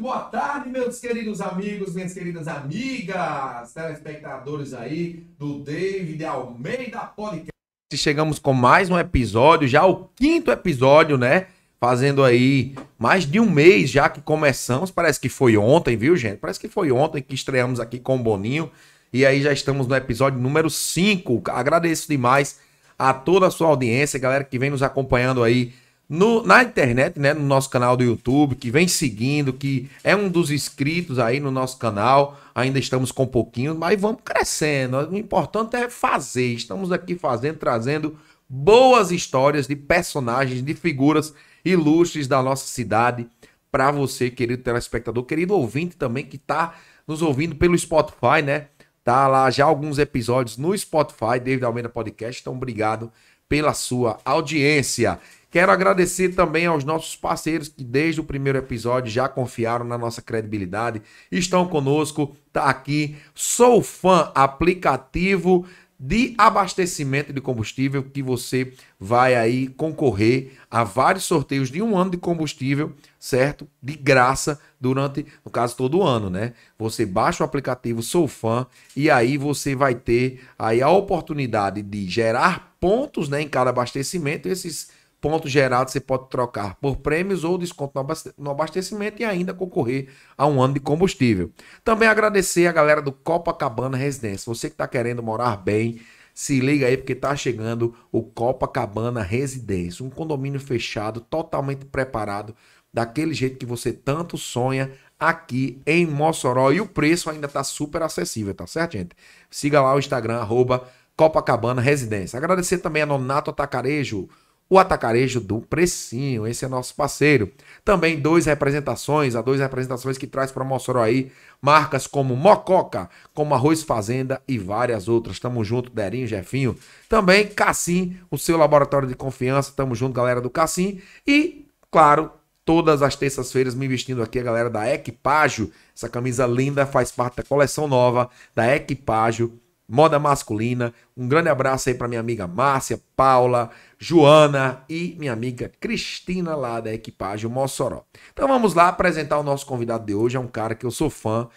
Muito boa tarde, meus queridos amigos, minhas queridas amigas, telespectadores aí do David Almeida Podcast. Chegamos com mais um episódio, já o quinto episódio, né? Fazendo aí mais de um mês já que começamos. Parece que foi ontem, viu, gente? Parece que foi ontem que estreamos aqui com o Boninho. E aí já estamos no episódio número 5. Agradeço demais a toda a sua audiência, galera que vem nos acompanhando aí no, na internet, né, no nosso canal do YouTube, que vem seguindo, que é um dos inscritos aí no nosso canal. Ainda estamos com um pouquinho, mas vamos crescendo. O importante é fazer. Estamos aqui fazendo, trazendo boas histórias de personagens, de figuras ilustres da nossa cidade para você, querido telespectador, querido ouvinte também que está nos ouvindo pelo Spotify, né? Tá lá já alguns episódios no Spotify, David Almeida Podcast. Então, obrigado pela sua audiência. Quero agradecer também aos nossos parceiros que desde o primeiro episódio já confiaram na nossa credibilidade, estão conosco, tá aqui. Sou fã aplicativo de abastecimento de combustível que você vai aí concorrer a vários sorteios de um ano de combustível, certo? De graça durante, no caso, todo ano, né? Você baixa o aplicativo Sou Fã e aí você vai ter aí a oportunidade de gerar pontos, né, em cada abastecimento. Esses Pontos gerados você pode trocar por prêmios ou desconto no abastecimento e ainda concorrer a um ano de combustível. Também agradecer a galera do Copacabana Residência. Você que está querendo morar bem, se liga aí porque está chegando o Copacabana Residência, um condomínio fechado, totalmente preparado, daquele jeito que você tanto sonha aqui em Mossoró. E o preço ainda está super acessível, tá certo, gente? Siga lá o Instagram, arroba Copacabana Residência. Agradecer também a Nonato Atacarejo o Atacarejo do Precinho. Esse é nosso parceiro. Também dois representações, há dois representações que traz para Mossoró aí marcas como Mococa, como Arroz Fazenda e várias outras. Tamo junto, Derinho, Jefinho. Também Cassim, o seu laboratório de confiança. Tamo junto, galera do Cassim. E, claro, todas as terças-feiras me vestindo aqui a galera da Equipágio. Essa camisa linda faz parte da coleção nova da Equipágio moda masculina. Um grande abraço aí para minha amiga Márcia, Paula, Joana e minha amiga Cristina lá da equipagem Mossoró. Então vamos lá apresentar o nosso convidado de hoje, é um cara que eu sou fã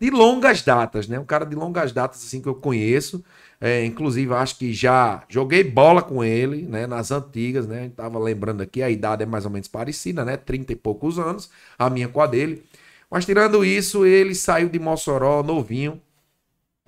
de longas datas, né? Um cara de longas datas assim que eu conheço. É, inclusive, acho que já joguei bola com ele, né? Nas antigas, né? Eu tava lembrando aqui, a idade é mais ou menos parecida, né? Trinta e poucos anos, a minha com a dele. Mas tirando isso, ele saiu de Mossoró novinho,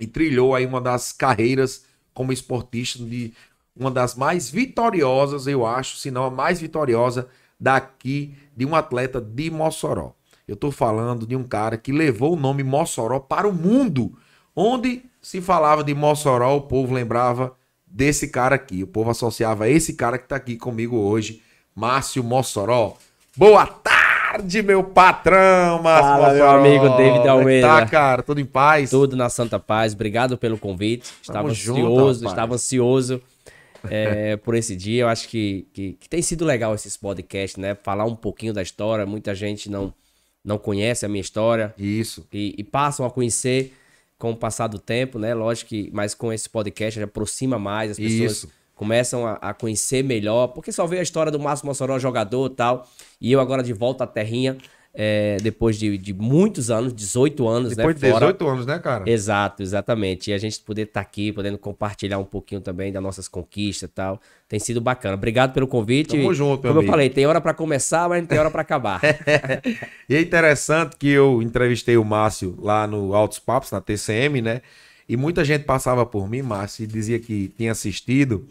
e trilhou aí uma das carreiras como esportista de uma das mais vitoriosas, eu acho, se não a mais vitoriosa daqui de um atleta de Mossoró. Eu estou falando de um cara que levou o nome Mossoró para o mundo, onde se falava de Mossoró, o povo lembrava desse cara aqui. O povo associava esse cara que está aqui comigo hoje, Márcio Mossoró. Boa tarde! tarde, meu patrão, Fala, meu amigo David é tá, Almeida. Tá, cara, tudo em paz? Tudo na santa paz. Obrigado pelo convite. Estava Tamo ansioso, junto, estava ansioso é, por esse dia. Eu acho que, que, que, tem sido legal esses podcasts, né? Falar um pouquinho da história. Muita gente não não conhece a minha história. Isso. E, e passam a conhecer com o passar do tempo, né? Lógico que, mas com esse podcast aproxima mais as pessoas. Isso começam a, a, conhecer melhor, porque só veio a história do Márcio Mossoró jogador e tal, e eu agora de volta à terrinha, é, depois de, de, muitos anos, 18 anos, depois né? Depois de 18 anos, né, cara? Exato, exatamente. E a gente poder estar tá aqui, podendo compartilhar um pouquinho também das nossas conquistas e tal. Tem sido bacana. Obrigado pelo convite. Tamo e, junto, meu Como amigo. eu falei, tem hora para começar, mas não tem hora para acabar. e é interessante que eu entrevistei o Márcio lá no Altos Papos, na TCM, né? E muita gente passava por mim, Márcio, e dizia que tinha assistido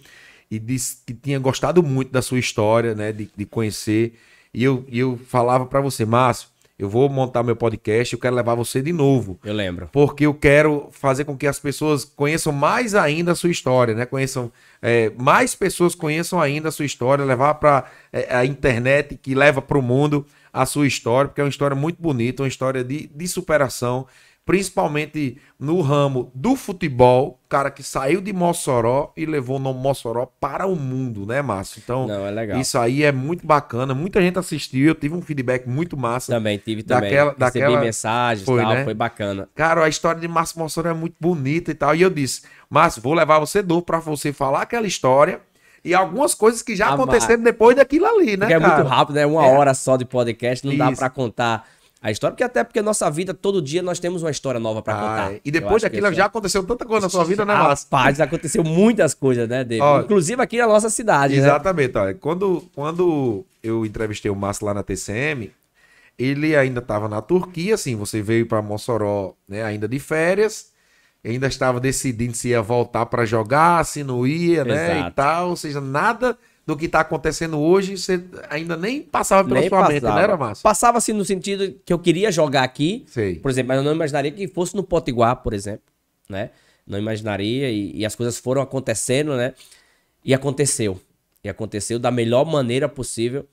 e disse que tinha gostado muito da sua história, né? De, de conhecer. E eu, eu falava para você, Márcio, eu vou montar meu podcast, eu quero levar você de novo. Eu lembro. Porque eu quero fazer com que as pessoas conheçam mais ainda a sua história, né? Conheçam. É, mais pessoas conheçam ainda a sua história, levar para é, a internet que leva para o mundo a sua história, porque é uma história muito bonita, uma história de, de superação principalmente no ramo do futebol, cara que saiu de Mossoró e levou o nome Mossoró para o mundo, né, Márcio? Então, Não, é isso aí é muito bacana. Muita gente assistiu, eu tive um feedback muito massa. Também tive também. Daquela, Recebi daquela... mensagens, foi, tal, né? foi bacana. Cara, a história de Márcio Mossoró é muito bonita e tal. E eu disse, Márcio, vou levar você do para você falar aquela história e algumas coisas que já aconteceram depois daquilo ali, né? Porque é cara? muito rápido, né? Uma é. hora só de podcast, não Isso. dá para contar a história, porque até porque nossa vida, todo dia nós temos uma história nova para ah, contar. Ah, E depois daquilo é já aconteceu tanta coisa na sua vida, né, Márcio? Rapaz, aconteceu muitas coisas, né, David? Ó, Inclusive aqui na nossa cidade, né? Exatamente, né? Ó, quando, quando eu entrevistei o Márcio lá na TCM, ele ainda estava na Turquia, assim, você veio para Mossoró, né, ainda de férias, ainda estava decidindo se ia voltar para jogar, se não ia, né, Exato. e tal, ou seja, nada do que está acontecendo hoje, você ainda nem passava pela nem sua né, passava. mente, não era, Márcio? Passava assim no sentido que eu queria jogar aqui, Sei. por exemplo, mas eu não imaginaria que fosse no Potiguar, por exemplo, né? Não imaginaria e, e as coisas foram acontecendo, né? E aconteceu. E aconteceu da melhor maneira possível.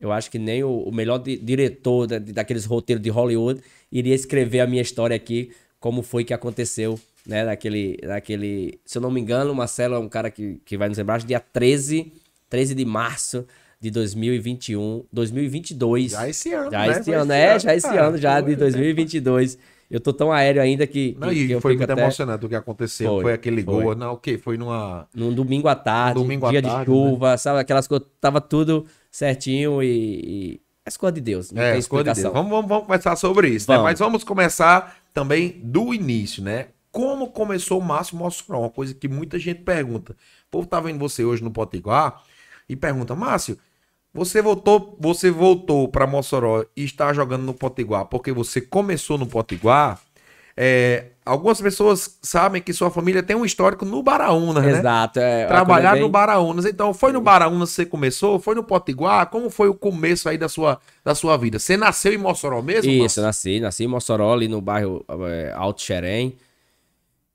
Eu acho que nem o, o melhor di diretor da, daqueles roteiros de Hollywood iria escrever a minha história aqui, como foi que aconteceu, né? Daquele, daquele, se eu não me engano, o Marcelo é um cara que, que vai nos lembrar, dia 13 13 de março de 2021, 2022. Já esse ano, já né? ano, é, já esse ano, já de 2022. Né? Eu tô tão aéreo ainda que. Não, que, que foi muito até... emocionante o que aconteceu. Foi, foi aquele foi. gol. Não, o que? Foi numa. Num domingo à tarde, domingo dia à tarde, de né? chuva, né? sabe? Aquelas coisas. Tava tudo certinho e. e... É escolha de Deus. é, escolha de Deus. Vamos, vamos, vamos começar sobre isso, né? vamos. né? Mas vamos começar também do início, né? Como começou o Márcio Moscron? Uma coisa que muita gente pergunta. O povo tá vendo você hoje no Potiguar e pergunta: Márcio, você voltou, você voltou para Mossoró e está jogando no Potiguar porque você começou no Potiguar? É, algumas pessoas sabem que sua família tem um histórico no Baraúna, né? Exato. É, é Trabalhar no Baraúnas. Então, foi no Baraúnas que você começou? Foi no Potiguar? Como foi o começo aí da sua, da sua vida? Você nasceu em Mossoró mesmo? Isso, nasci. Nasci em Mossoró, ali no bairro é, Alto Xerém.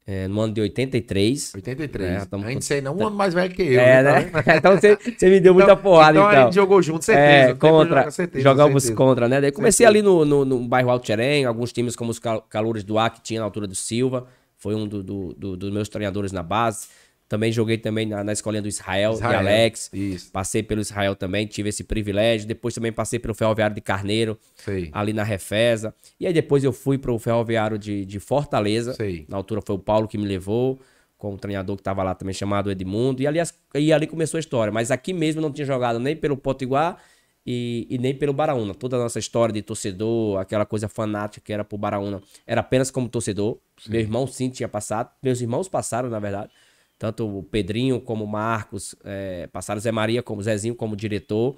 É, no ano de 83. 83. Né? A gente sei não, um ano mais velho que eu. É, né? né? então você, você me deu muita então, porrada, então. Então a gente jogou junto, certeza. É, contra, jogar, certeza, jogamos certeza. contra, né? Daí comecei certeza. ali no, no, no bairro Alcherém, alguns times como os Cal Calores do A que tinha na altura do Silva. Foi um do, do, do, dos meus treinadores na base. Também joguei também na, na escolinha do Israel, Israel de Alex. Isso. Passei pelo Israel também, tive esse privilégio. Depois também passei pelo Ferroviário de Carneiro, Sei. ali na Refesa. E aí depois eu fui para o Ferroviário de, de Fortaleza. Sei. Na altura foi o Paulo que me levou, com um treinador que estava lá também chamado Edmundo. E ali, e ali começou a história. Mas aqui mesmo não tinha jogado nem pelo Potiguar e, e, nem pelo Baraúna. Toda a nossa história de torcedor, aquela coisa fanática que era pro Baraúna, era apenas como torcedor. Sim. Meu irmão sim tinha passado, meus irmãos passaram, na verdade. Tanto o Pedrinho como o Marcos, é, passaram Zé Maria como Zezinho como diretor.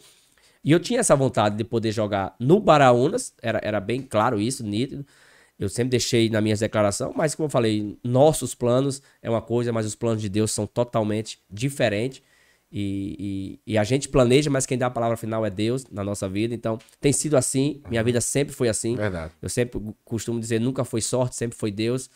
E eu tinha essa vontade de poder jogar no Baraunas, era, era bem claro isso, nítido. Eu sempre deixei na minhas declaração, mas como eu falei, nossos planos é uma coisa, mas os planos de Deus são totalmente diferentes. E, e, e, a gente planeja, mas quem dá a palavra final é Deus na nossa vida. Então, tem sido assim, minha uhum. vida sempre foi assim. Verdade. Eu sempre costumo dizer, nunca foi sorte, sempre foi Deus.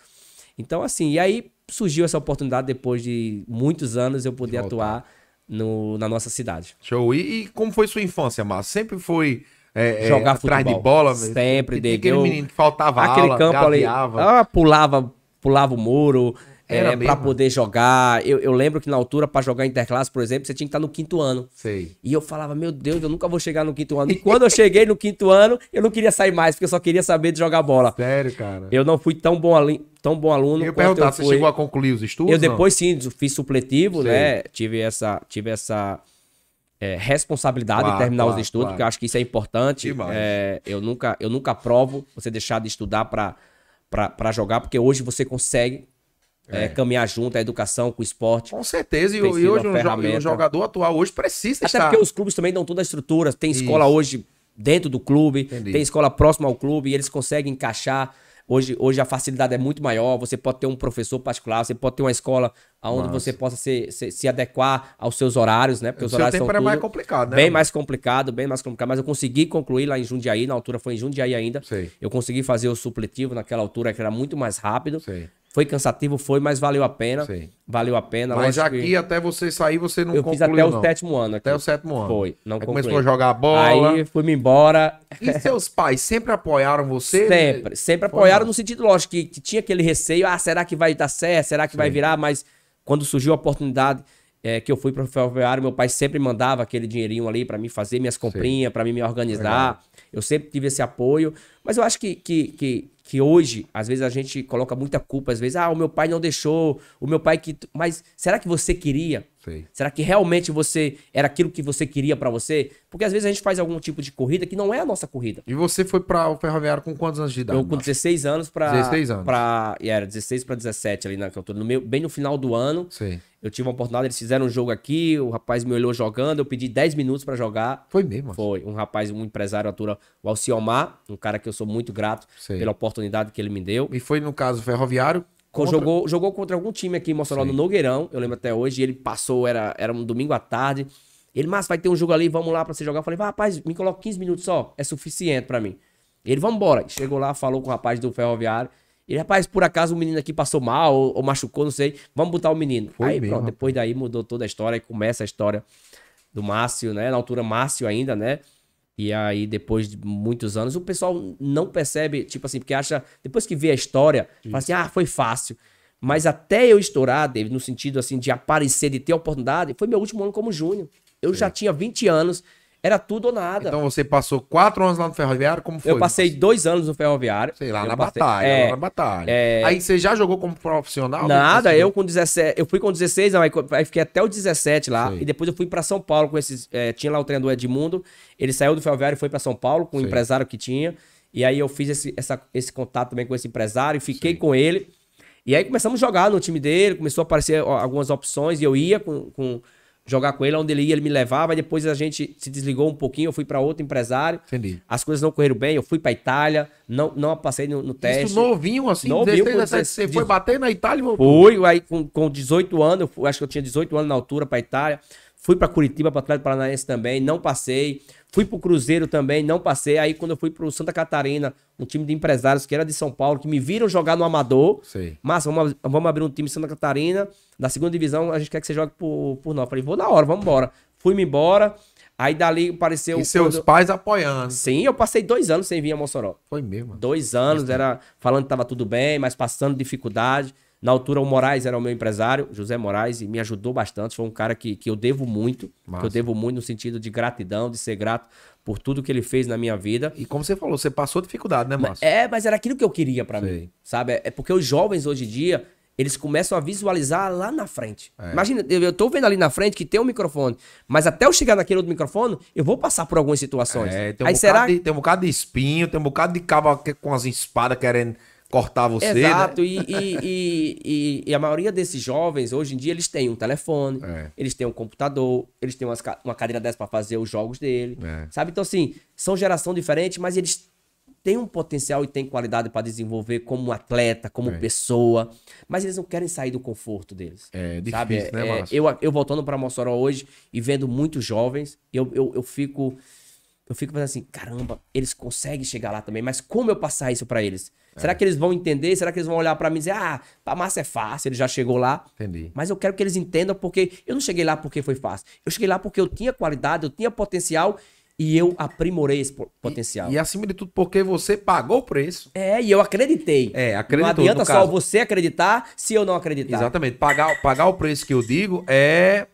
Então, assim, e aí surgiu essa oportunidade depois de muitos anos eu poder atuar no, na nossa cidade. Show. E, e, como foi sua infância, Márcio? Sempre foi. É, é Jogar é, atrás futebol. de bola? Sempre, Diego. Aquele eu, menino que faltava aquele aula, campo ali. Ah, pulava, pulava o muro. É, Era é, para poder jogar. Eu, eu, lembro que na altura, para jogar interclasse, por exemplo, você tinha que estar tá no quinto ano. Sei. E eu falava, meu Deus, eu nunca vou chegar no quinto ano. E quando eu cheguei no quinto ano, eu não queria sair mais, porque eu só queria saber de jogar bola. Sério, cara? Eu não fui tão bom, ali, tão bom aluno. Eu perguntar, você chegou a concluir os estudos? Eu depois não? sim, fiz supletivo, né? Sei. né? Tive essa. Tive essa é, responsabilidade claro, de terminar claro, os estudos, claro. porque eu acho que isso é importante. É, eu, nunca, eu nunca aprovo você deixar de estudar para jogar, porque hoje você consegue é. É, caminhar junto, a educação com o esporte. Com certeza, e, e hoje um, jogador atual hoje precisa Até estar. Até porque os clubes também dão toda a estrutura, tem escola Isso. hoje dentro do clube, Entendi. tem escola próxima ao clube, e eles conseguem encaixar. Hoje, hoje a facilidade é muito maior, você pode ter um professor particular, você pode ter uma escola onde Nossa. você possa se, se, se, adequar aos seus horários, né? Porque o os horários tempo são era mais complicado, né? Bem mais complicado, bem mais complicado. Mas eu consegui concluir lá em Jundiaí, na altura foi em Jundiaí ainda. Sei. Eu consegui fazer o supletivo naquela altura, que era muito mais rápido. Sei. Foi cansativo, foi, mas valeu a pena. Valeu a pena. Mas aqui, que... até você sair, você não eu concluiu, Eu fiz até não. o sétimo ano. Aqui. Até o sétimo ano. Foi, não Aí começou a jogar bola. Aí fui-me embora. E seus pais sempre apoiaram você? Sempre, sempre apoiaram no sentido, lógico, que, tinha aquele receio. Ah, será que vai dar certo? Será que vai virar? Mas quando surgiu a oportunidade é, que eu fui para o ferroviário, meu pai sempre mandava aquele dinheirinho ali para mim fazer minhas comprinhas, para mim me organizar. Legal. Eu sempre tive esse apoio. Mas eu acho que, que, que que hoje, às vezes a gente coloca muita culpa, às vezes, ah, o meu pai não deixou, o meu pai que. Mas será que você queria? Sei. Será que realmente você era aquilo que você queria para você? Porque às vezes a gente faz algum tipo de corrida que não é a nossa corrida. E você foi para o ferroviário com quantos anos de idade? Eu com 16 anos para 16 anos. Pra, era 16 para 17 ali na altura, no meio, bem no final do ano. Sei. Eu tive uma oportunidade, eles fizeram um jogo aqui, o rapaz me olhou jogando, eu pedi 10 minutos para jogar. Foi mesmo? Foi. Um rapaz, um empresário, atura, o Alciomar, um cara que eu sou muito grato Sei. pela oportunidade que ele me deu. E foi, no caso, ferroviário? Contra... Jogou, jogou contra algum time aqui em Mossoró, no Nogueirão, eu lembro até hoje, ele passou, era, era um domingo à tarde. Ele, mas vai ter um jogo ali, vamos lá para você jogar. Eu falei, rapaz, me coloca 15 minutos só, é suficiente para mim. Ele, vamos embora. Chegou lá, falou com o rapaz do ferroviário. E, rapaz, por acaso o menino aqui passou mal ou, ou machucou, não sei. Vamos botar o menino. Foi aí, mesmo, pronto, depois daí mudou toda a história e começa a história do Márcio, né? Na altura Márcio ainda, né? E aí, depois de muitos anos, o pessoal não percebe, tipo assim, porque acha, depois que vê a história, Isso. fala assim, ah, foi fácil. Mas até eu estourar, David, no sentido assim de aparecer, de ter oportunidade, foi meu último ano como júnior. Eu é. já tinha 20 anos, era tudo ou nada. Então você passou quatro anos lá no Ferroviário, como foi? Eu passei dois anos no Ferroviário. Sei lá, na passei, batalha, é, lá na batalha. É... Aí você já jogou como profissional? Nada, eu com 17, eu fui com 16, não, aí fiquei até o 17 lá, Sei. e depois eu fui para São Paulo com esses, é, tinha lá o treinador Edmundo, ele saiu do Ferroviário e foi para São Paulo com o um empresário que tinha, e aí eu fiz esse, essa, esse contato também com esse empresário, fiquei Sei. com ele, e aí começamos a jogar no time dele, começou a aparecer algumas opções, e eu ia com, com jogar com ele, onde ele ia, ele me levava, e depois a gente se desligou um pouquinho, eu fui para outro empresário. Entendi. As coisas não correram bem, eu fui para Itália, não não passei no, no teste. Isso novinho assim, novinho, 16, 17, você foi bater na Itália voltou. Fui, aí com, com 18 anos, eu acho que eu tinha 18 anos na altura para Itália. Fui para Curitiba, para Atlético Paranaense também, não passei. Fui para o Cruzeiro também, não passei. Aí quando eu fui para o Santa Catarina, um time de empresários que era de São Paulo, que me viram jogar no Amador. mas Massa, vamos, vamos abrir um time em Santa Catarina da segunda divisão, a gente quer que você jogue por, por nós. Falei, vou na hora, vamos embora. Fui-me embora. Aí dali apareceu. E seus quando... pais apoiando. Sim, eu passei dois anos sem vir a Mossoró. Foi mesmo. Dois anos, era falando que tava tudo bem, mas passando dificuldade. Na altura, o Moraes era o meu empresário, José Moraes, e me ajudou bastante. Foi um cara que, que eu devo muito. Massa. Que eu devo muito no sentido de gratidão, de ser grato por tudo que ele fez na minha vida. E como você falou, você passou dificuldade, né, Márcio? É, mas era aquilo que eu queria para mim, sabe? É, é porque os jovens hoje em dia, eles começam a visualizar lá na frente. É. Imagina, eu, eu tô vendo ali na frente que tem um microfone, mas até eu chegar naquele outro microfone, eu vou passar por algumas situações. É, tem um, Aí, um será... de, tem um bocado de espinho, tem um bocado de cabo com as espadas querendo cortar você. Né? Exato, né? e, e, e, e, a maioria desses jovens, hoje em dia, eles têm um telefone, é. eles têm um computador, eles têm umas, uma cadeira dessa para fazer os jogos dele, é. sabe? Então, assim, são geração diferente, mas eles tem um potencial e tem qualidade para desenvolver como atleta, como é. pessoa, mas eles não querem sair do conforto deles. É difícil, sabe? né, é, é, Márcio? eu, eu voltando para Mossoró hoje e vendo muitos jovens, eu, eu, eu fico eu fico pensando assim, caramba, eles conseguem chegar lá também, mas como eu passar isso para eles? É. Será que eles vão entender? Será que eles vão olhar para mim e dizer, ah, para massa é fácil, ele já chegou lá? Entendi. Mas eu quero que eles entendam porque eu não cheguei lá porque foi fácil. Eu cheguei lá porque eu tinha qualidade, eu tinha potencial e eu aprimorei esse potencial. E, e, acima de tudo, porque você pagou o preço. É, e eu acreditei. É, acreditou. Não adianta só caso. você acreditar se eu não acreditar. Exatamente. Pagar, pagar o preço que eu digo é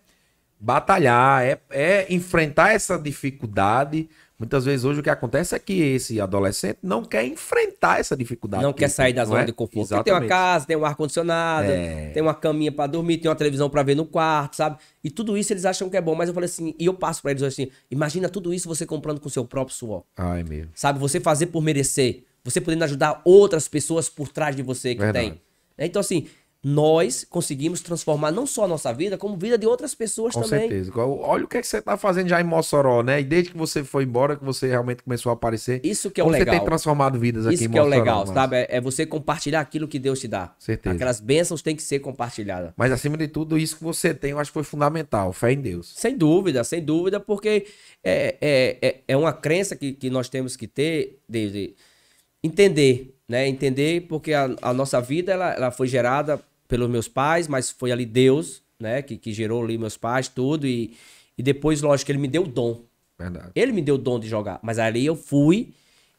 batalhar, é, é enfrentar essa dificuldade Muitas vezes hoje o que acontece é que esse adolescente não quer enfrentar essa dificuldade. Não que, quer sair da zona é? de conforto. Exatamente. Tem uma casa, tem um ar-condicionado, é... tem uma caminha para dormir, tem uma televisão para ver no quarto, sabe? E tudo isso eles acham que é bom. Mas eu falei assim, e eu passo para eles assim: imagina tudo isso você comprando com seu próprio suor. Ai, meu. Sabe? Você fazer por merecer. Você podendo ajudar outras pessoas por trás de você que Verdade. tem. Então, assim, nós conseguimos transformar não só a nossa vida, como a vida de outras pessoas Com também. Com certeza. Olha o que, é que você está fazendo já em Mossoró, né? E desde que você foi embora, que você realmente começou a aparecer. Isso que é o legal. Você tem transformado vidas aqui Isso em Mossoró. Isso que é o legal, mas... sabe? É você compartilhar aquilo que Deus te dá. Certeza. Aquelas bênçãos têm que ser compartilhadas. Mas acima de tudo, isso que você tem, eu acho que foi fundamental. Fé em Deus. Sem dúvida, sem dúvida, porque é, é, é, é uma crença que, que nós temos que ter, desde entender, né? Entender porque a, a nossa vida ela, ela foi gerada pelos meus pais, mas foi ali Deus, né, que, que gerou ali meus pais, tudo. E, e depois, lógico, ele me deu o dom. Verdade. Ele me deu o dom de jogar. Mas ali eu fui,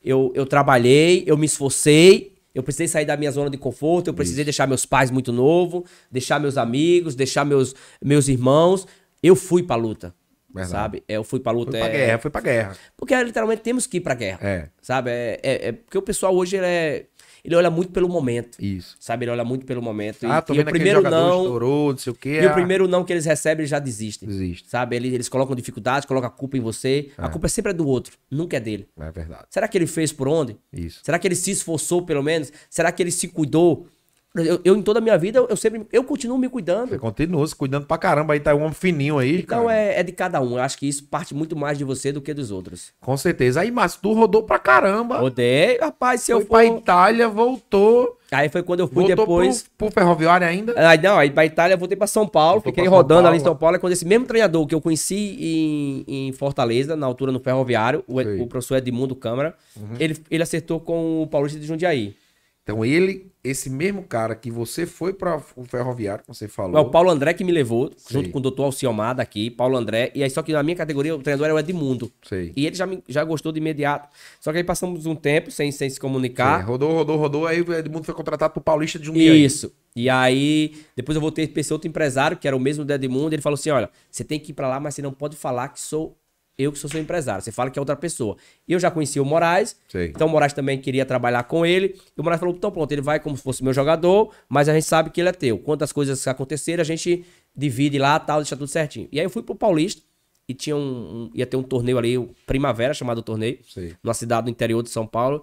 eu, eu trabalhei, eu me esforcei, eu precisei sair da minha zona de conforto, eu precisei Isso. deixar meus pais muito novo, deixar meus amigos, deixar meus, meus irmãos. Eu fui pra luta. Verdade. Sabe? É, eu fui pra luta. Foi pra é... guerra, foi pra guerra. Porque é, literalmente temos que ir pra guerra. É. Sabe? É, é, é... Porque o pessoal hoje é ele olha muito pelo momento. Isso. Sabe? Ele olha muito pelo momento. Ah, e, e o primeiro não. Estourou, não sei o quê. E ah. o primeiro não que eles recebem, eles já desistem. Desistem, Sabe? Eles, eles colocam dificuldades, colocam a culpa em você. É. é a culpa sempre é do outro, nunca é dele. É verdade. Será que ele fez por onde? Isso. Será que ele se esforçou, pelo menos? Será que ele se cuidou? Eu, eu, em toda a minha vida, eu sempre. Eu continuo me cuidando. Você é continua se cuidando pra caramba. Aí tá um homem fininho aí. Então cara. É, é de cada um. Eu acho que isso parte muito mais de você do que dos outros. Com certeza. Aí, Márcio, tu rodou pra caramba. Rodei, rapaz. Se foi eu for... pra Itália, voltou. Aí foi quando eu fui voltou depois. Pro, pro ferroviário ainda? Aí ah, não, aí pra Itália, voltei pra São Paulo. Voltou fiquei São rodando Paulo. ali em São Paulo. É quando esse mesmo treinador que eu conheci em, em Fortaleza, na altura no ferroviário, o, o professor Edmundo Câmara, uhum. ele, ele acertou com o Paulista de Jundiaí. Então ele esse mesmo cara que você foi para o ferroviário, que você falou. é o Paulo André que me levou, Sei. junto com o doutor Alciomada aqui, Paulo André. E aí, só que na minha categoria, o treinador era é o Edmundo. Sei. E ele já, me, já gostou de imediato. Só que aí passamos um tempo sem, sem se comunicar. Sei. Rodou, rodou, rodou. Aí o Edmundo foi contratado pro Paulista de um Isso. dia. Isso. E aí, depois eu voltei para esse outro empresário, que era o mesmo do Edmundo. Ele falou assim: olha, você tem que ir para lá, mas você não pode falar que sou eu que sou seu empresário. Você fala que é outra pessoa. Eu já conheci o Moraes, Sim. então o Moraes também queria trabalhar com ele. E o Moraes falou: então pronto, ele vai como se fosse meu jogador, mas a gente sabe que ele é teu. Quantas coisas aconteceram, a gente divide lá, tal, deixa tudo certinho. E aí eu fui pro Paulista e tinha um, um ia ter um torneio ali, o Primavera, chamado torneio, Sim. numa cidade do interior de São Paulo.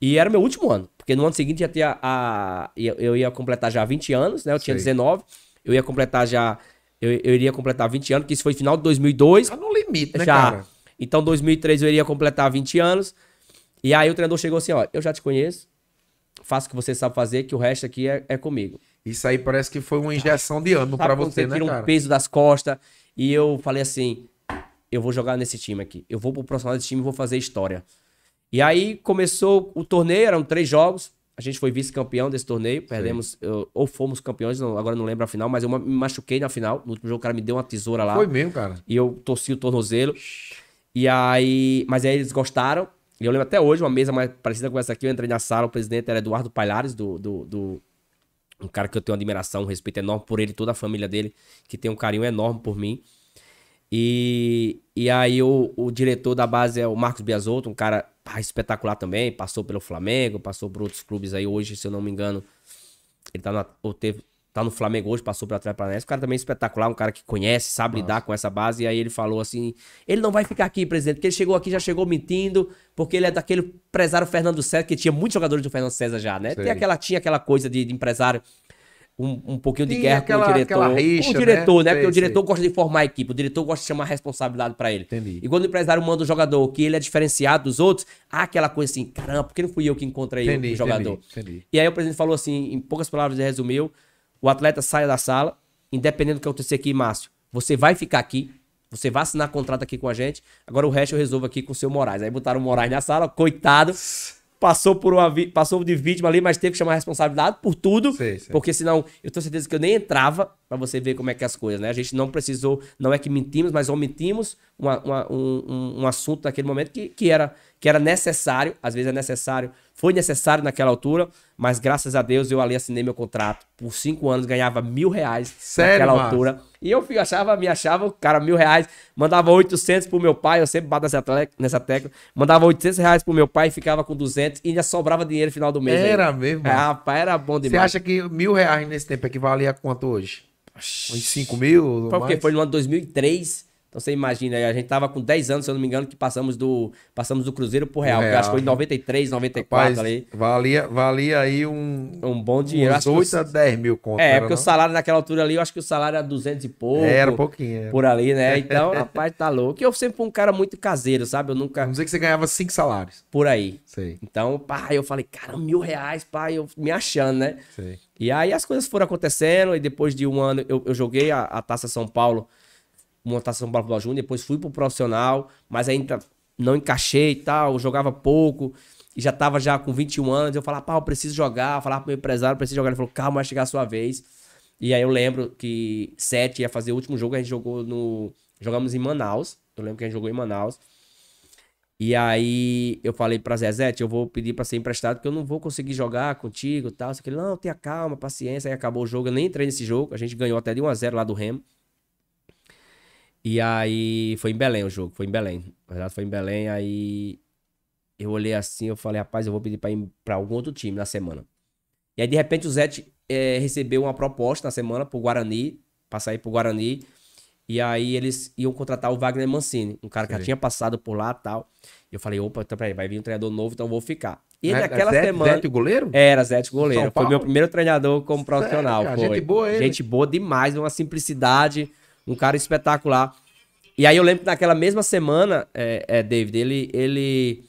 E era meu último ano, porque no ano seguinte ia ter a, eu ia completar já 20 anos, né? Eu tinha Sim. 19, eu ia completar já eu, eu iria completar 20 anos, que isso foi final de 2002. Tá no limite, né, já. cara? Então, 2003 eu iria completar 20 anos. E aí o treinador chegou assim, ó, eu já te conheço, faço o que você sabe fazer, que o resto aqui é, é comigo. Isso aí parece que foi uma injeção de ânimo para você, né, tira cara? um peso das costas. E eu falei assim, eu vou jogar nesse time aqui. Eu vou pro profissional desse time e vou fazer história. E aí começou o torneio, eram três jogos. A gente foi vice-campeão desse torneio, perdemos, eu, ou fomos campeões, não, agora não lembro a final, mas eu me machuquei na final. No último jogo, o cara me deu uma tesoura lá. Foi mesmo, cara. E eu torci o tornozelo. E aí. Mas aí eles gostaram. E eu lembro até hoje, uma mesa mais parecida com essa aqui, eu entrei na sala, o presidente era Eduardo Palhares, do, do, do um cara que eu tenho uma admiração, um respeito enorme por ele, toda a família dele, que tem um carinho enorme por mim. E, e aí o, o diretor da base é o Marcos Biasotto, um cara ah, espetacular também, passou pelo Flamengo, passou por outros clubes aí hoje, se eu não me engano, ele tá, na, ou teve, tá no Flamengo hoje, passou pela Atlético Paranaense, um cara também espetacular, um cara que conhece, sabe Nossa. lidar com essa base, e aí ele falou assim, ele não vai ficar aqui, presidente, porque ele chegou aqui, já chegou mentindo, porque ele é daquele empresário Fernando César, que tinha muitos jogadores do Fernando César já, né? Sei. Tem aquela, tinha aquela coisa de, de empresário um, um pouquinho de guerra aquela, com o diretor. Rixa, com né? o diretor, né? né? Porque sei, o diretor sei. gosta de formar a equipe, o diretor gosta de chamar a responsabilidade para ele. Entendi. E quando o empresário manda o jogador que ele é diferenciado dos outros, há aquela coisa assim, caramba, por que não fui eu que encontrei entendi, o jogador? Entendi, entendi. E aí o presidente falou assim, em poucas palavras, ele resumiu, o atleta sai da sala, independente do que acontecer aqui, Márcio, você vai ficar aqui, você vai assinar contrato aqui com a gente, agora o resto eu resolvo aqui com o seu Moraes. Aí botaram o Moraes na sala, coitado passou por uma passou de vítima ali, mas teve que chamar a responsabilidade por tudo, porque senão eu tenho certeza que eu nem entrava para você ver como é que é as coisas, né? A gente não precisou, não é que mentimos, mas omitimos uma, uma, um, um assunto naquele momento que, que, era, que era necessário, às vezes é necessário foi necessário naquela altura, mas graças a Deus eu ali assinei meu contrato. Por cinco anos ganhava mil reais Sério, naquela massa? altura. E eu achava, me achava, o cara, mil reais. Mandava 800 pro meu pai, eu sempre bato nessa, nessa tecla. Mandava 800 reais pro meu pai, ficava com 200 e ainda sobrava dinheiro no final do mês. Era aí. mesmo? É, rapaz, era bom demais. Você acha que mil reais nesse tempo equivale é a quanto hoje? Uns 5 mil? Foi Foi no ano 2003. Então você imagina, a gente tava com 10 anos, se eu não me engano, que passamos do, passamos do Cruzeiro pro Real, real. que acho que foi em 93, 94 Rapaz, ali. Valia, valia aí um. Um bom dinheiro. Uns 8 a 10 mil contas. É, porque não? o salário naquela altura ali, eu acho que o salário era 200 e pouco. Era é, era pouquinho. Era. É. Por ali, né? Então, rapaz, tá louco. Eu sempre fui um cara muito caseiro, sabe? Eu nunca. Vamos dizer que você ganhava 5 salários. Por aí. Sei. Então, pai, eu falei, cara, mil reais, pai, eu me achando, né? Sei. E aí as coisas foram acontecendo, e depois de um ano eu, eu joguei a, a Taça São Paulo montar São Paulo Futebol Júnior, depois fui pro profissional, mas ainda não encaixei e tal, jogava pouco, e já tava já com 21 anos, eu falava, pá, eu preciso jogar, eu falava pro meu empresário, preciso jogar, ele falou, calma, vai chegar a sua vez. E aí eu lembro que 7 ia fazer o último jogo, a gente jogou no... Jogamos em Manaus, eu lembro que a gente jogou em Manaus, e aí eu falei pra Zezete, eu vou pedir pra ser emprestado, porque eu não vou conseguir jogar contigo e tal. Ele, não, tenha calma, paciência. Aí acabou o jogo, eu nem entrei nesse jogo. A gente ganhou até de 1x0 lá do Remo. E aí foi em Belém o jogo, foi em Belém. Na verdade, foi em Belém, aí eu olhei assim, eu falei, rapaz, eu vou pedir pra, ir pra algum outro time na semana. E aí, de repente, o Zete é, recebeu uma proposta na semana pro Guarani, pra sair pro Guarani. E aí eles iam contratar o Wagner Mancini, um cara Sim. que já tinha passado por lá e tal. E eu falei, opa, então peraí, vai vir um treinador novo, então eu vou ficar. E é, naquela Zete, semana. Zete goleiro? Era Zete de goleiro. Foi meu primeiro treinador como profissional. Sério, foi. Gente boa ele. Gente boa demais, uma simplicidade um cara espetacular. E aí eu lembro que naquela mesma semana, é, é David, ele. ele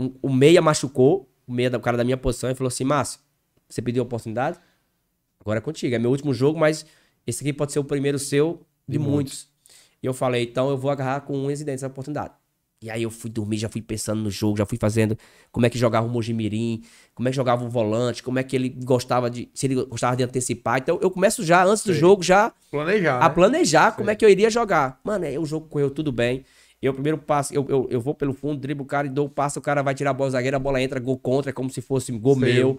um, o meia machucou, o meia, o cara da minha posição, e falou assim: Márcio, você pediu a oportunidade? Agora é contigo. É meu último jogo, mas esse aqui pode ser o primeiro seu de, de muitos. muitos. E eu falei: então eu vou agarrar com um e essa oportunidade. E aí eu fui dormir, já fui pensando no jogo, já fui fazendo como é que jogava o Mojimirim, como é que jogava o volante, como é que ele gostava de. Se ele gostava de antecipar. Então eu começo já, antes do jogo, já. Planejar. A né? planejar né? como é que eu iria jogar. Mano, aí o jogo correu tudo bem. Eu primeiro passo, eu, eu, eu vou pelo fundo, driblo o cara e dou o passo, o cara vai tirar a bola zagueira, a bola entra, gol contra, é como se fosse gol meu.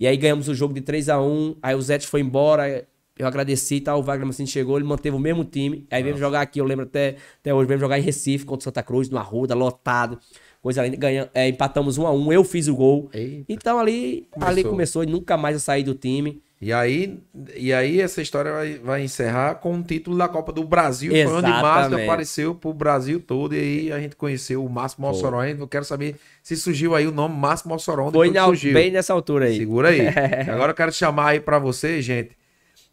E aí ganhamos o jogo de 3 a 1 aí o Zete foi embora, eu agradeci e tal. O Wagner Mancini chegou, ele manteve o mesmo time. Aí veio jogar aqui, eu lembro até, até hoje, veio jogar em Recife contra Santa Cruz, no Arruda, lotado. Coisa além, ganha, é, empatamos um a um, eu fiz o gol. Eita. Então ali começou. ali começou e nunca mais eu saí do time. E aí, e aí essa história vai, vai encerrar com o título da Copa do Brasil, Exatamente. foi onde Márcio apareceu pro Brasil todo, e aí a gente conheceu o Márcio Mossoró, eu quero saber se surgiu aí o nome Márcio Mossoró, foi na, surgiu. bem nessa altura aí. Segura aí. Agora eu quero chamar aí para você, gente,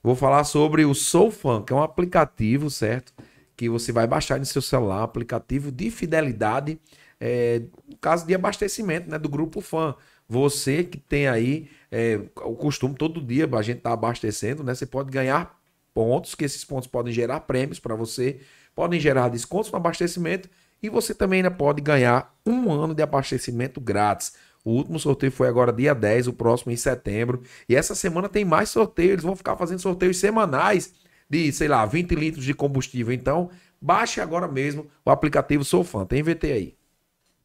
Vou falar sobre o SouFan, que é um aplicativo, certo? Que você vai baixar no seu celular, aplicativo de fidelidade, é, no caso de abastecimento, né? Do grupo fã. Você que tem aí é, o costume todo dia a gente está abastecendo, né? Você pode ganhar pontos, que esses pontos podem gerar prêmios para você, podem gerar descontos no abastecimento e você também ainda pode ganhar um ano de abastecimento grátis. O último sorteio foi agora dia 10, o próximo em setembro. E essa semana tem mais sorteio. Eles vão ficar fazendo sorteios semanais de, sei lá, 20 litros de combustível. Então, baixe agora mesmo o aplicativo Sou Fã. Tem VT aí.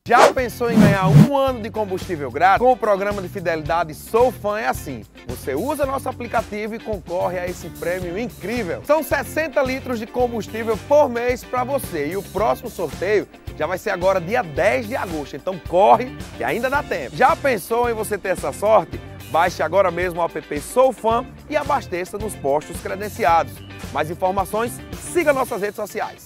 Já pensou em ganhar um ano de combustível grátis? Com o programa de fidelidade Sou Fã é assim. Você usa nosso aplicativo e concorre a esse prêmio incrível. São 60 litros de combustível por mês para você. E o próximo sorteio já vai ser agora dia 10 de agosto. Então corre que ainda dá tempo. Já pensou em você ter essa sorte? Baixe agora mesmo o app Sou Fã e abasteça nos postos credenciados. Mais informações, siga nossas redes sociais.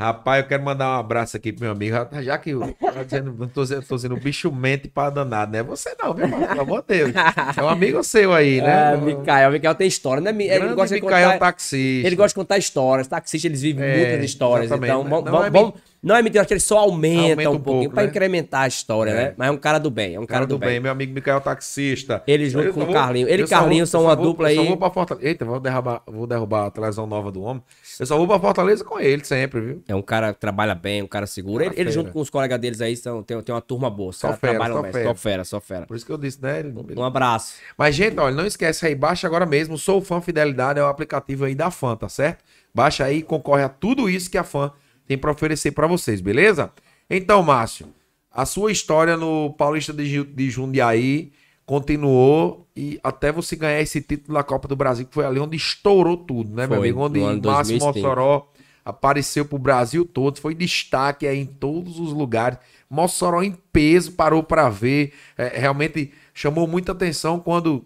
Rapaz, eu quero mandar um abraço aqui pro meu amigo. Já que eu tô dizendo, não tô, tô dizendo, bicho mente pra danado, né? Você não, viu, mano? Pelo amor de Deus. É um amigo seu aí, né? É, Micael. Micael tem história, né? Ele gosta de Micael taxista. Ele gosta de contar histórias. Taxistas, eles vivem é, muitas histórias. Então, né? vamos, é, vamos, não é mentira, acho que ele só aumenta, aumenta um, um, pouquinho pouco, pra né? incrementar a história, é. né? Mas é um cara do bem, é um cara, cara do, do bem. bem. Meu amigo Micael é Taxista. Ele junto eu com o Carlinho. Ele e Carlinho são uma dupla aí. Eu só vou pra Fortaleza. Eita, vou derrubar, vou derrubar a televisão nova do homem. Eu só vou pra Fortaleza com ele sempre, viu? É um cara que trabalha bem, um cara seguro. Ele, tá ele, junto com os colegas deles aí são, tem, tem uma turma boa. Só fera, trabalham só fera. só fera, só fera. Por isso que eu disse, né? Um abraço. Mas, gente, olha, não esquece aí, baixa agora mesmo. Sou Fã Fidelidade, é o aplicativo aí da Fã, tá certo? Baixa aí, concorre a tudo isso que a Fã tem para oferecer para vocês, beleza? Então, Márcio, a sua história no Paulista de, de Jundiaí continuou e até você ganhar esse título da Copa do Brasil, que foi ali onde estourou tudo, né, foi, meu amigo? Onde Márcio Mossoró apareceu pro Brasil todo, foi destaque aí em todos os lugares. Mossoró em peso parou para ver, é, realmente chamou muita atenção quando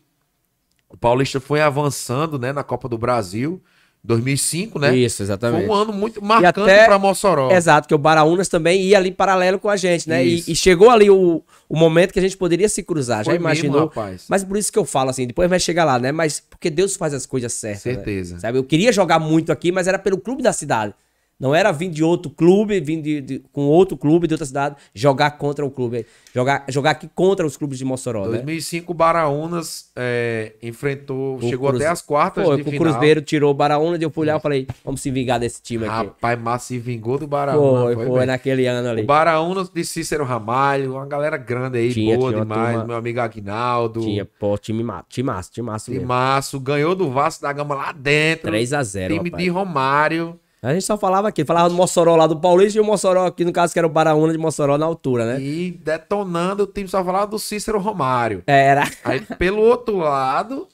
o Paulista foi avançando, né, na Copa do Brasil. 2005, né? Isso, exatamente. Foi um ano muito marcante para Mossoró. Exato, que o Baraunas também ia ali paralelo com a gente, né? E, e, chegou ali o, o momento que a gente poderia se cruzar, Foi já imaginou? Mesmo, Mas por isso que eu falo assim, depois vai chegar lá, né? Mas porque Deus faz as coisas certas. Né? Certeza. Né? Sabe? Eu queria jogar muito aqui, mas era pelo clube da cidade. Não era vir de outro clube, vir de, de, com outro clube de outra cidade, jogar contra o clube. Jogar, jogar aqui contra os clubes de Mossoró. Em 2005, o né? Baraunas é, enfrentou, o chegou até as quartas Foi, de final. O Cruzeiro tirou o Baraunas, eu fui lá e falei, vamos se vingar desse time aqui. Rapaz, mas se vingou do Baraunas. Foi, foi, foi naquele ano ali. O Baraunas de Cícero Ramalho, uma galera grande aí, tinha, boa tinha demais. Turma... Meu amigo Aguinaldo. Tinha, pô, time massa, time massa. Time massa, ganhou do Vasco da Gama lá dentro. 3x0. Time rapaz. de Romário. A gente só falava aqui, falava do Mossoró lá do Paulista e o Mossoró aqui, no caso, que era o Baraúna de Mossoró na altura, né? E detonando, o time só falava do Cícero Romário. É, era. Aí pelo outro lado,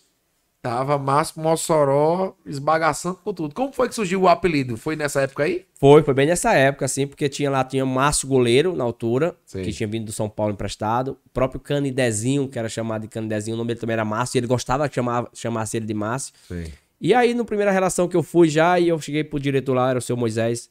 Tava Márcio Mossoró esbagaçando com tudo. Como foi que surgiu o apelido? Foi nessa época aí? Foi, foi bem nessa época, assim, porque tinha lá, tinha Márcio Goleiro na altura, Sim. que tinha vindo do São Paulo emprestado. O próprio Canidezinho, que era chamado de Canidezinho, o nome dele também era Márcio, e ele gostava que chamasse ele de Márcio. Sim. E aí, na primeira relação que eu fui já, e eu cheguei pro diretor lá, era o seu Moisés,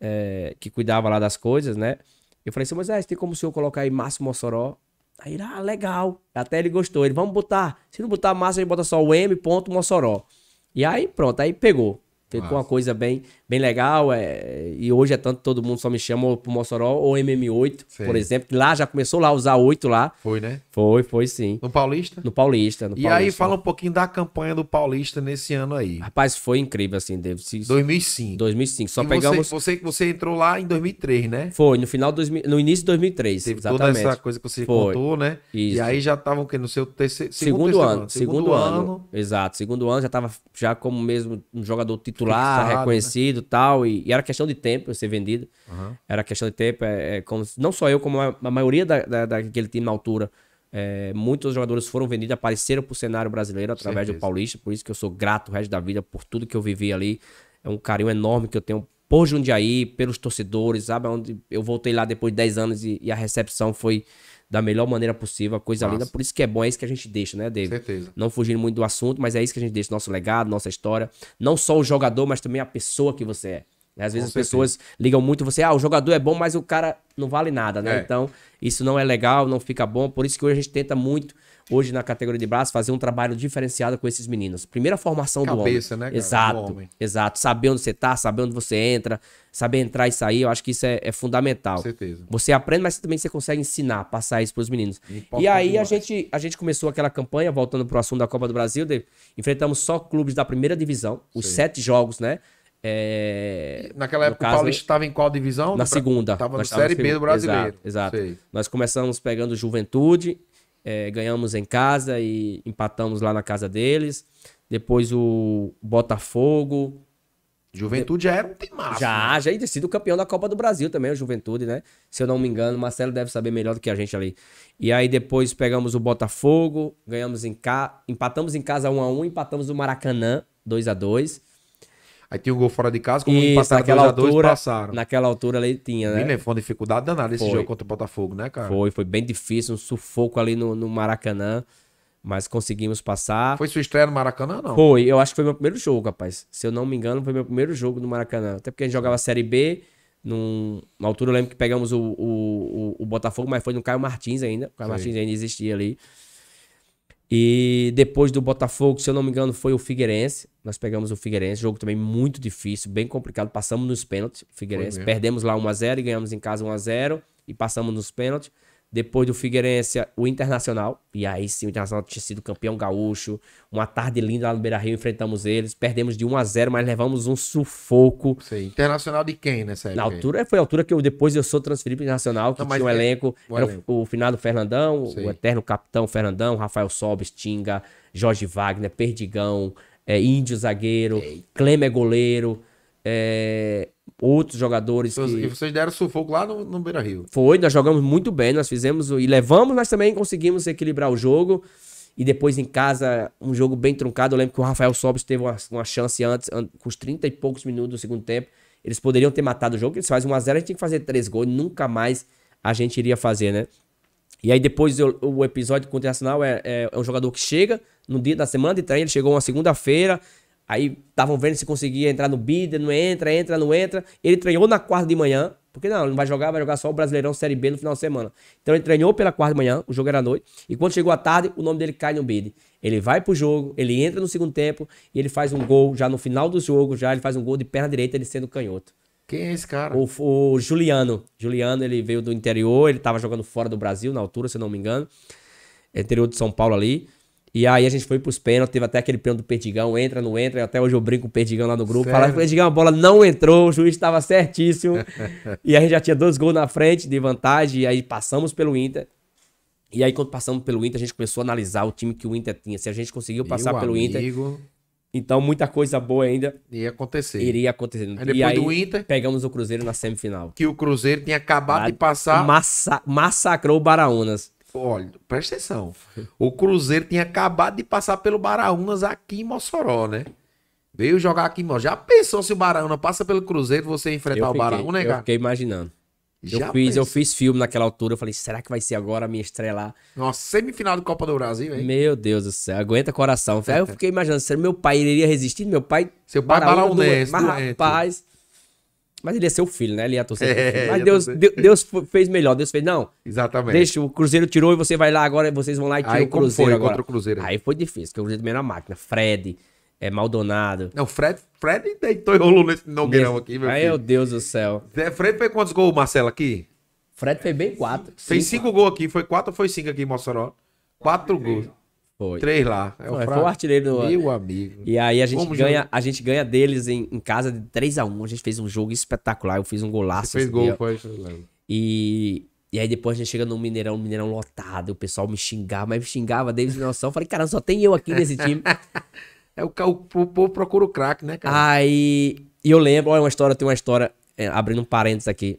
é, que cuidava lá das coisas, né? Eu falei, seu Moisés, tem como o senhor colocar aí Márcio Mossoró? Aí ele, ah, legal. Até ele gostou. Ele, vamos botar. Se não botar Márcio, a gente bota só o M. Mossoró. E aí, pronto, aí pegou. Ficou uma coisa bem bem legal. É, e hoje é tanto todo mundo só me chama pro Mossoró ou MM8, por exemplo. Lá já começou lá a usar 8 lá. Foi, né? Foi, foi sim. No Paulista? No Paulista. No e Paulista, aí fala um pouquinho da campanha do Paulista nesse ano aí. Rapaz, foi incrível assim, David. 2005. 2005. Só e pegamos. Você, você, você, entrou lá em 2003, né? Foi, no final, dois, no início de 2003. Teve exatamente. toda essa coisa que você foi. contou, né? Isso. E aí já estavam no seu terceiro, segundo, segundo ano, ano. Segundo, segundo ano. ano. Exato, segundo ano já tava já como mesmo um jogador titular, Fixado, né? reconhecido. Né? vendido tal, e, e era questão de tempo eu ser vendido. Uhum. Era questão de tempo, é, é, como, não só eu, como a, a maioria da, da, daquele time na altura. É, muitos jogadores foram vendidos, apareceram pro cenário brasileiro através do Paulista, por isso que eu sou grato o resto da vida por tudo que eu vivi ali. É um carinho enorme que eu tenho por Jundiaí, pelos torcedores, sabe? Onde eu voltei lá depois de 10 anos e, e a recepção foi da melhor maneira possível, a coisa Nossa. linda. Por isso que é bom, é isso que a gente deixa, né, David? Certeza. Não fugindo muito do assunto, mas é isso que a gente deixa, nosso legado, nossa história. Não só o jogador, mas também a pessoa que você é. Às vezes Com as certeza. pessoas ligam muito você, ah, o jogador é bom, mas o cara não vale nada, né? É. Então, isso não é legal, não fica bom. Por isso que hoje a gente tenta muito hoje na categoria de braço, fazer um trabalho diferenciado com esses meninos. Primeira formação Cabeça, do homem. Cabeça, né? Cara? Exato. Exato. Saber onde você tá, saber onde você entra, saber entrar e sair, eu acho que isso é, é fundamental. Com certeza. Você aprende, mas também você consegue ensinar, passar isso para os meninos. E aí a gente, a gente começou aquela campanha, voltando para o assunto da Copa do Brasil, de, enfrentamos só clubes da primeira divisão, os sete jogos, né? É... Naquela época caso, o Paulista estava em qual divisão? Na segunda. Estava na Série B do Brasileiro. Exato. exato. Nós começamos pegando Juventude, é, ganhamos em casa e empatamos lá na casa deles. Depois o Botafogo. Juventude já era um timaço. Já, né? já tinha sido campeão da Copa do Brasil também, o Juventude, né? Se eu não me engano, o Marcelo deve saber melhor do que a gente ali. E aí depois pegamos o Botafogo, ganhamos em casa, empatamos em casa 1 a 1, empatamos o Maracanã 2 a 2. Aí tinha um gol fora de casa, como passar aquela 2 passaram. Naquela altura ali tinha, né? Milan foi uma dificuldade danada esse foi. jogo contra o Botafogo, né, cara? Foi, foi bem difícil, um sufoco ali no, no Maracanã. Mas conseguimos passar. Foi sua estreia no Maracanã, não? Foi, eu acho que foi meu primeiro jogo, rapaz. Se eu não me engano, foi meu primeiro jogo no Maracanã. Até porque a gente jogava Série B, num, na altura eu lembro que pegamos o, o, o, o Botafogo, mas foi no Caio Martins ainda. O Caio Sim. Martins ainda existia ali. E depois do Botafogo, se eu não me engano, foi o Figueirense. Nós pegamos o Figueirense, jogo também muito difícil, bem complicado. Passamos nos pênaltis, Figueirense. Perdemos lá 1 a 0 e ganhamos em casa 1 a 0 e passamos nos pênaltis. Depois do Figueirense, o Internacional. E aí sim, o Internacional tinha sido campeão gaúcho. Uma tarde linda lá no Beira Rio, enfrentamos eles. Perdemos de 1 a 0 mas levamos um sufoco. Internacional de quem nessa época? Na altura, foi a altura que eu, depois eu sou transferido para o Internacional, que Não, tinha um é... elenco. O, era elenco. o, o finado Fernandão, o eterno capitão Fernandão, Rafael Sobes, Tinga, Jorge Wagner, Perdigão, é, Índio zagueiro, Eita. é goleiro. É, outros jogadores. Que... E vocês deram sufoco lá no, no Beira Rio. Foi, nós jogamos muito bem, nós fizemos e levamos, mas também conseguimos equilibrar o jogo. E depois em casa, um jogo bem truncado. Eu lembro que o Rafael Sobis teve uma, uma chance antes, com os 30 e poucos minutos do segundo tempo. Eles poderiam ter matado o jogo, eles fazem 1x0, a gente tinha que fazer 3 gols, nunca mais a gente iria fazer, né? E aí depois eu, o episódio contra o é, é, é um jogador que chega no dia da semana de treino, ele chegou uma segunda-feira, Aí estavam vendo se conseguia entrar no bid, não entra, entra, não entra. Ele treinou na quarta de manhã, porque não, não vai jogar, vai jogar só o Brasileirão Série B no final de semana. Então ele treinou pela quarta de manhã, o jogo era à noite, e quando chegou à tarde, o nome dele cai no bid. Ele vai pro jogo, ele entra no segundo tempo e ele faz um gol já no final do jogo, já ele faz um gol de perna direita, ele sendo canhoto. Quem é esse cara? O, o Juliano. Juliano, ele veio do interior, ele estava jogando fora do Brasil na altura, se não me engano. Interior de São Paulo ali. E aí a gente foi pros pênaltis, teve até aquele pênalti do Perdigão, entra, não entra, até hoje eu brinco com o Perdigão lá no grupo, Sério? falar, Perdigão, a bola não entrou, o juiz estava certíssimo, e a gente já tinha dois gols na frente de vantagem, e aí passamos pelo Inter, e aí quando passamos pelo Inter, a gente começou a analisar o time que o Inter tinha, se a gente conseguiu passar Meu pelo amigo. Inter... Então, muita coisa boa ainda. Ia acontecer. Iria acontecer. Aí depois e aí, do Inter. Pegamos o Cruzeiro na semifinal. Que o Cruzeiro tinha acabado a, de passar. Massa, massacrou o Baraunas. Olha, presta atenção. O Cruzeiro tinha acabado de passar pelo Baraunas aqui em Mossoró, né? Veio jogar aqui em Mossoró. Já pensou se o Baraúna passa pelo Cruzeiro, você enfrentar fiquei, o Baraúna, né, cara? Eu fiquei imaginando. Já eu fiz, eu fiz filme naquela altura, eu falei, será que vai ser agora a minha estreia lá? Nossa, semifinal do Copa do Brasil, hein? Meu Deus do céu, aguenta coração. Aí eu fiquei imaginando, será meu pai iria resistir? Meu pai. Seu pai é baraúnense, doente. Mas, rapaz, mas ele ia é ser o filho, né? Ele ia torcer. É, mas Deus, Deus, Deus, fez melhor. Deus fez, não. Exatamente. Deixa, o Cruzeiro tirou e você vai lá agora, vocês vão lá e tiram o Cruzeiro. Agora. Contra o Cruzeiro. Aí foi difícil, porque o Cruzeiro também era máquina. Fred, é, Maldonado. Não, Fred, Fred deitou e rolou nesse Nogueirão aqui, meu Ai, filho. Meu Deus do céu. Fred fez quantos gols, Marcelo, aqui? Fred fez bem quatro. Fez cinco, cinco gols aqui. Foi quatro ou foi cinco aqui em Mossoró? Quatro gols. Foi. Três lá. É o Foi, Fra... o artilheiro do Meu amigo. E aí a gente, ganha, a gente ganha deles em, em casa de 3x1. A, a, gente fez um jogo espetacular. Eu fiz um golaço. Você fez gol, foi, E. E aí depois a gente chega no Mineirão, Mineirão lotado, o pessoal me xingava, mas me xingava desde a noção. Eu falei, cara, só tem eu aqui nesse time. é o o povo procura o craque, né, cara? Aí. E eu lembro, olha, uma história, tem uma história, é, abrindo um parênteses aqui.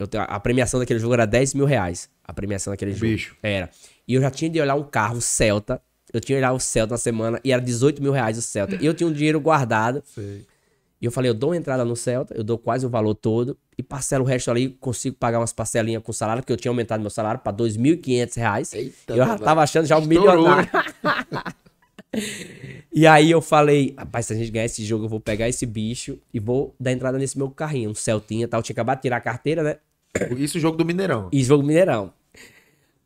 Eu tenho, a premiação daquele jogo era 10 mil reais. A premiação daquele Bicho. jogo. Era. E eu já tinha de olhar um carro Celta eu tinha olhado o Celta na semana e era 18 mil reais o Celta. E eu tinha um dinheiro guardado. Sei. E eu falei, eu dou entrada no Celta, eu dou quase o valor todo e parcelo o resto ali, consigo pagar umas parcelinhas com o salário, que eu tinha aumentado meu salário para 2.500 reais. Eita, eu já tava achando já um milionário. e aí eu falei, rapaz, se a gente ganhar esse jogo, eu vou pegar esse bicho e vou dar entrada nesse meu carrinho, um Celtinha e tal. Eu tinha acabado de tirar a carteira, né? Isso jogo do Mineirão. Isso jogo do Mineirão.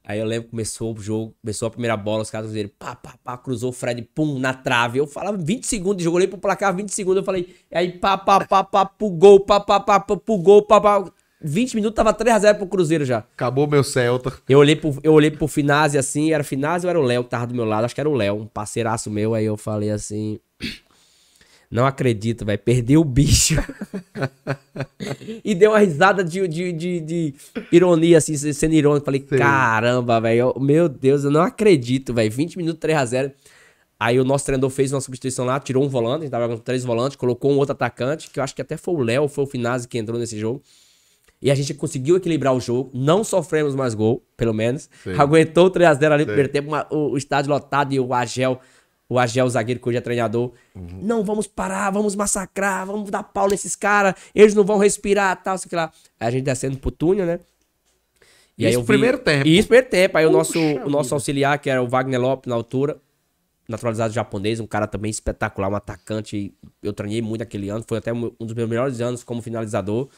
Aí eu lembro, começou o jogo, começou a primeira bola, os caras fizeram pá, pá, pá, cruzou o Fred, pum, na trave. Eu falava 20 segundos, joguei pro placar 20 segundos, eu falei, aí pá, pá, pá, pá, pro gol, pá, pá, pá, pá pro gol, pá, pá. 20 minutos tava 3x0 pro Cruzeiro já. Acabou meu Celta. Eu olhei pro, eu olhei pro Finazzi assim, era Finazzi ou era o Léo que tava do meu lado? Acho que era o Léo, um parceiraço meu. Aí eu falei assim, não acredito, vai perder o bicho. e deu uma risada de, de, de, de ironia, assim, sendo irônico. Falei, Sim. caramba, velho. Meu Deus, eu não acredito, velho. 20 minutos, 3x0. Aí o nosso treinador fez uma substituição lá, tirou um volante, a gente tava com três volantes, colocou um outro atacante, que eu acho que até foi o Léo, foi o Finazzi que entrou nesse jogo. E a gente conseguiu equilibrar o jogo, não sofremos mais gol, pelo menos. Sim. Aguentou o 3x0 ali no primeiro tempo, uma, o, o estádio lotado e o Agel o Agel, é zagueiro que hoje é treinador. Uhum. Não, vamos parar, vamos massacrar, vamos dar pau nesses caras, eles não vão respirar, tal, sei lá. Aí a gente descendo pro túnel, né? E isso aí eu vi... primeiro tempo. Isso primeiro tempo. Aí o nosso, o nosso auxiliar, que era o Wagner Lopes na altura, naturalizado japonês, um cara também espetacular, um atacante. Eu treinei muito aquele ano, foi até um dos meus melhores anos como finalizador.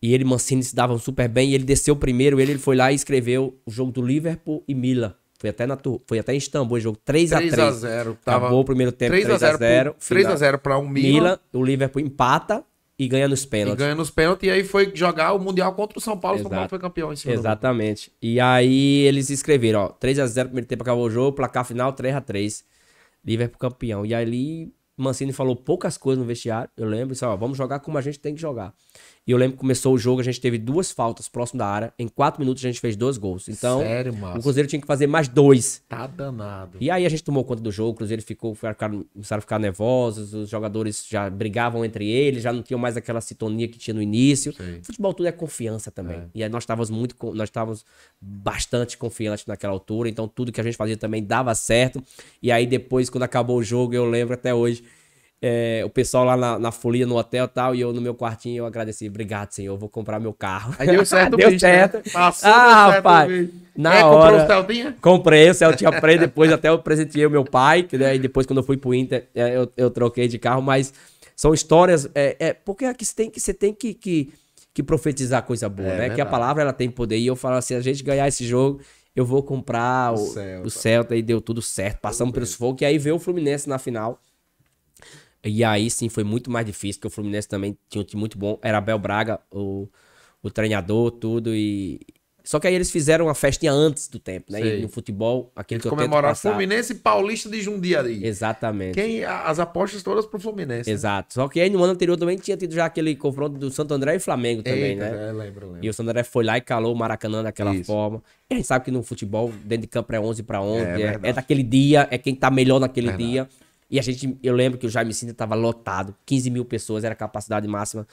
E ele e Mancini se davam super bem. E ele desceu primeiro, ele, ele foi lá e escreveu o jogo do Liverpool e Mila. Foi até, na, foi até em Istambul, jogo 3x3. 3x0. Acabou o primeiro tempo 3x0. 3x0 para o Milan. Milan. O Liverpool empata e ganha nos pênaltis. E ganha nos pênaltis. E aí foi jogar o Mundial contra o São Paulo. O São Paulo foi campeão em cima Exatamente. E aí eles escreveram, ó, 3x0, primeiro tempo acabou o jogo, placar final 3x3. Liverpool campeão. E ali Mancini falou poucas coisas no vestiário, eu lembro, só, ó, vamos jogar como a gente tem que jogar. E eu lembro que começou o jogo, a gente teve duas faltas próximo da área. Em quatro minutos a gente fez dois gols. Então, Sério, mano? o Cruzeiro tinha que fazer mais dois. Tá danado. E aí a gente tomou conta do jogo, o Cruzeiro ficou, começaram a ficar nervosos, os jogadores já brigavam entre eles, já não tinham mais aquela sintonia que tinha no início. Sim. Futebol tudo é confiança também. É. E aí nós estávamos muito, nós estávamos bastante confiantes naquela altura, então tudo que a gente fazia também dava certo. E aí depois, quando acabou o jogo, eu lembro até hoje é, o pessoal lá na, na folia no hotel e tal, e eu no meu quartinho eu agradeci. Obrigado, senhor, vou comprar meu carro. Aí deu certo, deu bicho, né? certo. Né? Passou, ah, deu rapaz. Na é, hora. Comprou o Celtinha? Comprei o Celtinha Prey, depois até eu presenteei o meu pai, né? E depois, quando eu fui pro Inter, é, eu, eu troquei de carro, mas são histórias. É, é porque aqui você tem que. Você tem que, que, que profetizar coisa boa, é, né? Verdade. Que a palavra ela tem poder. E eu falo assim: a gente ganhar esse jogo, eu vou comprar o, o Celta. o Celta e deu tudo certo. Passamos tudo pelo sufoco. E aí veio o Fluminense na final. E aí sim foi muito mais difícil, porque o Fluminense também tinha um time muito bom. Era Abel Braga, o, o treinador, tudo. E, só que aí eles fizeram uma festinha antes do tempo, né? E no futebol, aquele eles que eu comemorar Fluminense e Paulista de ali. Exatamente. Quem as apostas todas pro Fluminense. Né? Exato. Né? Só que aí no ano anterior também tinha tido já aquele confronto do Santo André e Flamengo também, Eita, né? É, lembro, lembro. E o Santo André foi lá e calou o Maracanã daquela Isso. forma. E a gente sabe que no futebol, dentro de campo é 11 para 11, é, é, é, daquele dia, é quem tá melhor naquele verdade. dia. E a gente, eu lembro que o Jaime Sintra tava lotado, 15 mil pessoas era a capacidade máxima.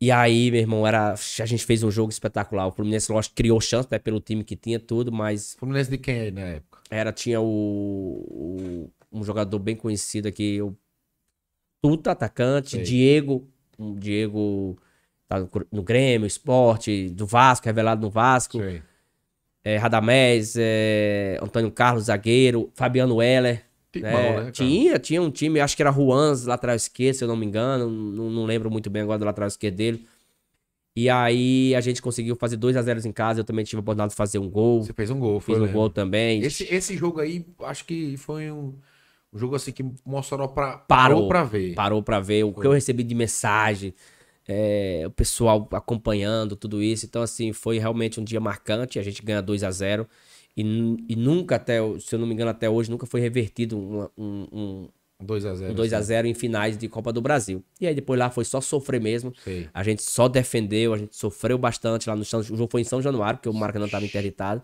E aí, meu irmão, era, a gente fez um jogo espetacular. O Fluminense, lógico, criou chance, né, pelo time que tinha tudo, mas. Fluminense de quem aí na época? Era, tinha o, o um jogador bem conhecido aqui, o Tuta, atacante, Sei. Diego, um Diego tá no, no Grêmio, esporte, do Vasco, revelado no Vasco. Sei. É, Radamés, é, Antônio Carlos, zagueiro, Fabiano Heller. Timão, é, né tinha, tinha um time, acho que era Juan, lateral esquerdo, se eu não me engano. Não, não lembro muito bem agora do lateral esquerdo dele. E aí a gente conseguiu fazer 2 a 0 em casa. Eu também tive a oportunidade de fazer um gol. Você fez um gol, foi. Fiz um gol também. Esse, esse jogo aí, acho que foi um, um jogo assim que mostrou pra, parou, pra ver. Parou pra ver. O que eu recebi de mensagem, é, o pessoal acompanhando tudo isso. Então, assim, foi realmente um dia marcante. A gente ganha 2 a 0 e, e, nunca até, se eu não me engano, até hoje, nunca foi revertido um, um, um 2x0 um 2 a 0 assim. em finais de Copa do Brasil. E aí depois lá foi só sofrer mesmo. Sei. A gente só defendeu, a gente sofreu bastante lá no chão. O jogo foi em São Januário, porque o Marca não estava interditado.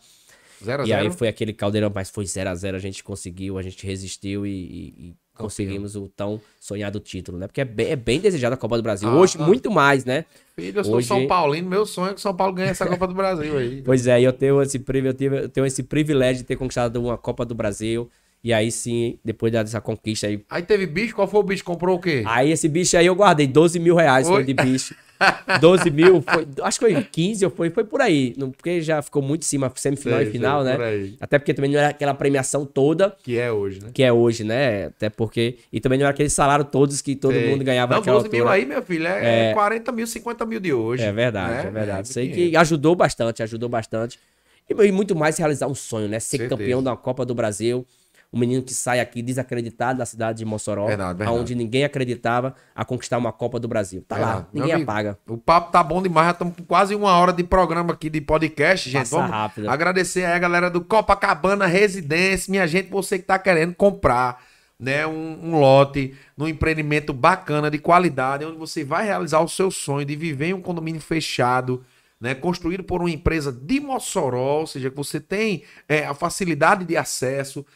0 a 0 E aí foi aquele caldeirão, mas foi 0 x 0 a gente conseguiu, a gente resistiu e, e, conseguimos o tão sonhado título, né? Porque é bem, é bem desejada a Copa do Brasil. Ah, Hoje, ah. muito mais, né? Filho, eu Hoje... sou São Paulino, meu sonho é que São Paulo ganhe essa Copa do Brasil aí. pois é, eu tenho, esse, eu, tenho, eu tenho esse privilégio de ter conquistado uma Copa do Brasil. E aí sim, depois dessa conquista aí. Aí teve bicho, qual foi o bicho? Comprou o quê? Aí esse bicho aí eu guardei 12 mil reais foi de bicho. 12 mil, foi, acho que foi 15 ou foi, foi por aí. porque já ficou muito em cima, semifinal sei, e final, sei, né? Até porque também não era aquela premiação toda. Que é hoje, né? Que é hoje, né? Até porque. E também não era aquele salário todos que todo sei. mundo ganhava não, 12 mil aí, meu filho, é, é 40 mil, 50 mil de hoje. É verdade, né? é verdade. É, sei é que ajudou bastante, ajudou bastante. E, e muito mais realizar um sonho, né? Ser Certeza. campeão da Copa do Brasil o menino que sai aqui desacreditado da cidade de Mossoró, aonde onde ninguém acreditava a conquistar uma Copa do Brasil. Tá verdade. lá, ninguém amigo, apaga. O papo tá bom demais, já estamos com quase uma hora de programa aqui de podcast, gente. Passa Vamos rápido. agradecer aí a galera do Copacabana Residência, minha gente, você que tá querendo comprar né, um, um, lote, num empreendimento bacana, de qualidade, onde você vai realizar o seu sonho de viver em um condomínio fechado, né, construído por uma empresa de Mossoró, ou seja, que você tem é, a facilidade de acesso,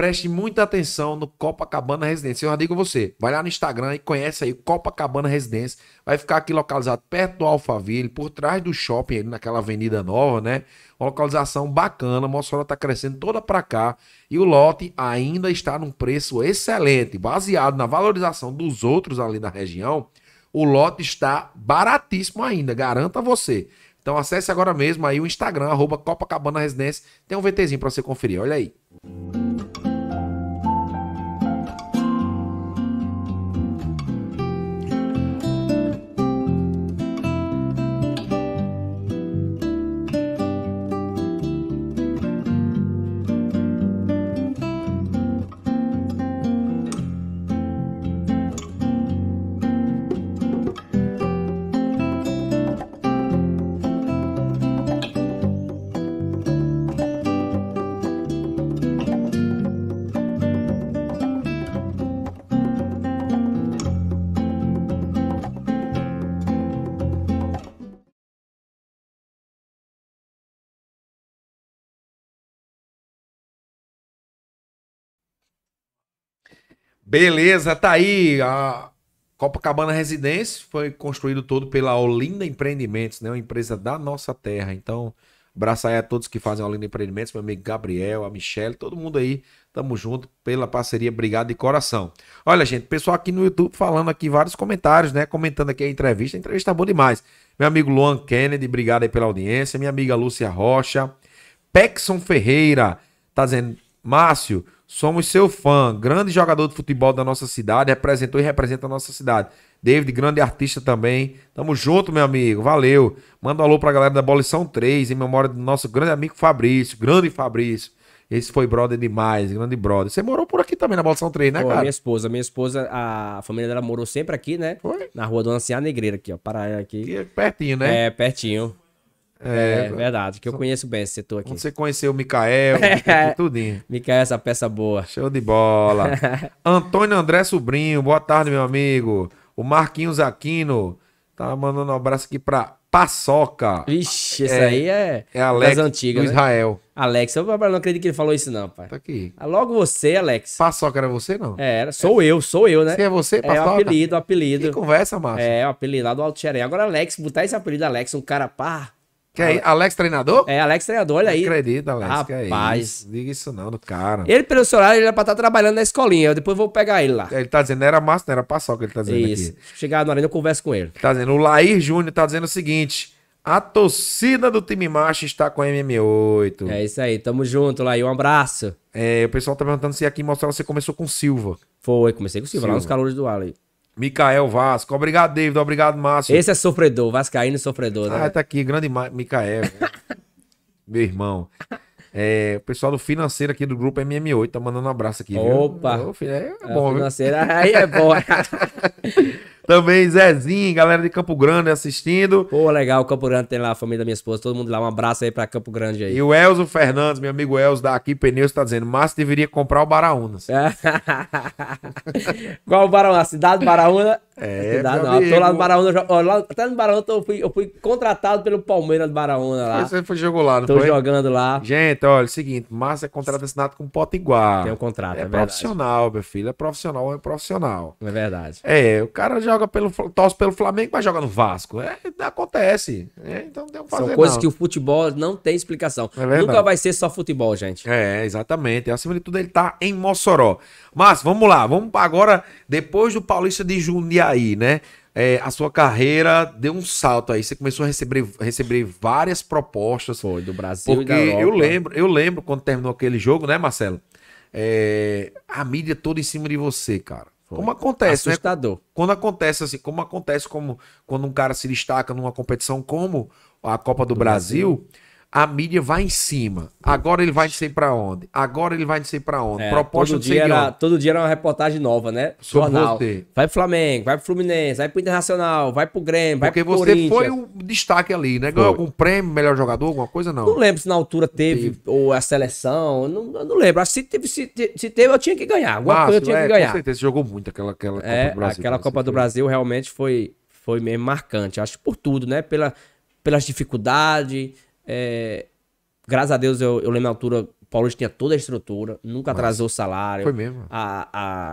preste muita atenção no Copacabana Residência. Eu já digo você, vai lá no Instagram e conhece aí Copacabana Residência. Vai ficar aqui localizado perto do Alphaville, por trás do shopping, ali naquela avenida nova, né? Uma localização bacana, Mossoró tá crescendo toda para cá e o lote ainda está num preço excelente, baseado na valorização dos outros ali na região. O lote está baratíssimo ainda, garanta você. Então acesse agora mesmo aí o Instagram, arroba Copacabana Residência. Tem um VTzinho para você conferir, olha aí. Beleza, tá aí a Copacabana Residência foi construído todo pela Olinda Empreendimentos, né? Uma empresa da nossa terra. Então, abraço aí a todos que fazem a Olinda Empreendimentos, meu amigo Gabriel, a Michelle, todo mundo aí. Tamo junto pela parceria, obrigado de coração. Olha, gente, pessoal aqui no YouTube falando aqui vários comentários, né? Comentando aqui a entrevista. A entrevista tá boa demais. Meu amigo Luan Kennedy, obrigado aí pela audiência. Minha amiga Lúcia Rocha. Pexon Ferreira, tá dizendo, Márcio, Somos seu fã, grande jogador de futebol da nossa cidade, representou e representa a nossa cidade. David, grande artista também. Tamo junto, meu amigo. Valeu. Manda um alô pra galera da Abolição 3, em memória do nosso grande amigo Fabrício. Grande Fabrício. Esse foi brother demais, grande brother. Você morou por aqui também, na Abolição 3, né, Pô, cara? Minha esposa, minha esposa, a família dela morou sempre aqui, né? Foi? Na rua do Anciã Negreira, aqui, ó. Pará, aqui. É pertinho, né? É, pertinho. É, é, é, verdade, que eu conheço bem esse setor aqui. Quando você conheceu o Micael? É. tudinho. Micael, é essa peça boa. Show de bola. Antônio André Sobrinho, boa tarde, meu amigo. O Marquinhos Aquino tá mandando um abraço aqui pra Paçoca. Vixe, isso é, aí é, é Alex, das antigas. Do né? Israel. Alex, eu não acredito que ele falou isso, não, pai. Tá aqui. Ah, logo você, Alex. Paçoca era você, não? É, era, sou é. eu, sou eu, né? Você é você, Paçoca? É o apelido, o apelido. Que conversa, Márcio. É, o apelido lá do Alto Xerém. Agora, Alex, botar esse apelido Alex, um cara, pá. Que aí, Alex treinador? É, Alex treinador, olha aí. Não acredito, Alex. É Rapaz. Isso? Diga isso não do cara. Ele, pelo seu horário, ele era pra estar tá trabalhando na escolinha. Eu depois vou pegar ele lá. Ele tá dizendo, não era massa, não né? era que ele tá dizendo isso. aqui. Chegar na arena, eu converso com ele. Tá dizendo, o Lair Júnior tá dizendo o seguinte... A torcida do time macho está com a MM8. É isso aí, tamo junto, Lair. Um abraço. É, o pessoal tá perguntando se aqui em Mostrar você começou com Silva. Foi, comecei com Silva, Silva. lá nos calores do ar Micael Vasco. Obrigado, David. Obrigado, Márcio. Esse é sofredor, Vascaíno é sofredor, né? Ah, tá aqui, grande Micael. Né? meu irmão. É, o pessoal do financeiro aqui do grupo MM8 tá mandando um abraço aqui. Opa! Viu? É, é, bom, financeira aí é bom. Também Zezinho, galera de Campo Grande assistindo. Pô, legal, Campo Grande tem lá a família da minha esposa, todo mundo lá. Um abraço aí pra Campo Grande aí. E o Elzo Fernandes, meu amigo Elzo daqui Pneus, tá dizendo: Márcio deveria comprar o Baraunas. É. Qual o Baraunas? A cidade do Baraúna? É, cidade, não. Amigo. tô lá no Baraúna, lá, até no Baraúna eu fui, eu fui contratado pelo Palmeiras do Baraúna lá. Você foi jogou lá, não tô foi? Tô jogando lá. Gente, olha, é o seguinte, Márcio é contrato assinado com Potiguar. Tem um contrato, é, é profissional, meu filho, é profissional, é profissional. É verdade. É, o cara joga joga pelo, torce pelo Flamengo, mas joga no Vasco. É, acontece. É, então tem que fazer. São coisas não. que o futebol não tem explicação. É Nunca vai ser só futebol, gente. É, exatamente. Acima de tudo, ele tá em Mossoró. Mas vamos lá, vamos agora, depois do Paulista de Jundiaí, né? É, a sua carreira deu um salto aí. Você começou a receber, receber várias propostas. Foi, do Brasil porque Eu lembro, eu lembro quando terminou aquele jogo, né, Marcelo? É, a mídia toda em cima de você, cara. Foi. Como acontece, né? Assustador. né? Quando acontece assim, como acontece como quando um cara se destaca numa competição como a Copa do, do Brasil, Brasil a mídia vai em cima. Agora ele vai dizer para onde. Agora ele vai dizer para onde. É, Proposta todo dia era, Todo dia era uma reportagem nova, né? Sobre Jornal. Você. Vai pro Flamengo, vai pro Fluminense, vai pro Internacional, vai pro Grêmio, Porque vai pro Corinthians. Porque você foi o destaque ali, né? Ganhou algum prêmio, melhor jogador, alguma coisa não? Não lembro se na altura teve, teve. ou a seleção, não, não lembro. Se teve, se, teve, se teve, eu tinha que ganhar. Alguma Márcio, ah, coisa eu tinha é, que ganhar. Com certeza, você jogou muito aquela, aquela é, Copa do é, Brasil. Aquela Copa do Brasil realmente foi, foi meio marcante. Acho por tudo, né? Pela, pelas dificuldades é, graças a Deus, eu, eu lembro na altura, o Paulo tinha toda a estrutura, nunca atrasou o salário. Foi mesmo. A,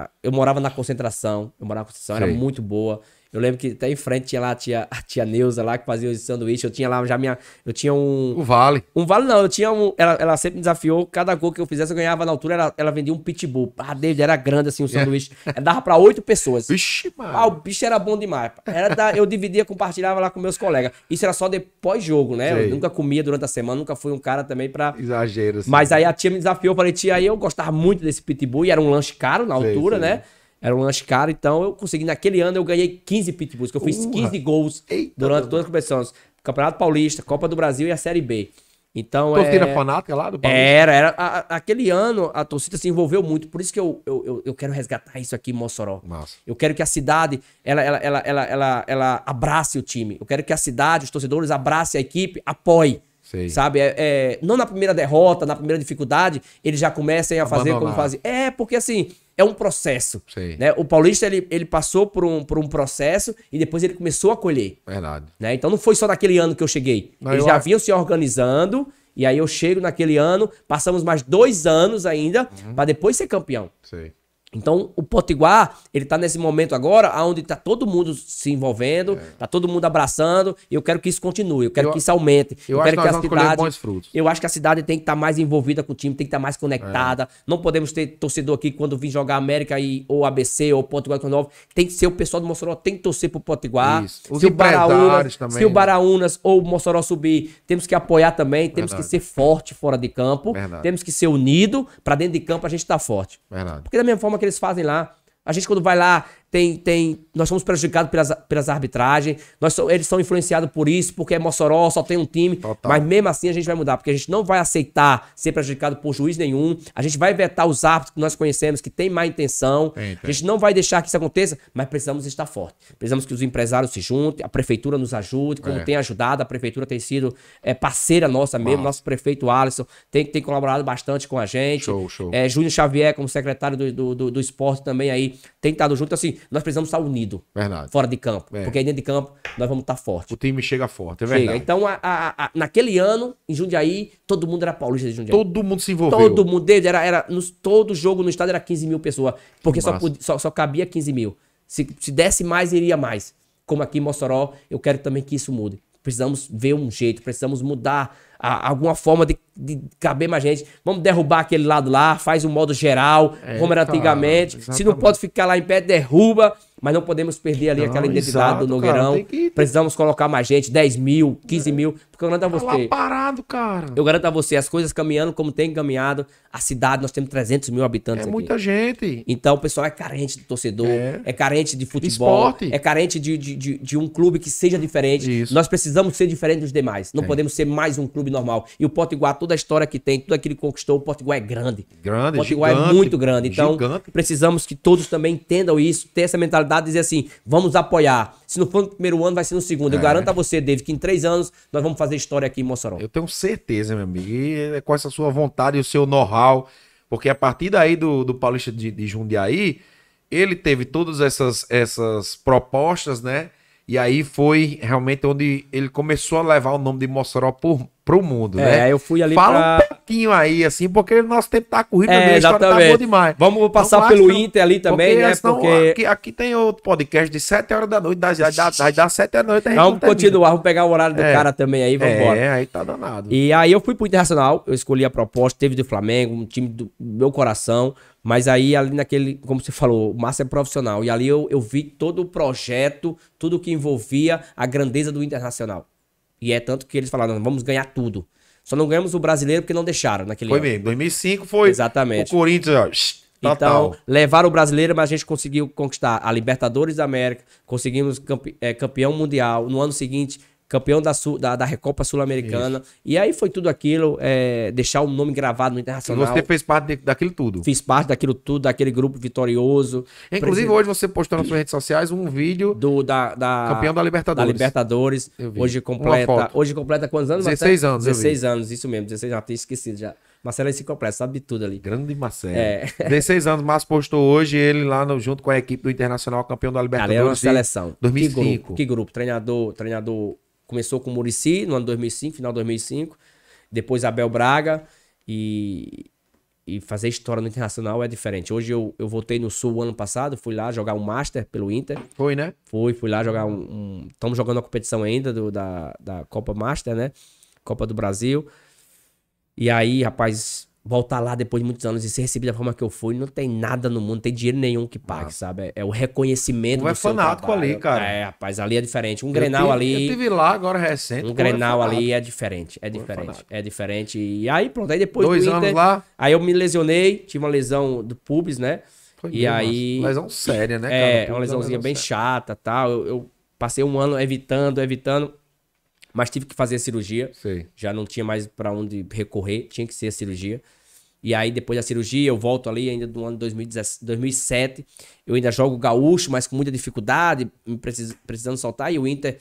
a, eu morava na concentração, eu morava na concentração, Sei. era muito boa. Eu lembro que até em frente tinha lá a tia, a tia Neuza lá que fazia os sanduíches. Eu tinha lá já minha. Eu tinha um. Um vale. Um vale não, eu tinha um. Ela, ela sempre me desafiou. Cada gol que eu fizesse, eu ganhava na altura. Ela, ela vendia um pitbull. Ah, dele era grande assim o um é. sanduíche. É. Dava pra oito pessoas. Vixe, mano. Ah, o bicho era bom demais. Era da, eu dividia, compartilhava lá com meus colegas. Isso era só depois jogo, né? Sei. Eu nunca comia durante a semana, nunca fui um cara também pra. Exagero, sim. Mas aí a tia me desafiou. Eu falei, tia, aí eu gostava muito desse pitbull e era um lanche caro na altura, sei, sei. né? Era um lanche caro, então eu consegui. Naquele ano eu ganhei 15 pitbulls, que eu fiz Ura. 15 gols Eita durante todas as competições. Campeonato Paulista, Copa do Brasil e a Série B. Então, torcida é... fanática lá do Paulista? Era, era. A, aquele ano a torcida se envolveu muito. Por isso que eu, eu, eu, eu quero resgatar isso aqui em Mossoró. Eu quero que a cidade ela, ela, ela, ela, ela, ela abrace o time. Eu quero que a cidade, os torcedores, abracem a equipe, apoiem. Sei. Sabe? É, é, não na primeira derrota, na primeira dificuldade, eles já comecem a fazer como fazer. É, porque assim, é um processo. Né? O paulista ele, ele passou por um, por um processo e depois ele começou a colher. Verdade. Né? Então não foi só naquele ano que eu cheguei. Mas Eles eu já acho... vinham se organizando e aí eu chego naquele ano, passamos mais dois anos ainda uhum. para depois ser campeão. Sim. Então, o Potiguar, ele tá nesse momento agora onde tá todo mundo se envolvendo, é. tá todo mundo abraçando, e eu quero que isso continue, eu quero eu, que isso aumente. Eu, eu quero que, a cidade. Eu acho que a cidade tem que estar tá mais envolvida com o time, tem que estar tá mais conectada. É. Não podemos ter torcedor aqui quando vir jogar América e, ou ABC ou Potiguar com Novo. Tem que ser o pessoal do Mossoró, tem que torcer pro Potiguar. Isso. Os se o Baraunas, também, se o Baraunas né? ou o Mossoró subir, temos que apoiar também, temos Verdade. que ser forte fora de campo, Verdade. temos que ser unido, para dentro de campo a gente tá forte. Verdade. Porque da mesma forma que que eles fazem lá. A gente, quando vai lá, tem, tem, nós somos prejudicados pelas, pelas arbitragens, nós so, eles são influenciados por isso, porque é Mossoró, só tem um time, Total. mas mesmo assim a gente vai mudar, porque a gente não vai aceitar ser prejudicado por juiz nenhum, a gente vai vetar os árbitros que nós conhecemos que tem má intenção, a gente não vai deixar que isso aconteça, mas precisamos estar forte, precisamos que os empresários se juntem, a prefeitura nos ajude, como é. tem ajudado, a prefeitura tem sido é, parceira nossa mesmo, Uau. nosso prefeito Alisson tem, tem colaborado bastante com a gente, show, show. É, Júnior Xavier como secretário do, do, do, do esporte também aí, tem estado junto, assim, nós precisamos estar unidos. Verdade. Fora de campo. É. Porque aí dentro de campo nós vamos estar forte. O time chega forte, é verdade. Chega. Então, a, a, a, naquele ano, em Jundiaí, todo mundo era paulista de Jundiaí. Todo mundo se envolveu. Todo mundo. dele era, era, nos, todo jogo no estádio era 15 mil pessoas. Porque só, podia, só, só, cabia 15 mil. Se, se desse mais, iria mais. Como aqui em Mossoró, eu quero também que isso mude. Precisamos ver um jeito, precisamos mudar a, alguma forma de de caber mais gente. Vamos derrubar aquele lado lá, faz um modo geral, é, como era antigamente. Exatamente. Se não pode ficar lá em pé, derruba. Mas não podemos perder ali não, aquela identidade exato, do Nogueirão. Cara, que... Precisamos colocar mais gente, 10 mil, 15 é. mil. Porque eu garanto a tá você. Tá parado, cara. Eu garanto a você, as coisas caminhando como tem caminhado. A cidade, nós temos 300 mil habitantes. É aqui. muita gente. Então o pessoal é carente de torcedor, é, é carente de futebol, Esporte. é carente de, de, de, de, um clube que seja diferente. Isso. Nós precisamos ser diferente dos demais. Não é. podemos ser mais um clube normal. E o Potiguar, todo toda a história que tem, tudo aquilo que conquistou, o Portugal é grande. Grande, o Portugal é gigante, é muito grande. Então, gigante. precisamos que todos também entendam isso, ter essa mentalidade e dizer assim, vamos apoiar. Se não for no primeiro ano, vai ser no segundo. É. Eu garanto a você, David, que em três anos nós vamos fazer história aqui em Mossoró. Eu tenho certeza, meu amigo. E é com essa sua vontade e o seu know-how, porque a partir daí do, do Paulista de, de Jundiaí, ele teve todas essas, essas propostas, né? E aí foi realmente onde ele começou a levar o nome de Mossoró por, pro mundo, é, né? eu fui ali Fala pra... um pouquinho aí, assim, porque o nosso tempo tá corrido, é, a história tá boa demais. Vamos passar então, pelo Inter ali também, porque, né? porque... Aqui, aqui, tem outro podcast de 7 horas da noite, das, das, das, 7 da noite. vamos continuar, vamos pegar o horário do é, cara também aí, vamos é, embora. É, aí tá danado. E aí eu fui pro Internacional, eu escolhi a proposta, teve do Flamengo, um time do meu coração, mas aí ali naquele, como você falou, o Márcio é profissional, e ali eu, eu vi todo o projeto, tudo que envolvia a grandeza do Internacional. E é tanto que eles falaram, vamos ganhar tudo. Só não ganhamos o brasileiro porque não deixaram naquele foi ano. Foi mesmo, 2005 foi. Exatamente. O Corinthians, ó, Então, levaram o brasileiro, mas a gente conseguiu conquistar a Libertadores da América, conseguimos campe é, campeão mundial. No ano seguinte, campeão da, Sul, da, da Recopa Sul-Americana. E aí foi tudo aquilo, é, deixar o nome gravado no então, Internacional. E você fez parte de, daquilo tudo? Fiz parte daquilo tudo, daquele grupo vitorioso. Inclusive, hoje você postou nas suas redes sociais um vídeo do da, da campeão da Libertadores. Da Libertadores. Hoje completa, hoje completa quantos anos? 16 anos. 16 anos, isso mesmo, 16 anos, tinha esquecido já. Marcelo é completa sabe de tudo ali. Grande Marcelo. É. 16 anos, mas postou hoje ele lá no, junto com a equipe do Internacional, campeão da é Libertadores. uma seleção. 2005. Que grupo, que grupo, treinador, treinador começou com o Murici no ano 2005, final de 2005, depois Abel Braga e, e fazer história no Internacional é diferente. Hoje eu, eu voltei no Sul ano passado, fui lá jogar um Master pelo Inter. Foi, né? Fui, fui lá jogar um. Estamos um, jogando a competição ainda do, da, da Copa Master, né? Copa do Brasil. E aí, rapaz, voltar lá depois de muitos anos e ser recebido da forma que eu fui, não tem nada no mundo, não tem dinheiro nenhum que pague, ah. sabe? É, é, o reconhecimento Não é fanático trabalho. ali, cara. É, rapaz, ali é diferente. Um eu Grenal tive, ali... Eu tive lá agora recente. Um é Grenal é ali é diferente, é, é diferente, é, diferente. E aí, pronto, aí depois Dois anos lá. Aí eu me lesionei, tive uma lesão do pubis, né? Foi e aí... Lesão séria, né, é, cara? É, uma lesãozinha bem séria. chata tal. Eu, eu passei um ano evitando, evitando mas tive que fazer a cirurgia. Sim. Já não tinha mais para onde recorrer, tinha que ser a cirurgia. E aí, depois da cirurgia, eu volto ali ainda do ano 2007. Eu ainda jogo gaúcho, mas com muita dificuldade, precisando soltar. E o Inter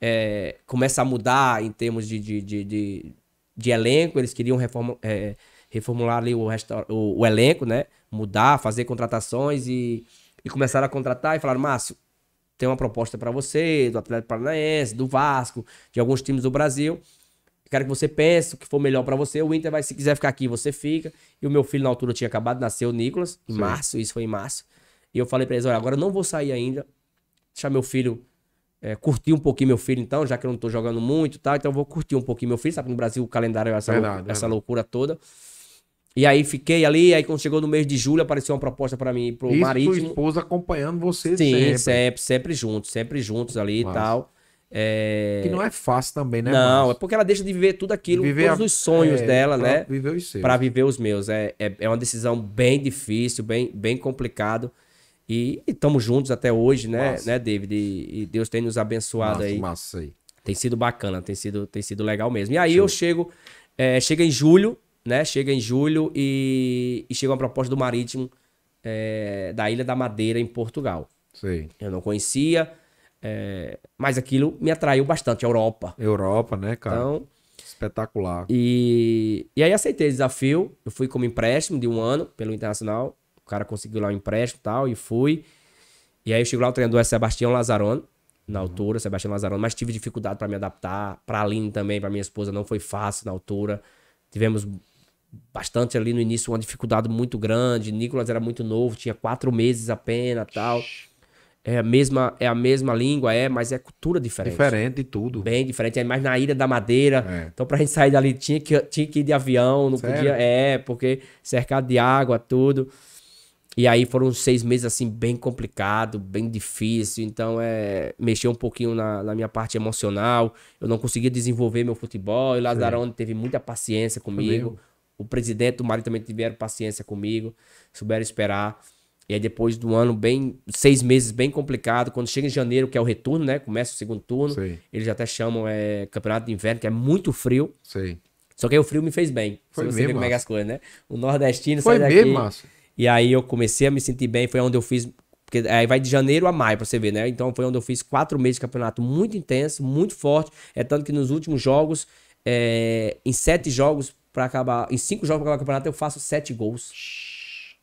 é, começa a mudar em termos de, de, de, de, de elenco. Eles queriam reforma, é, eh, reformular ali o, resta o, o, elenco, né? Mudar, fazer contratações e, e começaram a contratar. E falaram, Márcio, tem uma proposta para você, do Atlético Paranaense, do Vasco, de alguns times do Brasil. Eu quero que você pense o que for melhor para você. O Inter vai, se quiser ficar aqui, você fica. E o meu filho na altura tinha acabado de nascer, o Nicolas, em Sim. março, isso foi em março. E eu falei para eles: olha, agora eu não vou sair ainda. Deixar meu filho é, curtir um pouquinho meu filho, então, já que eu não tô jogando muito, tá? Então eu vou curtir um pouquinho meu filho, sabe? No Brasil o calendário é essa, verdade, loucura, verdade. essa loucura toda. E aí fiquei ali, aí quando chegou no mês de julho, apareceu uma proposta para mim pro Isso, marítimo. sua esposa acompanhando você Sim, sempre. sempre, sempre juntos, sempre juntos ali e tal. É... Que não é fácil também, né? Não, mas... é porque ela deixa de viver tudo aquilo, viver todos a... os sonhos é, dela, pra né? Viver os seus. Pra viver os meus. É, é, é uma decisão bem difícil, bem, bem complicado. E estamos juntos até hoje, né, massa. né David? E, e, Deus tem nos abençoado massa, aí. Massa aí. Tem sido bacana, tem sido, tem sido legal mesmo. E aí Sim. eu chego, é, chega em julho, né? Chega em julho e, e chega uma proposta do Marítimo é, da Ilha da Madeira, em Portugal. Sim. Eu não conhecia. É, mas aquilo me atraiu bastante, a Europa. Europa, né, cara? Então, Espetacular. E, e aí aceitei o desafio. Eu fui como empréstimo de um ano pelo Internacional. O cara conseguiu lá o um empréstimo e tal, e fui. E aí eu chego lá, o treinador é Sebastião Lazarone, na uhum. altura, uhum. Sebastião Lazarone, mas tive dificuldade para me adaptar. Pra Aline também, pra minha esposa, não foi fácil na altura. Tivemos bastante ali no início uma dificuldade muito grande. Nicolas era muito novo, tinha quatro meses apenas tal. Shhh. É a mesma, é a mesma língua, é, mas é cultura diferente. Diferente de tudo. Bem diferente, é mas na Ilha da Madeira. É. Então, pra gente sair dali, tinha que, tinha que ir de avião, não Sério? podia. É, porque cercado de água, tudo. E aí foram seis meses, assim, bem complicado, bem difícil. Então, é, mexeu um pouquinho na, na minha parte emocional. Eu não conseguia desenvolver meu futebol. E Lazarone teve muita paciência comigo. O presidente, o marido também tiveram paciência comigo, souberam esperar. E aí depois do ano bem, seis meses bem complicado, quando chega em janeiro, que é o retorno, né? Começa o segundo turno. Sei. Eles até chamam é, campeonato de inverno, que é muito frio. Sei. Só que aí o frio me fez bem. Foi você mesmo, vê como é que é as coisas, né? O nordestino Foi sai mesmo, Márcio. E aí eu comecei a me sentir bem, foi onde eu fiz. Porque aí vai de janeiro a maio, pra você ver, né? Então foi onde eu fiz quatro meses de campeonato muito intenso, muito forte. É tanto que nos últimos jogos, é, em sete jogos para acabar. Em cinco jogos pra acabar o campeonato, eu faço sete gols.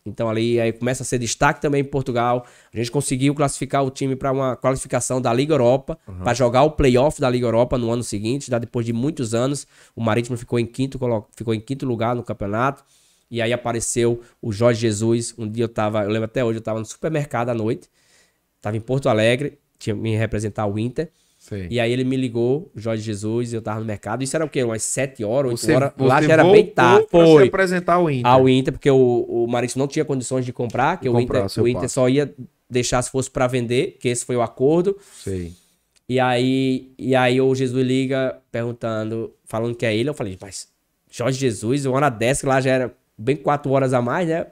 Então ali aí começa a ser destaque também em Portugal. A gente conseguiu classificar o time para uma qualificação da Liga Europa, uhum. para jogar o playoff da Liga Europa no ano seguinte, já depois de muitos anos. O Marítimo ficou em quinto, ficou em quinto lugar no campeonato. E aí apareceu o Jorge Jesus. Um dia eu tava, eu lembro até hoje, eu estava no supermercado à noite, estava em Porto Alegre, tinha me representar o Inter. E aí ele me ligou, Jorge Jesus, e eu tava no mercado. Isso era o quê? Umas 7 horas, 8 horas. lá já era bem tarde. Foi. apresentar o Inter. Ao Inter, porque o, o Marítimo não tinha condições de comprar, que o, comprar, Inter, o Inter só ia deixar se fosse para vender, que esse foi o acordo. E aí, e aí o Jesus liga perguntando, falando que é ele. Eu falei, mas Jorge Jesus, uma hora dessa, que lá já era bem 4 horas a mais, né?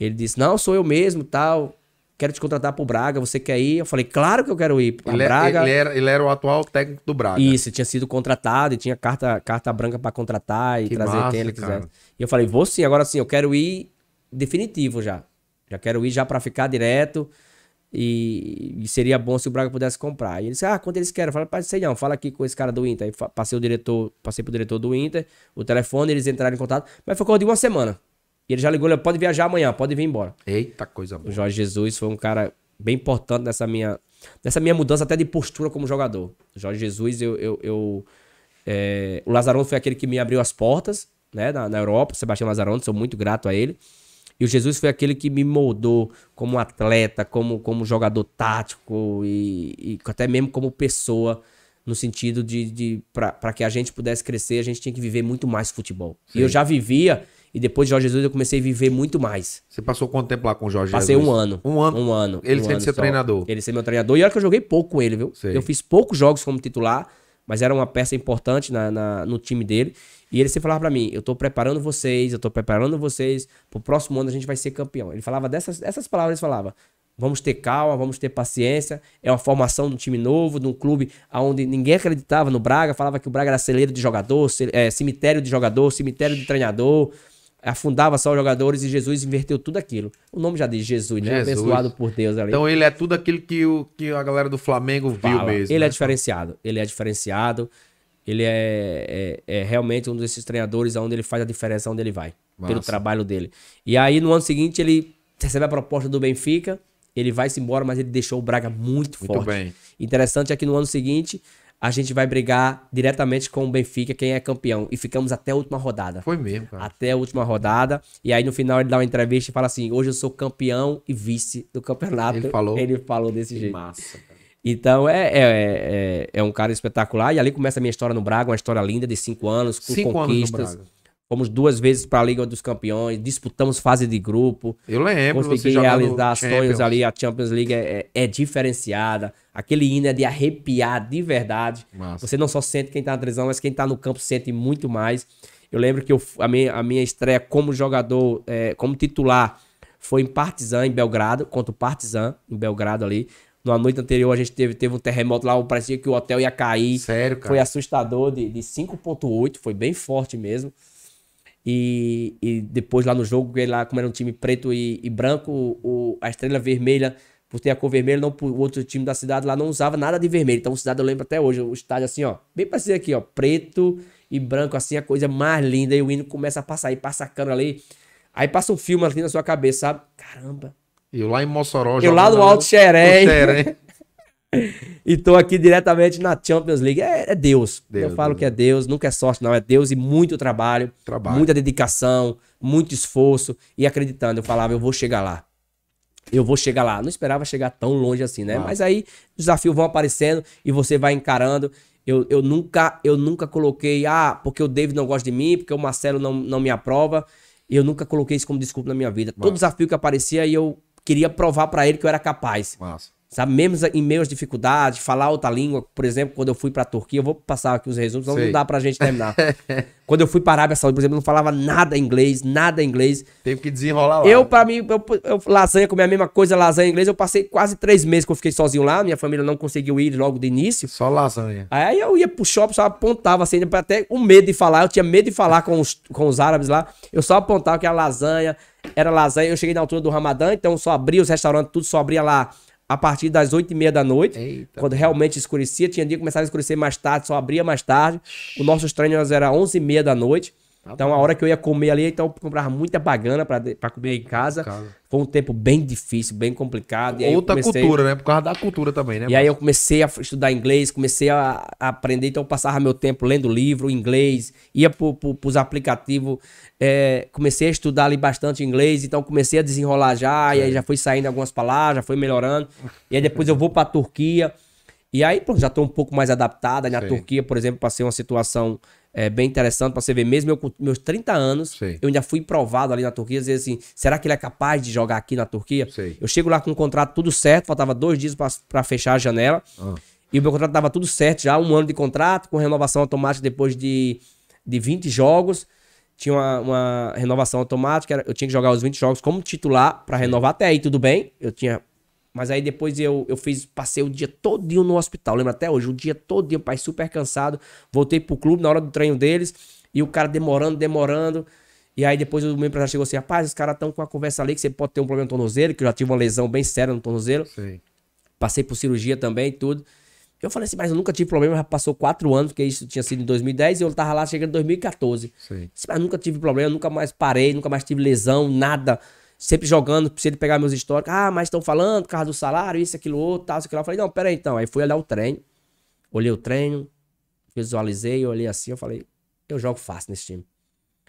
Ele disse, não, sou eu mesmo, tal quero te contratar pro Braga, você quer ir? Eu falei, claro que eu quero ir pro ele, é- Braga. Ele era, ele era o atual técnico do Braga. Isso, tinha sido contratado e tinha carta, carta branca para contratar e que trazer massa, quem ele cara. E eu falei, vou sim, agora sim, eu quero ir definitivo já. Já quero ir já para ficar direto e, e, seria bom se o Braga pudesse comprar. E ele disse, ah, quanto eles querem? Eu falei, sei não, fala aqui com esse cara do Inter. Aí passei o diretor, passei pro diretor do Inter, o telefone, eles entraram em contato, mas foi coisa de uma semana. E ele já ligou, ele pode viajar amanhã, pode vir embora. Eita coisa boa. O Jorge Jesus foi um cara bem importante nessa minha, nessa minha mudança até de postura como jogador. O Jorge Jesus, eu... eu, eu é, o Lazarone foi aquele que me abriu as portas, né, na, na Europa, Sebastião Lazarone, sou muito grato a ele. E o Jesus foi aquele que me moldou como atleta, como, como jogador tático e, e até mesmo como pessoa, no sentido de, de para que a gente pudesse crescer, a gente tinha que viver muito mais futebol. Sim. E eu já vivia, e depois de Jorge Jesus eu comecei a viver muito mais. Você passou quanto tempo lá com o Jorge Passei Jesus? Passei um ano. Um ano? Um ano. Ele um sendo ano seu só. treinador? Ele sendo meu treinador. E olha que eu joguei pouco com ele, viu? Sei. Eu fiz poucos jogos como titular, mas era uma peça importante na, na no time dele. E ele sempre falava para mim, eu tô preparando vocês, eu tô preparando vocês, pro próximo ano a gente vai ser campeão. Ele falava dessas essas palavras, ele falava, Vamos ter calma, vamos ter paciência. É uma formação de um time novo, de um clube onde ninguém acreditava no Braga, falava que o Braga era celeiro de jogador, é, cemitério de jogador, cemitério de treinador afundava só os jogadores e Jesus inverteu tudo aquilo. O nome já diz Jesus, né? Jesus. Abençoado por Deus ali. Então ele é tudo aquilo que, o, que a galera do Flamengo Fala. viu mesmo. Ele é né? é diferenciado. Ele é diferenciado. Ele é, é, é, realmente um desses treinadores onde ele faz a diferença onde ele vai. Massa. Pelo trabalho dele. E aí no ano seguinte ele recebe a proposta do Benfica. Ele vai-se embora, mas ele deixou o Braga muito, muito forte. Bem. Interessante é que no ano seguinte a gente vai brigar diretamente com o Benfica, quem é campeão. E ficamos até a última rodada. Foi mesmo, cara. Até a última rodada. E aí no final ele dá uma entrevista e fala assim: hoje eu sou campeão e vice do campeonato. Ele falou. Ele falou desse que jeito. Massa, cara. Então é, é, é, é, um cara espetacular. E ali começa a minha história no Braga, uma história linda de cinco anos, com cinco conquistas. Anos no Braga. Fomos duas vezes para a Liga dos Campeões, disputamos fase de grupo. Eu lembro. Consegui realizar sonhos ali. A Champions League é, é, é, diferenciada. Aquele hino é de arrepiar de verdade. Massa. Você não só sente quem está na televisão, mas quem está no campo sente muito mais. Eu lembro que eu, a, minha, a minha estreia como jogador, é, como titular, foi em Partizan, em Belgrado, contra o Partizan, em Belgrado ali. Na noite anterior a gente teve, teve um terremoto lá, parecia que o hotel ia cair. Sério, cara? Foi assustador, de, de 5.8, foi bem forte mesmo. E, e depois lá no jogo, ele lá, como era um time preto e, e branco, o, a estrela vermelha, por ter a cor vermelha, não, o outro time da cidade lá não usava nada de vermelho. Então, o cidade eu lembro até hoje, o estádio assim, ó, bem parecido aqui, ó, preto e branco, assim, a coisa mais linda. E o hino começa a passar, e passa a câmera ali. Aí passa um filme ali assim na sua cabeça, sabe? Caramba. E eu lá em Mossoró. Eu lá no Alto Xerém. e tô aqui diretamente na Champions League. É, é Deus. Deus. Eu falo Deus. que é Deus, nunca é sorte, não. É Deus e muito trabalho, trabalho, muita dedicação, muito esforço. E acreditando, eu falava, eu vou chegar lá. Eu vou chegar lá. Não esperava chegar tão longe assim, né? Ah. Mas aí os desafios vão aparecendo e você vai encarando. Eu, eu, nunca, eu nunca coloquei, ah, porque o David não gosta de mim, porque o Marcelo não, não me aprova. Eu nunca coloquei isso como desculpa na minha vida. Massa. Todo desafio que aparecia, eu queria provar para ele que eu era capaz. Massa sabe? Mesmo em meio às dificuldades, falar outra língua. Por exemplo, quando eu fui para a Turquia, eu vou passar aqui os resumos, senão não dá para a gente terminar. quando eu fui para a Arábia Saudita, por exemplo, eu não falava nada inglês, nada inglês. Teve que desenrolar lá. Eu, para mim, eu, eu, lasanha, comer a mesma coisa, lasanha inglês, eu passei quase três meses que eu fiquei sozinho lá, minha família não conseguiu ir logo de início. Só lasanha. Aí eu ia pro shopping, só apontava assim, até o medo de falar, eu tinha medo de falar com os, com os árabes lá, eu só apontava que era lasanha, era lasanha, eu cheguei na altura do Ramadã, então só abria os restaurantes, tudo só abria lá a partir das oito e meia da noite, Eita, quando realmente escurecia. Tinha dia que começava a escurecer mais tarde, só abria mais tarde. O nosso treinos era onze e meia da noite. Tá então, bom. a hora que eu ia comer ali, então eu comprava muita bagana para comer em casa. Cara. Foi um tempo bem difícil, bem complicado. Outra comecei... cultura, né? Por causa da cultura também, né? E aí eu comecei a estudar inglês, comecei a, aprender. Então, eu passava meu tempo lendo livro, inglês, ia para os aplicativos. É, comecei a estudar ali bastante inglês, então comecei a desenrolar já. E aí já foi saindo algumas palavras, já foi melhorando. E aí depois eu vou para a Turquia. E aí, pronto, já estou um pouco mais adaptada. Na Turquia, por exemplo, passei uma situação é, bem interessante para você ver, mesmo eu com meus 30 anos, Sim. eu ainda fui provado ali na Turquia, às vezes assim, será que ele é capaz de jogar aqui na Turquia? Sim. Eu chego lá com o contrato tudo certo, faltava dois dias para fechar a janela, ah. e o meu contrato tava tudo certo, já um ano de contrato, com renovação automática depois de, de 20 jogos, tinha uma, uma renovação automática, eu tinha que jogar os 20 jogos como titular para renovar, até aí tudo bem, eu tinha mas aí depois eu, eu fiz, passei o dia todinho no hospital. Lembro até hoje, o dia todinho, pai, super cansado. Voltei pro clube na hora do treino deles. E o cara demorando, demorando. E aí depois o meu empresário chegou assim: rapaz, os caras estão com a conversa ali que você pode ter um problema no tornozelo, que eu já tive uma lesão bem séria no tornozelo. Sim. Passei por cirurgia também e tudo. Eu falei assim, mas eu nunca tive problema, já passou quatro anos, porque isso tinha sido em 2010 e eu tava lá chegando em 2014. Sim. Mas nunca tive problema, nunca mais parei, nunca mais tive lesão, nada sempre jogando, se ele pegar meus históricos, ah, mas estão falando, carro do salário, isso, aquilo, outro, tal, isso, aquilo. Eu falei, não, pera aí então. Aí fui olhar o treino, olhei o treino, visualizei, olhei assim, eu falei, eu jogo fácil nesse time.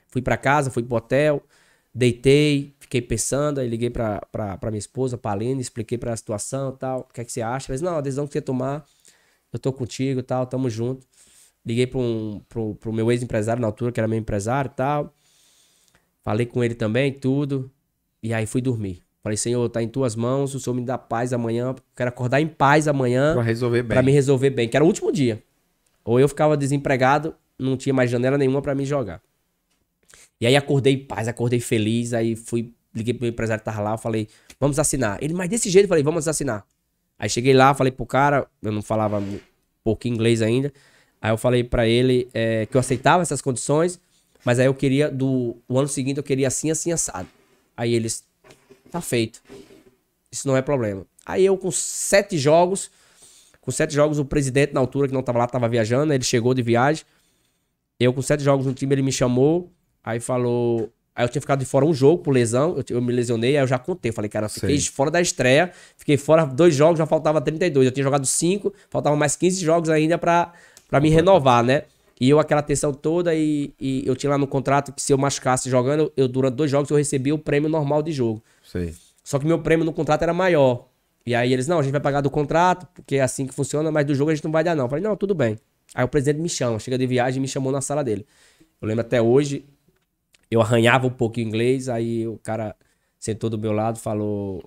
Fui para casa, fui pro hotel, deitei, fiquei pensando, aí liguei pra, pra, pra minha esposa, pra Aline, expliquei pra a situação e tal, o que é que você acha? mas não, a decisão que você tomar, eu tô contigo e tal, tamo junto. Liguei pro, um, pro, pro meu ex-empresário na altura, que era meu empresário e tal. Falei com ele também, tudo. E aí fui dormir. Falei, Senhor, tá em tuas mãos, o Senhor me dá paz amanhã, quero acordar em paz amanhã. Pra resolver bem. Pra me resolver bem, que era o último dia. Ou eu ficava desempregado, não tinha mais janela nenhuma para me jogar. E aí acordei em paz, acordei feliz, aí fui, liguei pro meu empresário que tava lá, falei, vamos assinar. Ele, mas desse jeito, falei, vamos assinar. Aí cheguei lá, falei pro cara, eu não falava pouco inglês ainda, aí eu falei para ele é, que eu aceitava essas condições, mas aí eu queria, do o ano seguinte eu queria assim, assim, assado. Aí eles, tá feito. Isso não é problema. Aí eu com sete jogos, com sete jogos o presidente na altura que não tava lá, tava viajando, ele chegou de viagem. Eu com sete jogos no time, ele me chamou, aí falou, Aí eu tinha ficado de fora um jogo por lesão, eu, eu me lesionei, aí eu já contei. falei, cara, eu fiquei Sim. fora da estreia, fiquei fora dois jogos, já faltava 32. Eu tinha jogado cinco, faltavam mais 15 jogos ainda para pra me uhum. renovar, né? E eu, aquela tensão toda, e, e, eu tinha lá no contrato que se eu machucasse jogando, eu durante dois jogos eu recebia o prêmio normal de jogo. Só que meu prêmio no contrato era maior. E aí eles, não, a gente vai pagar do contrato, porque é assim que funciona, mas do jogo a gente não vai dar, não. Eu falei, não, tudo bem. Aí o presidente me chama, chega de viagem e me chamou na sala dele. Eu lembro até hoje, eu arranhava um pouco inglês, aí o cara sentou do meu lado falou: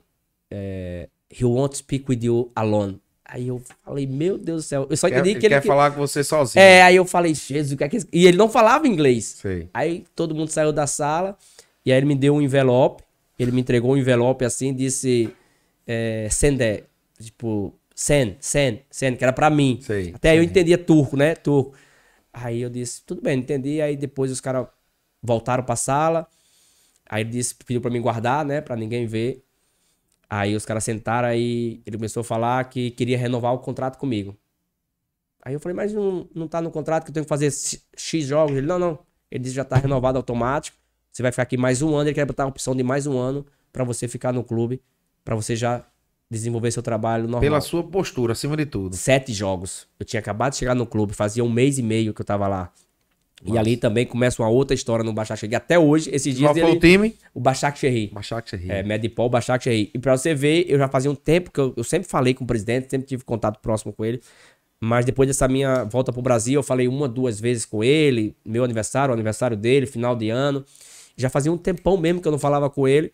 é, He won't speak with you alone. Aí eu falei, meu Deus do céu. Eu só entendi que ele. quer que... falar com você sozinho. É, aí eu falei, Jesus, o que é que. É e ele não falava inglês. Sei. Aí todo mundo saiu da sala. E aí ele me deu um envelope. Ele me entregou um envelope assim, disse. É, sende. Tipo, sen, sen, sen, que era pra mim. Sei. Até uhum. eu entendia turco, né? Turco. Aí eu disse, tudo bem, entendi. Aí depois os caras voltaram pra sala. Aí ele disse, pediu pra mim guardar, né? Pra ninguém ver. Aí os caras sentaram aí, ele começou a falar que queria renovar o contrato comigo. Aí eu falei, mas não, não tá no contrato que eu tenho que fazer X jogos? Ele, não, não. Ele disse já tá renovado automático. Você vai ficar aqui mais um ano. Ele quer botar a opção de mais um ano para você ficar no clube, para você já desenvolver seu trabalho normal. Pela sua postura, acima de tudo. Sete jogos. Eu tinha acabado de chegar no clube, fazia um mês e meio que eu tava lá. E ali também começa uma outra história no Bachar Xerri. Até hoje, esses dias. Qual foi ele... o time? O Bachar Xerri. Bachar Xerri. É, Medipol, Bachar Xerri. E pra você ver, eu já fazia um tempo que eu, eu, sempre falei com o presidente, sempre tive contato próximo com ele. Mas depois dessa minha volta pro Brasil, eu falei uma, duas vezes com ele, meu aniversário, o aniversário dele, final de ano. Já fazia um tempão mesmo que eu não falava com ele.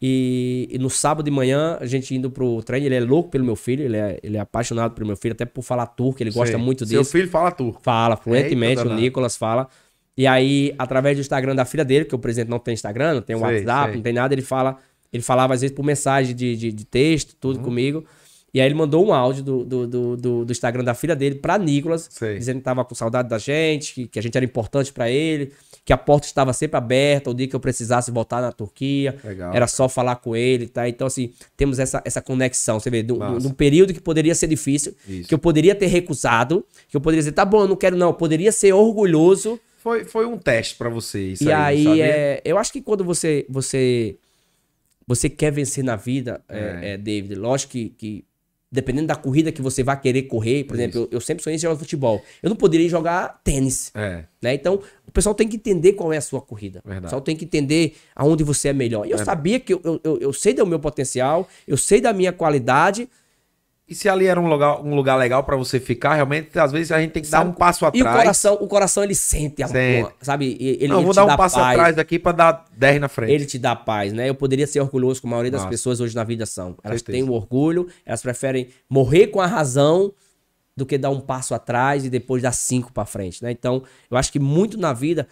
E, e, no sábado de manhã, a gente indo pro treino, ele é louco pelo meu filho, ele é, ele é apaixonado pelo meu filho, até por falar turco, ele gosta muito disso. Seu filho fala turco. Fala, fluentemente, Eita, o Nicolas fala. E aí, através do Instagram da filha dele, que o presidente não tem Instagram, não tem sei, WhatsApp, sei. não tem nada, ele fala, ele falava às vezes por mensagem de, de, de texto, tudo uhum. comigo. E aí ele mandou um áudio do, do, do, do, do Instagram da filha dele pra Nicolas, Sei. dizendo que tava com saudade da gente, que, que a gente era importante para ele, que a porta estava sempre aberta, o dia que eu precisasse voltar na Turquia, Legal. era só falar com ele, tá? Então, assim, temos essa, essa conexão, você vê, num período que poderia ser difícil, Isso. que eu poderia ter recusado, que eu poderia dizer, tá bom, eu não quero não, eu poderia ser orgulhoso. Foi, foi um teste para você isso E aí, aí é, eu acho que quando você... você você quer vencer na vida, é. É, é David. Lógico que, que dependendo da corrida que você vai querer correr, por exemplo, eu, eu, sempre sonhei em jogar futebol. Eu não poderia jogar tênis. É. Né? Então, o pessoal tem que entender qual é a sua corrida. Verdade. O pessoal tem que entender aonde você é melhor. E eu é. sabia que eu, eu, eu sei do meu potencial, eu sei da minha qualidade, e se ali era um lugar, um lugar legal para você ficar, realmente, às vezes a gente tem que sabe, dar um passo atrás. E o coração, o coração ele sente, a sente. sabe? Ele, Não, ele vou dar um passo paz. atrás daqui para dar 10 na frente. Ele te dá paz, né? Eu poderia ser orgulhoso como a maioria Nossa. das pessoas hoje na vida são. Elas Certeza. têm o orgulho, elas preferem morrer com a razão do que dar um passo atrás e depois dar cinco para frente, né? Então, eu acho que muito na vida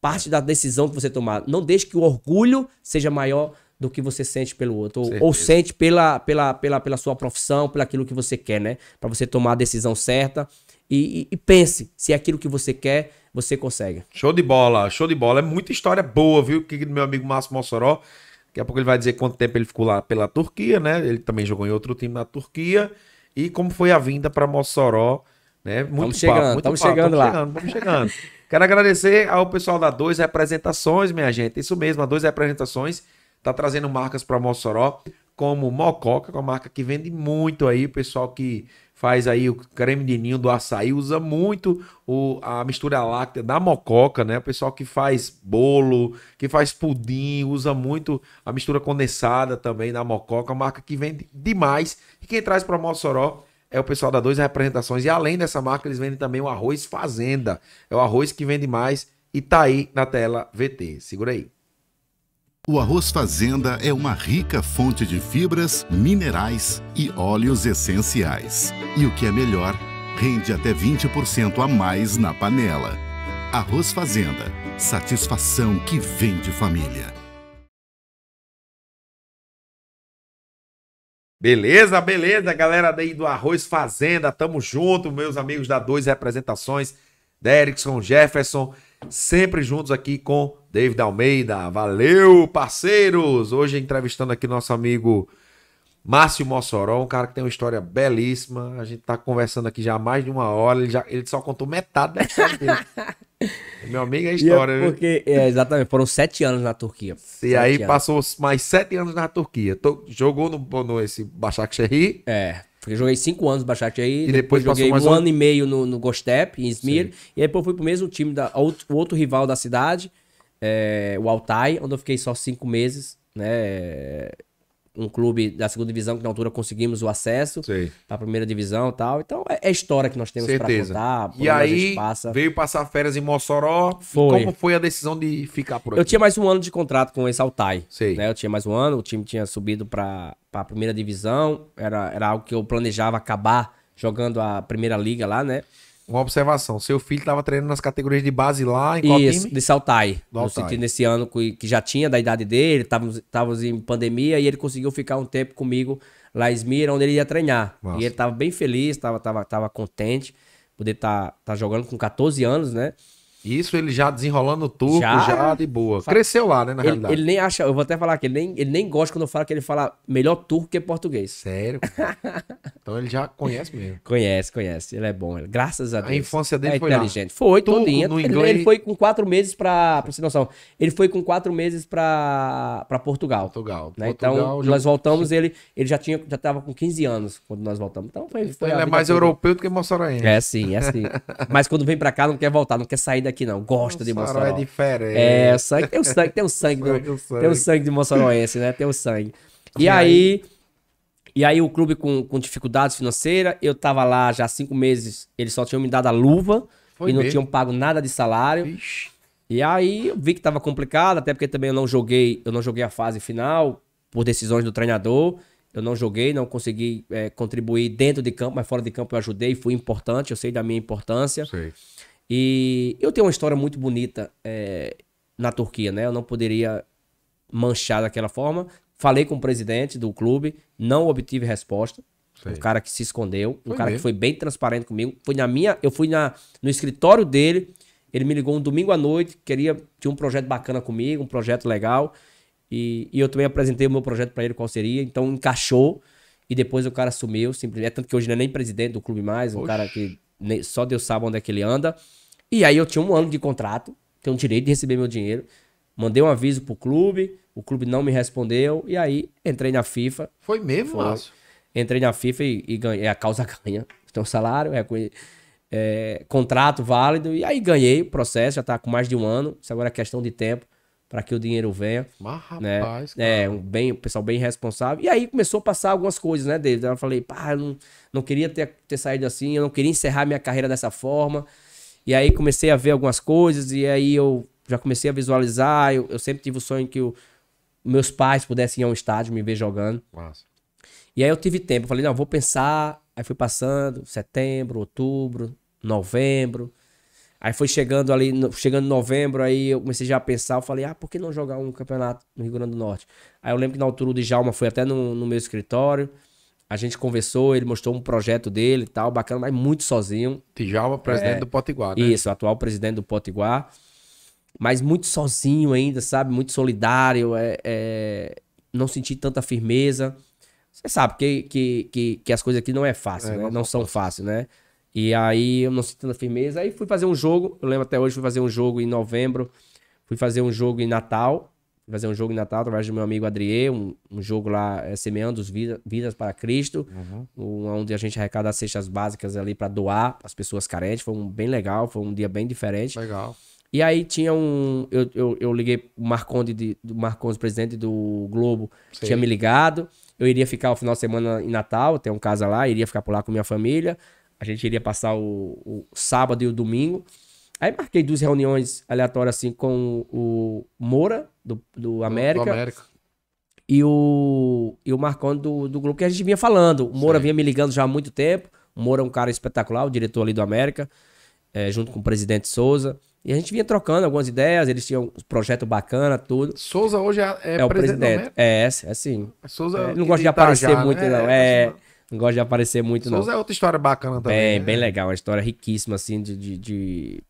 parte da decisão que você tomar. Não deixe que o orgulho seja maior do que você sente pelo outro. Ou, ou, sente pela, pela, pela, pela sua profissão, pelo aquilo que você quer, né? Para você tomar a decisão certa. E, e, e, pense se é aquilo que você quer, você consegue. Show de bola, show de bola. É muita história boa, viu? Que do meu amigo Márcio Mossoró. Daqui a pouco ele vai dizer quanto tempo ele ficou lá pela Turquia, né? Ele também jogou em outro time na Turquia. E como foi a vinda para Mossoró, né? Muito estamos papo, chegando, muito estamos papo, chegando lá. Chegando, chegando. Quero agradecer ao pessoal da Dois Representações, minha gente. Isso mesmo, a Dois Representações Tá trazendo marcas para Mossoró, como Mococa, que é uma marca que vende muito aí, o pessoal que faz aí o creme de ninho do açaí, usa muito o, a mistura láctea da mococa, né? O pessoal que faz bolo, que faz pudim, usa muito a mistura condensada também da mococa, é marca que vende demais. E quem traz para Mossoró é o pessoal da Dois Representações. E além dessa marca, eles vendem também o arroz Fazenda. É o arroz que vende mais e tá aí na tela VT. Segura aí. O arroz fazenda é uma rica fonte de fibras, minerais e óleos essenciais. E o que é melhor, rende até 20% a mais na panela. Arroz Fazenda. Satisfação que vem de família. Beleza, beleza, galera daí do Arroz Fazenda. Tamo junto, meus amigos da Dois Representações, da Erickson Jefferson sempre juntos aqui com David Almeida. Valeu, parceiros! Hoje entrevistando aqui nosso amigo Márcio Mossoró, um cara que tem uma história belíssima. A gente tá conversando aqui já há mais de uma hora, ele, já, ele só contou metade da história dele. Meu amigo é, é história, é porque, viu? É, exatamente, foram sete anos na Turquia. E aí anos. passou mais sete anos na Turquia. Tô, jogou no, no esse Başakşehir. É. Eu joguei cinco anos no Bachate aí. E depois, depois joguei um, um ano e meio no, no Gostep, em Izmir. e E depois fui pro mesmo time, da, outro, o outro rival da cidade, é, o Altai, onde eu fiquei só cinco meses, né? Um clube da segunda divisão, que na altura conseguimos o acesso Sei. pra primeira divisão e tal. Então é, é história que nós temos Certeza. pra contar. E aí passa. veio passar férias em Mossoró. Foi. Como foi a decisão de ficar por aqui? Eu tinha mais um ano de contrato com esse Altai. Sei. Né? Eu tinha mais um ano, o time tinha subido pra para a primeira divisão. Era, era algo que eu planejava acabar jogando a primeira liga lá, né? Uma observação, seu filho estava treinando nas categorias de base lá em qual Isso, time? de Saltai. no sentido, nesse ano que já tinha da idade dele, estávamos em pandemia e ele conseguiu ficar um tempo comigo lá em Esmira, onde ele ia treinar. Nossa. E ele estava bem feliz, estava tava, tava contente poder estar tá, tá jogando com 14 anos, né? Isso ele já desenrolando o turco, já, já de boa. Fala. Cresceu lá, né, na ele, realidade. Ele nem acha, eu vou até falar que ele nem, ele nem gosta quando eu falo que ele fala melhor turco que português. Sério? então ele já conhece mesmo. Conhece, conhece. Ele é bom. Ele, graças a Deus. A infância dele é foi inteligente. Lá. Foi, turco, todinha. No ele, inglês... ele foi com quatro meses pra, pra você noção, ele foi com quatro meses pra, pra Portugal. Portugal. Né? Então, Portugal então, já... nós voltamos, ele, ele já tinha, já tava com 15 anos quando nós voltamos. Então foi... Então foi ele é mais toda. europeu do que moçaraense. É sim, é sim. Mas quando vem pra cá não quer voltar, não quer sair daqui daqui, não. Gosta de é Mossoró. é diferente. É, sangue, tem o sangue, tem o sangue, do, sangue. Tem o sangue de moçoroense, né? Tem o sangue. E, e aí, aí... E aí o clube com, com dificuldades financeiras, eu tava lá já há cinco meses, eles só tinham me dado a luva Foi e não tinham pago nada de salário. E aí eu vi que tava complicado, até porque também eu não joguei, eu não joguei a fase final por decisões do treinador. Eu não joguei, não consegui é, contribuir dentro de campo, mas fora de campo eu ajudei, fui importante, eu sei da minha importância. Sei. E eu tenho uma história muito bonita é, na Turquia, né? Eu não poderia manchar daquela forma. Falei com o presidente do clube, não obtive resposta. Sei. Um cara que se escondeu, foi um cara mesmo. que foi bem transparente comigo. Foi na minha, eu fui na, no escritório dele. Ele me ligou um domingo à noite, queria tinha um projeto bacana comigo, um projeto legal. E, e eu também apresentei o meu projeto para ele qual seria, então encaixou e depois o cara sumiu, simplesmente, é tanto que hoje não é nem presidente do clube mais, um Oxi. cara que nem, só Deus sabe onde é que ele anda. E aí eu tinha um ano de contrato, tenho o direito de receber meu dinheiro. Mandei um aviso pro clube, o clube não me respondeu, e aí entrei na FIFA. Foi mesmo, Márcio? Entrei na FIFA e, e ganhei, a causa ganha. Então, salário, é, é, contrato válido, e aí ganhei o processo, já tá com mais de um ano, isso agora é questão de tempo para que o dinheiro venha. Mas né? rapaz, é, cara. É, um bem, pessoal bem responsável. E aí começou a passar algumas coisas, né, David? Eu falei, pá, eu não, não queria ter, ter saído assim, eu não queria encerrar minha carreira dessa forma. E aí comecei a ver algumas coisas, e aí eu já comecei a visualizar. Eu, eu sempre tive o sonho que o, meus pais pudessem ir a um estádio me ver jogando. Nossa. E aí eu tive tempo, eu falei, não, vou pensar. Aí fui passando, setembro, outubro, novembro. Aí foi chegando ali, chegando novembro, aí eu comecei já a pensar, eu falei, ah, por que não jogar um campeonato no Rio Grande do Norte? Aí eu lembro que na altura o Djalma foi até no, no meu escritório, a gente conversou, ele mostrou um projeto dele e tal, bacana, mas muito sozinho. Tijalva, presidente é, do Potiguar, né? Isso, atual presidente do Potiguar. Mas muito sozinho ainda, sabe? Muito solidário, é, é... não senti tanta firmeza. Você sabe que, que, que, que, as coisas aqui não é fácil, é, né? Não, não são fáceis, né? E aí eu não senti tanta firmeza. Aí fui fazer um jogo, eu lembro até hoje, fui fazer um jogo em novembro, fui fazer um jogo em Natal, fazer um jogo em Natal através do meu amigo Adrier, um, um jogo lá é, semeando os vida, vidas para Cristo, uhum. um, onde a gente arrecada as cestas básicas ali para doar as pessoas carentes. Foi um bem legal, foi um dia bem diferente. Legal. E aí tinha um. Eu, eu, eu liguei o Marconde, de, do Marconde, presidente do Globo, tinha me ligado. Eu iria ficar o final de semana em Natal, tem um casa lá, iria ficar por lá com minha família. A gente iria passar o, o sábado e o domingo. Aí marquei duas reuniões aleatórias assim com o Moura, do, do América. Do América. E o, e o Marconi do, do Globo, que a gente vinha falando. O Moura Sim. vinha me ligando já há muito tempo. O Moura é um cara espetacular, o diretor ali do América, é, junto com o presidente Souza. E a gente vinha trocando algumas ideias, eles tinham um projeto bacana, tudo. Souza hoje é, é, é o presidente. É? É, é, é, assim. É, Souza é, não gosta de aparecer já, muito, né? não. É, não gosta né? de aparecer muito, Souza não. Souza é outra história bacana também. Bem, né? bem legal, uma história riquíssima, assim, de, de, de,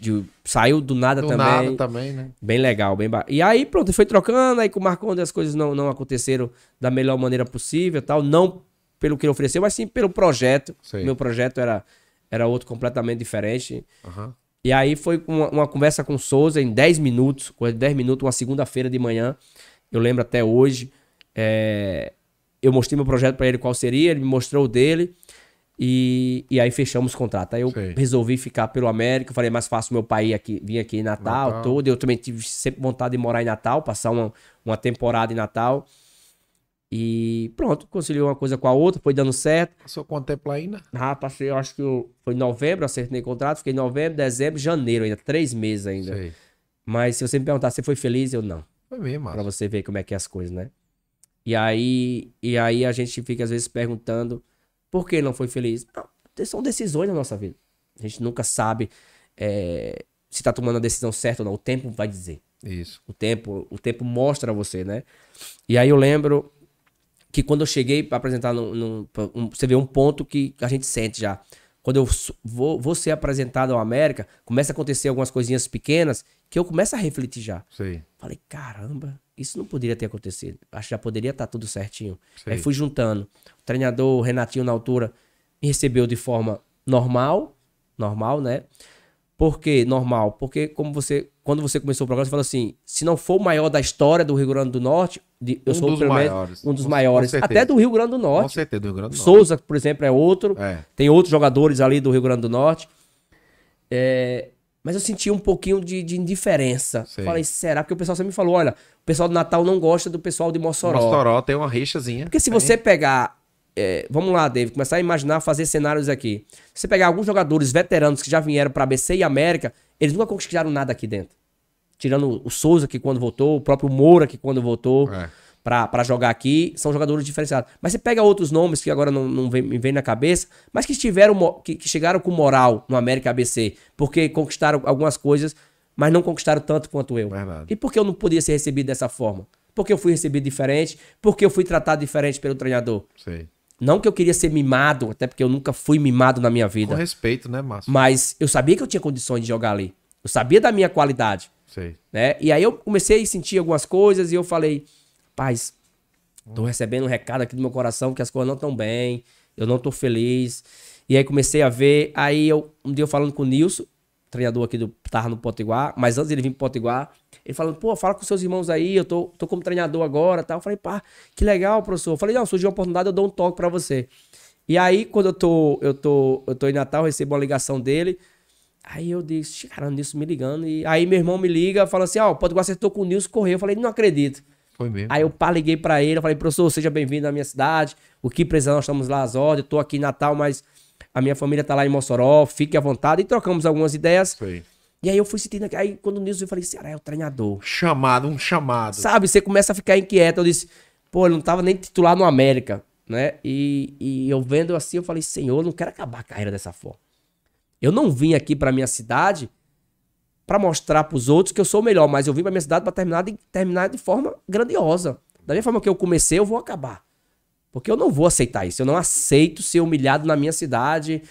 de, saiu do nada do também. Nada também né? Bem legal, bem ba... E aí, pronto, foi trocando, aí com o Marcondes as coisas não, não aconteceram da melhor maneira possível tal. Não pelo que ele ofereceu, mas sim pelo projeto. Sei. Meu projeto era, era outro completamente diferente. Uhum. E aí foi uma, uma, conversa com o Souza em 10 minutos, 10 minutos, uma segunda-feira de manhã. Eu lembro até hoje. É... eu mostrei meu projeto para ele qual seria, ele me mostrou o dele. E, e aí fechamos o contrato. Aí eu resolvi ficar pelo América. Falei, é mais fácil meu pai aqui, vir aqui em Natal, Natal. todo. Eu também tive sempre vontade de morar em Natal, passar uma, uma temporada em Natal. E pronto, conciliou uma coisa com a outra, foi dando certo. Passou quanto tempo ainda? Ah, passei, eu acho que eu, foi em novembro, acertei o contrato, fiquei em novembro, dezembro, janeiro ainda, três meses ainda. Mas se você me perguntar se foi feliz, eu não. Foi mesmo, mano. Pra você ver como é que é as coisas, né? E aí, e aí a gente fica às vezes perguntando por que não foi feliz? Não, são decisões na nossa vida. A gente nunca sabe é, se está tomando a decisão certa ou não. O tempo vai dizer. Isso. O tempo, o tempo mostra a você, né? E aí eu lembro que quando eu cheguei para apresentar, um, você vê um ponto que a gente sente já quando eu vou, vou ser apresentado ao América, começa a acontecer algumas coisinhas pequenas que eu começo a refletir já. Sim. Falei, caramba, isso não poderia ter acontecido. Acho que já poderia estar tá tudo certinho. Sim. Aí fui juntando. O treinador, Renatinho, na altura, me recebeu de forma normal. Normal, né? Por que normal? Porque, como você quando você começou o programa, você falou assim: se não for o maior da história do Rio Grande do Norte, de, eu um sou dos maiores, um dos com, maiores. Com até do Rio Grande do Norte. Com certeza, do Rio Grande do Norte. Souza, por exemplo, é outro. É. Tem outros jogadores ali do Rio Grande do Norte. É, mas eu senti um pouquinho de, de indiferença. Sei. Falei, será? Porque o pessoal sempre me falou: olha, o pessoal do Natal não gosta do pessoal de Mossoró. Mossoró tem uma rixazinha. Porque se você pegar é, vamos lá, David, começar a imaginar fazer cenários aqui. Se você pegar alguns jogadores veteranos que já vieram para ABC e América, eles nunca conquistaram nada aqui dentro. Tirando o Souza que quando voltou, o próprio Moura que quando voltou é. para jogar aqui, são jogadores diferenciados. Mas você pega outros nomes que agora não, não vem, me vem na cabeça, mas que tiveram que, que chegaram com moral no América ABC, porque conquistaram algumas coisas, mas não conquistaram tanto quanto eu. Verdade. E por que eu não podia ser recebido dessa forma? Porque eu fui recebido diferente, porque eu fui tratado diferente pelo treinador. Sim. Não que eu queria ser mimado, até porque eu nunca fui mimado na minha vida. Com respeito, né, Márcio? Mas eu sabia que eu tinha condições de jogar ali. Eu sabia da minha qualidade. Sei. Né? E aí eu comecei a sentir algumas coisas e eu falei, paz, tô recebendo um recado aqui do meu coração que as coisas não estão bem, eu não tô feliz. E aí comecei a ver, aí eu, um dia eu falando com o Nilson, treinador aqui do tava no Potiguar, mas antes ele vir pro Potiguar, ele falando, pô, fala com seus irmãos aí, eu tô, tô como treinador agora tal. Eu falei, pá, que legal, professor. Eu falei, não, surgiu uma oportunidade, eu dou um toque para você. E aí, quando eu tô, eu tô, eu tô em Natal, recebo uma ligação dele. Aí eu disse, caramba, nisso me ligando. E aí meu irmão me liga, fala assim, ó, oh, pode acertou com o Nilson correu. Eu falei, não acredito. Foi mesmo. Aí eu pá, liguei pra ele, eu falei, professor, seja bem-vindo à minha cidade. O que precisar, nós estamos lá às ordens. Eu tô aqui em Natal, mas a minha família tá lá em Mossoró, fique à vontade. E trocamos algumas ideias. Foi. E aí eu fui sentindo. Aí quando o Nilson eu falei, será é o treinador? Chamado, um chamado. Sabe, você começa a ficar inquieto. Eu disse, pô, ele não tava nem titular no América, né? E, e eu vendo assim, eu falei, senhor, eu não quero acabar a carreira dessa forma. Eu não vim aqui pra minha cidade para mostrar para os outros que eu sou o melhor, mas eu vim pra minha cidade pra terminar de, terminar de forma grandiosa. Da mesma forma que eu comecei, eu vou acabar. Porque eu não vou aceitar isso. Eu não aceito ser humilhado na minha cidade,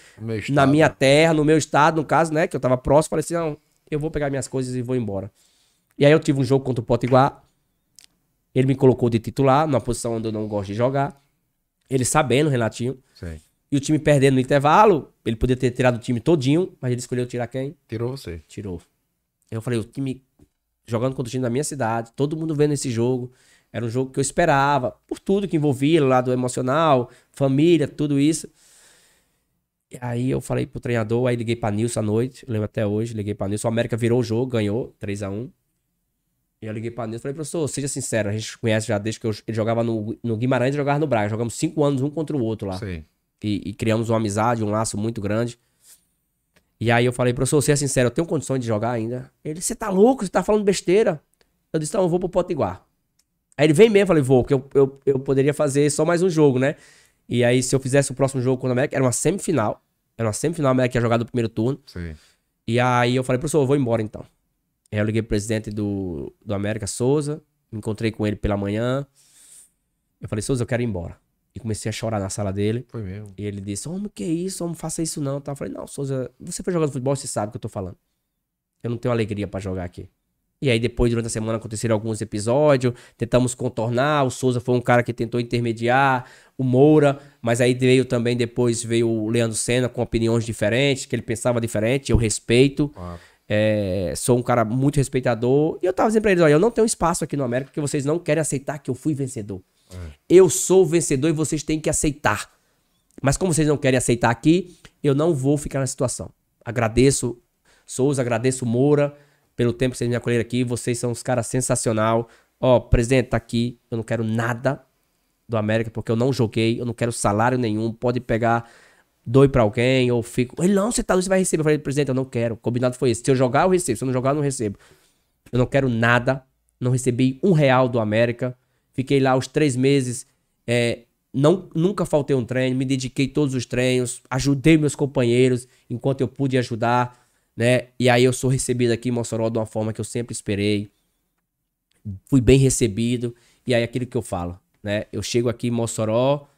na minha terra, no meu estado, no caso, né? Que eu tava próximo, falei assim: não, eu vou pegar minhas coisas e vou embora. E aí eu tive um jogo contra o Potiguar. Ele me colocou de titular, numa posição onde eu não gosto de jogar. Ele sabendo, Renatinho. Sim. E o time perdendo no intervalo, ele podia ter tirado o time todinho, mas ele escolheu tirar quem? Tirou você. Tirou. Eu falei, o time jogando contra o time da minha cidade, todo mundo vendo esse jogo. Era um jogo que eu esperava, por tudo que envolvia, lado emocional, família, tudo isso. E aí eu falei pro treinador, aí liguei pra Nilson à noite, lembro até hoje, liguei pra Nilson. O América virou o jogo, ganhou, 3 a 1 E eu liguei pra Nilson e falei, professor, seja sincero, a gente conhece já desde que eu, ele jogava no, no Guimarães e jogava no Braga. Jogamos cinco anos um contra o outro lá. E, e criamos uma amizade, um laço muito grande. E aí eu falei, professor, seja sincero, eu tenho condições de jogar ainda? Ele, você tá louco? Você tá falando besteira? Eu disse, então eu vou pro Potiguar. Aí ele vem mesmo, falei, vou, que eu, eu, eu poderia fazer só mais um jogo, né? E aí, se eu fizesse o próximo jogo contra o América, era uma semifinal. Era uma semifinal, o América ia jogar do primeiro turno. Sim. E aí eu falei, professor, eu vou embora então. Aí eu liguei pro presidente do, do América, Souza. Me encontrei com ele pela manhã. Eu falei, Souza, eu quero ir embora. E comecei a chorar na sala dele. Foi mesmo. E ele disse, homem, que isso? Homem, faça isso não. Eu falei, não, Souza, você foi jogando futebol, você sabe o que eu tô falando. Eu não tenho alegria para jogar aqui. E aí depois, durante a semana, aconteceram alguns episódios, tentamos contornar, o Souza foi um cara que tentou intermediar, o Moura, mas aí veio também, depois veio o Leandro Senna com opiniões diferentes, que ele pensava diferente, eu respeito. Ah. É, sou um cara muito respeitador. E eu tava dizendo pra eles: olha, eu não tenho espaço aqui no América porque vocês não querem aceitar que eu fui vencedor. É. Eu sou vencedor e vocês têm que aceitar. Mas como vocês não querem aceitar aqui, eu não vou ficar na situação. Agradeço Souza, agradeço Moura, pelo tempo que vocês me acolheram aqui. Vocês são uns caras sensacional. Ó, presidente, tá aqui. Eu não quero nada do América porque eu não joguei. Eu não quero salário nenhum. Pode pegar, doe para alguém ou fico. Ele não, você tá, você vai receber. Eu falei, presidente, eu não quero. O combinado foi esse. Se eu jogar, eu recebo. Se eu não jogar, eu não recebo. Eu não quero nada. Não recebi um real do América. Fiquei lá os três meses. É, não, nunca faltei um treino. Me dediquei todos os treinos. Ajudei meus companheiros enquanto eu pude ajudar né? E aí eu sou recebido aqui em Mossoró de uma forma que eu sempre esperei. Fui bem recebido. E aí aquilo que eu falo, né? Eu chego aqui em Mossoró,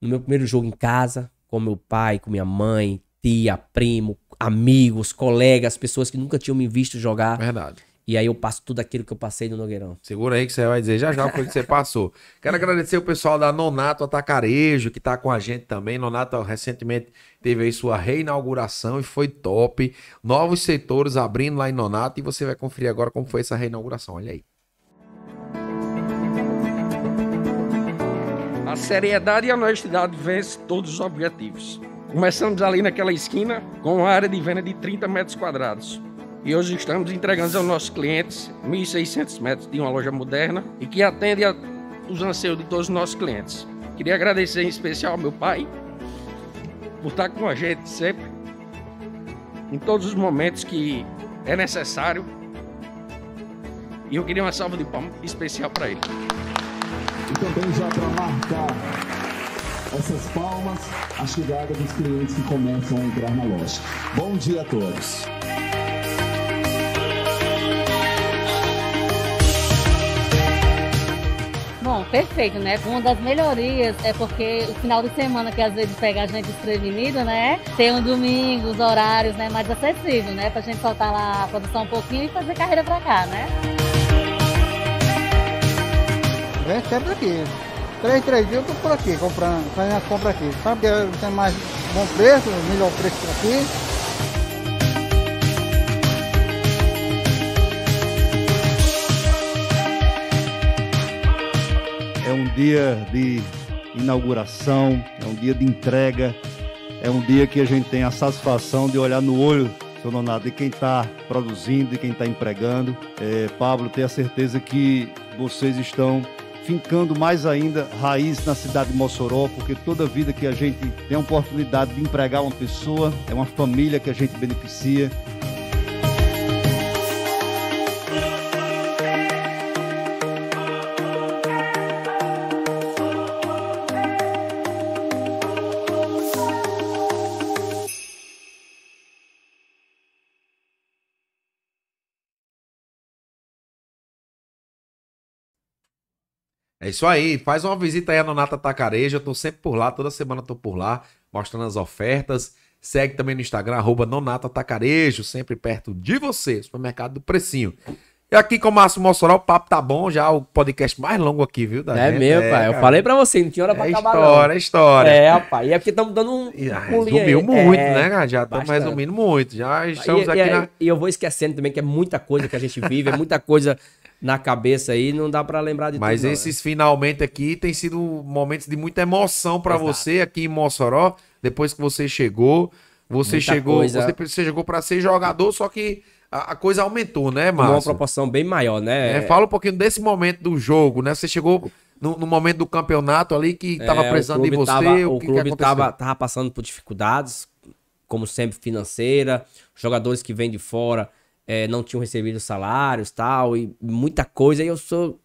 no meu primeiro jogo em casa, com meu pai, com minha mãe, tia, primo, amigos, colegas, pessoas que nunca tinham me visto jogar. Verdade. E aí eu passo tudo aquilo que eu passei no Nogueirão. Segura aí que você vai dizer já já foi que você passou. Quero agradecer o pessoal da Nonato Atacarejo, que está com a gente também. Nonato recentemente teve aí sua reinauguração e foi top. Novos setores abrindo lá em Nonato e você vai conferir agora como foi essa reinauguração. Olha aí. A seriedade e a honestidade vence todos os objetivos. Começamos ali naquela esquina com uma área de venda de 30 metros quadrados e hoje estamos entregando aos nossos clientes 1.600 metros de uma loja moderna e que atende a, os anseios de todos os nossos clientes. Queria agradecer em especial ao meu pai por estar com a gente sempre, em todos os momentos que é necessário. E eu queria uma salva de palmas especial para ele. E também já para marcar essas palmas, a chegada dos clientes que começam a entrar na loja. Bom dia a todos. perfeito, né? Uma das melhorias é porque o final de semana, que às vezes pega a gente desprevenido, né? Tem um domingo, os horários né, mais acessíveis, né? Pra gente soltar lá a produção um pouquinho e fazer carreira pra cá, né? Vem é, sempre aqui. Três, três dias eu tô por aqui comprando, fazendo a compra aqui. Sabe que tem mais bom preço, melhor preço aqui. dia de inauguração, é um dia de entrega, é um dia que a gente tem a satisfação de olhar no olho, seu Nonato, de quem está produzindo, e quem está empregando. É, Pablo, tenho a certeza que vocês estão fincando mais ainda raiz na cidade de Mossoró, porque toda vida que a gente tem a oportunidade de empregar uma pessoa, é uma família que a gente beneficia, É isso aí. Faz uma visita aí à Nonata Tacareja. Eu tô sempre por lá, toda semana tô por lá, mostrando as ofertas. Segue também no Instagram, arroba Nonata Tacarejo, sempre perto de você, supermercado do Precinho. E aqui com o Márcio Mossoró, o papo tá bom já, é o podcast mais longo aqui, viu? Da é gente, é, pai. Cara. Eu falei pra você, não tinha hora pra é acabar história, não. É história, É, rapaz. E é porque estamos dando um. Ah, resumiu muito, é, né, cara? Já estamos resumindo muito. Já estamos é, e, aqui e, é, na. E eu vou esquecendo também que é muita coisa que a gente vive, é muita coisa na cabeça aí, não dá para lembrar de Mas tudo. Mas esses né? finalmente aqui tem sido momentos de muita emoção para você aqui em Mossoró, depois que você chegou, você muita chegou, coisa... você, chegou para ser jogador, só que a, coisa aumentou, né, Márcio? Uma proporção bem maior, né? É, fala um pouquinho desse momento do jogo, né? Você chegou no, no, momento do campeonato ali que estava é, precisando de você. Tava, o, o que clube estava passando por dificuldades, como sempre, financeira, jogadores que vêm de fora é, não tinham recebido salários tal, e muita coisa. E eu sou.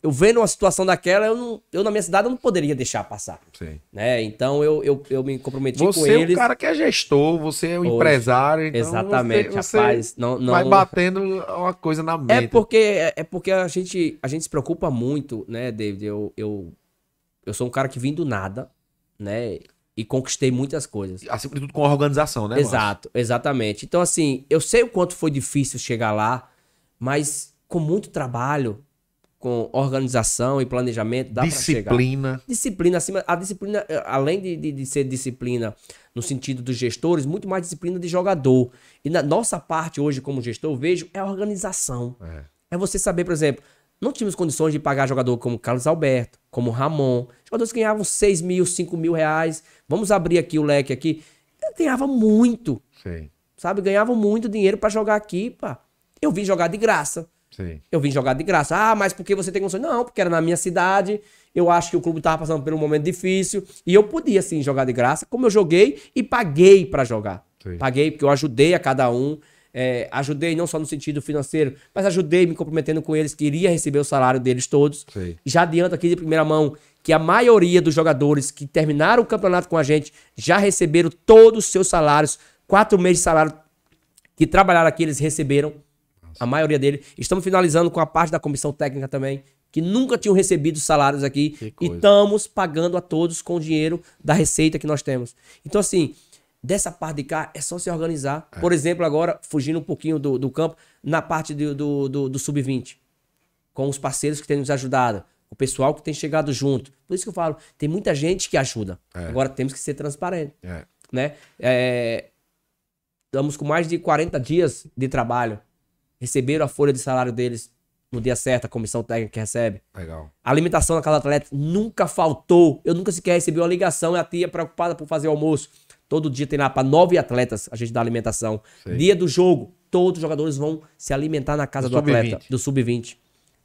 Eu vendo uma situação daquela, eu, não, eu na minha cidade eu não poderia deixar passar. Sim. Né? Então eu, eu, eu me comprometi você com eles. Você é o cara que é gestor, você é um empresário. Então exatamente, você, rapaz. Você não, não, vai batendo uma coisa na mente. É porque, é, é porque a, gente, a gente se preocupa muito, né, David? Eu, eu, eu sou um cara que vim do nada, né? e conquistei muitas coisas. Assim, de tudo com a organização, né? Exato, Márcio? exatamente. Então, assim, eu sei o quanto foi difícil chegar lá, mas com muito trabalho, com organização e planejamento, dá Disciplina. Disciplina, acima, a disciplina, eh, além de, de, de, ser disciplina no sentido dos gestores, muito mais disciplina de jogador. E na nossa parte hoje, como gestor, vejo, é a organização. É. é você saber, por exemplo, não tínhamos condições de pagar jogador como Carlos Alberto, como Ramon, jogadores que ganhavam 6 mil, 5 mil reais Vamos abrir aqui o leque aqui. Eu ganhava muito. Sim. Sabe? Ganhava muito dinheiro para jogar aqui, pá. Eu vim jogar de graça. Sim. Eu vim jogar de graça. Ah, mas porque você tem condições? Não, porque era na minha cidade. Eu acho que o clube estava passando por um momento difícil. E eu podia, sim, jogar de graça, como eu joguei e paguei para jogar. Sim. Paguei, porque eu ajudei a cada um. É, ajudei não só no sentido financeiro, mas ajudei me comprometendo com eles que iria receber o salário deles todos. Já adianto aqui de primeira mão que a maioria dos jogadores que terminaram o campeonato com a gente já receberam todos os seus salários. Quatro meses de salário que trabalharam aqui, eles receberam. Nossa. A maioria deles. Estamos finalizando com a parte da comissão técnica também, que nunca tinham recebido salários aqui. E estamos pagando a todos com o dinheiro da receita que nós temos. Então, assim, dessa parte de cá é só se organizar. É. Por exemplo, agora, fugindo um pouquinho do, do campo, na parte do, do, do, do sub-20, com os parceiros que têm nos ajudado, o pessoal que tem chegado junto. Por isso que eu falo, tem muita gente que ajuda. É. Agora temos que ser transparente. É. Né? É, estamos com mais de 40 dias de trabalho. Receberam a folha de salário deles no dia certo, a comissão técnica que recebe. Legal. A alimentação da casa atleta nunca faltou. Eu nunca sequer recebi uma ligação e a tia preocupada por fazer o almoço. Todo dia tem lá para nove atletas a gente dá alimentação. Sei. Dia do jogo, todos os jogadores vão se alimentar na casa do, do atleta, do sub-20.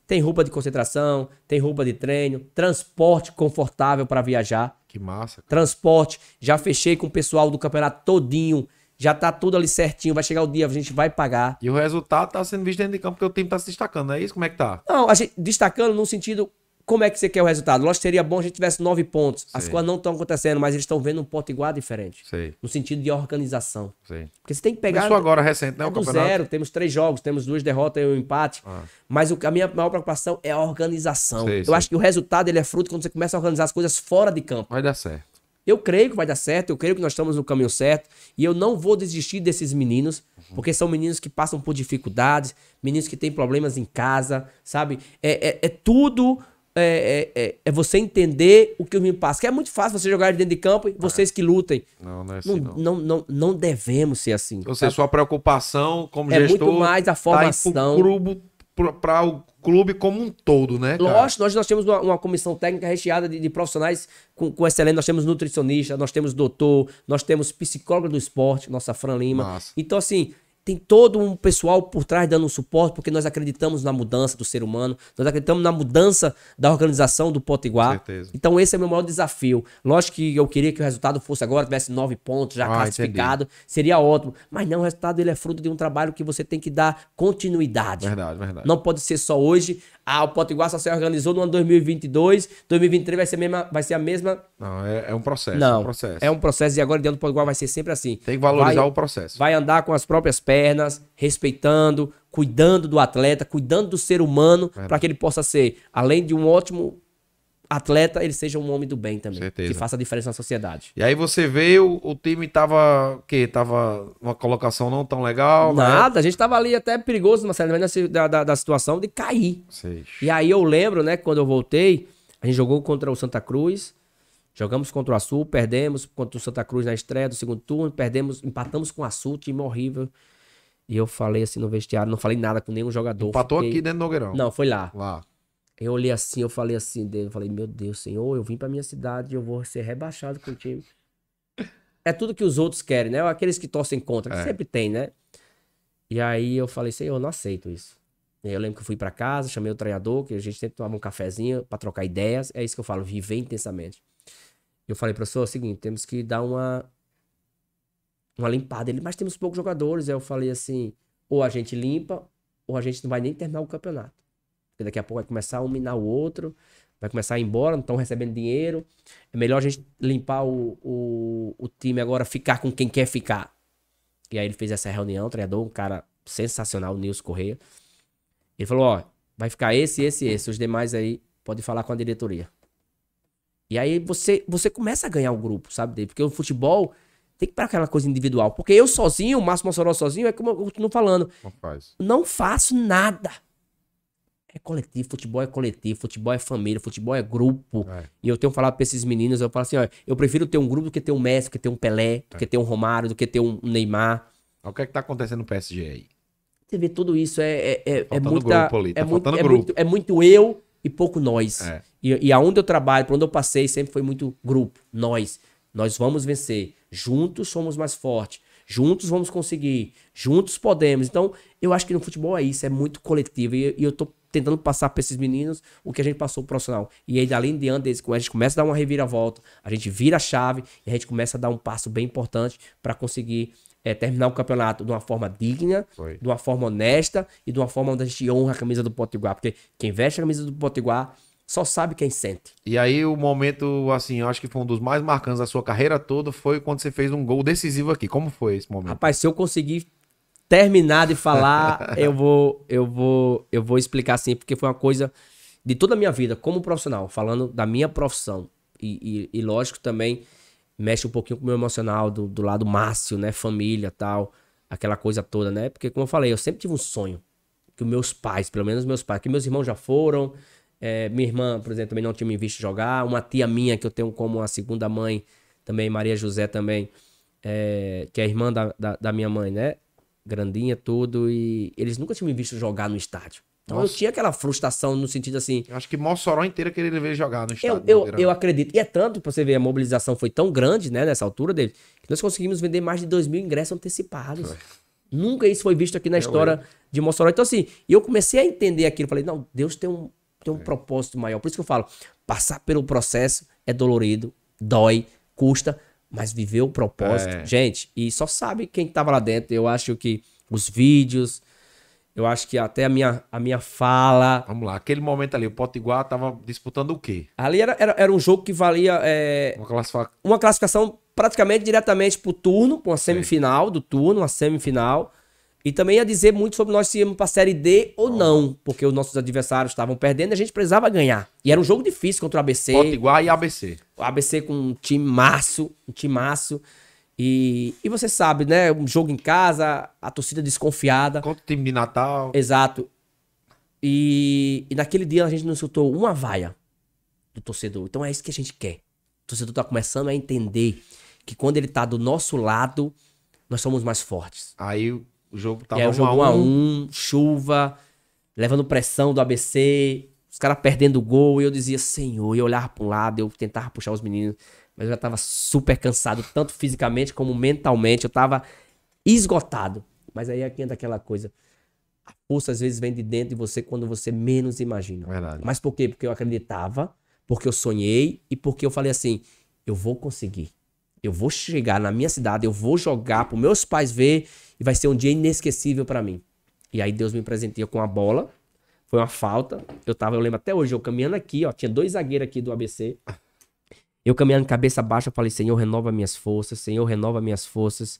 Tem roupa de concentração, tem roupa de treino, transporte confortável para viajar. Que massa. Cara. Transporte. Já fechei com o pessoal do campeonato todinho. Já tá tudo ali certinho. Vai chegar o dia, a gente vai pagar. E o resultado tá sendo visto dentro de campo, porque o time tá se destacando, é isso? Como é que tá? Não, a gente destacando no sentido como é que você quer o resultado? Lógico que seria bom se a gente tivesse nove pontos. Sim. As coisas não estão acontecendo, mas eles estão vendo um potiguar diferente. Sim. No sentido de organização. Sim. Porque você tem que pegar. Isso agora recente, né? É o campeonato. zero, temos três jogos, temos duas derrotas e um empate. Ah. Mas o, a minha maior preocupação é a organização. Sim, eu acho que o resultado ele é fruto quando você começa a organizar as coisas fora de campo. Vai dar certo. Eu creio que vai dar certo, eu creio que nós estamos no caminho certo. E eu não vou desistir desses meninos, uhum. porque são meninos que passam por dificuldades, meninos que têm problemas em casa, sabe? é, é, é tudo é, é, é, é, você entender o que o me passa. Que é muito fácil você jogar dentro de campo e é. vocês que lutem. Não, não é assim. Não, não, não, não devemos ser assim. Ou seja, sua preocupação como é gestor. É muito mais a tá formação. Tá para o clube como um todo, né? Cara? Lógico, nós, nós temos uma, uma comissão técnica recheada de, de profissionais com, com, excelente. Nós temos nutricionista, nós temos doutor, nós temos psicólogo do esporte, nossa Fran Lima. Nossa. Então, assim, tem todo um pessoal por trás dando um suporte, porque nós acreditamos na mudança do ser humano, nós acreditamos na mudança da organização do Potiguar. Então, esse é o meu maior desafio. Lógico que eu queria que o resultado fosse agora, tivesse nove pontos já ah, classificado, entendi. seria ótimo. Mas não, o resultado ele é fruto de um trabalho que você tem que dar continuidade. Verdade, verdade. Não pode ser só hoje, ah, o Potiguar só se organizou no ano 2022, 2023 vai ser, mesma, vai ser a mesma. Não, é, é um processo. Não, é um processo. É um processo e agora dentro do Potiguar vai ser sempre assim. Tem que valorizar vai, o processo. Vai andar com as próprias pernas, respeitando, cuidando do atleta, cuidando do ser humano, para que ele possa ser, além de um ótimo atleta, ele seja um homem do bem também. Certeza. Que faça a diferença na sociedade. E aí você veio, o time tava. que Tava uma colocação não tão legal. Né? Nada, né? a gente tava ali até perigoso, Marcelo, da, da, da situação de cair. Sei. E aí eu lembro, né, quando eu voltei, a gente jogou contra o Santa Cruz. Jogamos contra o Açu, perdemos contra o Santa Cruz na estreia do segundo turno, perdemos, empatamos com o Açu, time horrível. E eu falei assim no vestiário, não falei nada com nenhum jogador. Empatou fiquei... aqui dentro do Nogueirão? Não, foi lá. Lá. Eu olhei assim, eu falei assim dele, eu falei, meu Deus, Senhor, eu vim pra minha cidade, eu vou ser rebaixado com o time. É tudo que os outros querem, né? Aqueles que torcem contra, que é. sempre tem, né? E aí eu falei, Senhor, eu não aceito isso. Eu lembro que eu fui para casa, chamei o treinador, que a gente sempre tomava um cafezinho para trocar ideias. É isso que eu falo, viver intensamente. Eu falei, professor, é o seguinte, temos que dar uma uma limpada. Ele, mas temos poucos jogadores. Aí eu falei assim, ou a gente limpa, ou a gente não vai nem terminar o campeonato. Porque daqui a pouco vai começar um minar o outro, vai começar a ir embora, não estão recebendo dinheiro. É melhor a gente limpar o, o, o time agora, ficar com quem quer ficar. E aí ele fez essa reunião, treinador, um cara sensacional, o Nils Correia. Ele falou: ó, vai ficar esse, esse, esse. Os demais aí pode falar com a diretoria. E aí você, você começa a ganhar o grupo, sabe? Porque o futebol tem que para aquela coisa individual. Porque eu sozinho, o Márcio Mossoró sozinho, é como eu continuo falando. Não, faz. não faço nada. É coletivo, futebol é coletivo, futebol é família, futebol é grupo. É. E eu tenho falado pra esses meninos, eu falo assim, ó, eu prefiro ter um grupo do que ter um Messi, do que ter um Pelé, do tá. que ter um Romário, do que ter um Neymar. O que é que tá acontecendo no PSG aí? Você vê tudo isso, é, é, é, é grupo ali. Tá é, muito, é grupo. é, muito, é muito eu e pouco nós. É. E, e aonde eu trabalho, pra onde eu passei, sempre foi muito grupo, nós. Nós vamos vencer. Juntos somos mais fortes. Juntos vamos conseguir. Juntos podemos. Então, eu acho que no futebol é isso, é muito coletivo. E, e eu tô tentando passar para esses meninos o que a gente passou pro profissional. E aí, dali em diante, a gente começa a dar uma reviravolta, a gente vira a chave e a gente começa a dar um passo bem importante para conseguir é, terminar o campeonato de uma forma digna, Foi. de uma forma honesta e de uma forma onde a gente honra a camisa do Potiguar. Porque quem veste a camisa do Potiguar só sabe quem sente. E aí o momento, assim, eu acho que foi um dos mais marcantes da sua carreira toda, foi quando você fez um gol decisivo aqui. Como foi esse momento? Rapaz, se eu conseguir terminar de falar, eu vou, eu vou, eu vou explicar assim, porque foi uma coisa de toda a minha vida como profissional, falando da minha profissão. E, e, e lógico também mexe um pouquinho com o meu emocional do, do lado Márcio, né, família, tal, aquela coisa toda, né? Porque como eu falei, eu sempre tive um sonho que os meus pais, pelo menos meus pais, que meus irmãos já foram, é, minha irmã, por exemplo, também não tinha me visto jogar, uma tia minha que eu tenho como a segunda mãe também, Maria José também, é, que é irmã da, da, da minha mãe, né? grandinha, tudo, e eles nunca tinham me visto jogar no estádio. Então Nossa. eu tinha aquela frustração no sentido assim. Eu acho que Mossoró inteira queria ver jogar no estádio. Eu, eu, eu acredito. E é tanto, pra você ver, a mobilização foi tão grande, né, nessa altura dele, que nós conseguimos vender mais de 2 mil ingressos antecipados. Foi. Nunca isso foi visto aqui na eu história eu. de Mossoró. Então, assim, eu comecei a entender aquilo. Falei, não, Deus tem um, tem um é. propósito maior. Por isso que eu falo, passar pelo processo é dolorido, dói, custa, mas viveu o propósito. É. Gente, e só sabe quem estava lá dentro. Eu acho que os vídeos, eu acho que até a minha, a minha fala. Vamos lá, aquele momento ali, o Potiguar estava disputando o quê? Ali era, era, era um jogo que valia. É, uma, classific... uma, classificação praticamente diretamente para o turno, para uma semifinal é. do turno, uma semifinal. E também ia dizer muito sobre nós se íamos para a Série D ou não, porque os nossos adversários estavam perdendo e a gente precisava ganhar. E era um jogo difícil contra o ABC. Potiguar e ABC. O ABC com um time maço, um time maço. E, e você sabe, né? Um jogo em casa, a torcida desconfiada. Contra o time de Natal. Exato. E, e naquele dia a gente não soltou uma vaia do torcedor. Então é isso que a gente quer. O torcedor tá começando a entender que quando ele tá do nosso lado, nós somos mais fortes. Aí o jogo tava 1 é um a 1 um. um, chuva, levando pressão do ABC, os caras perdendo gol, e eu dizia, senhor, e eu olhava pra um lado, eu tentava puxar os meninos, mas eu já tava super cansado, tanto fisicamente como mentalmente, eu tava esgotado. Mas aí aqui é entra aquela coisa, a força às vezes vem de dentro de você quando você menos imagina. Verdade. Mas por quê? Porque eu acreditava, porque eu sonhei e porque eu falei assim, eu vou conseguir. Eu vou chegar na minha cidade, eu vou jogar para meus pais ver e vai ser um dia inesquecível para mim. E aí Deus me presenteia com a bola. Foi uma falta. Eu tava, eu lembro até hoje, eu caminhando aqui, ó, tinha dois zagueiros aqui do ABC. Eu caminhando cabeça baixa, eu falei: "Senhor, renova minhas forças, Senhor, renova minhas forças,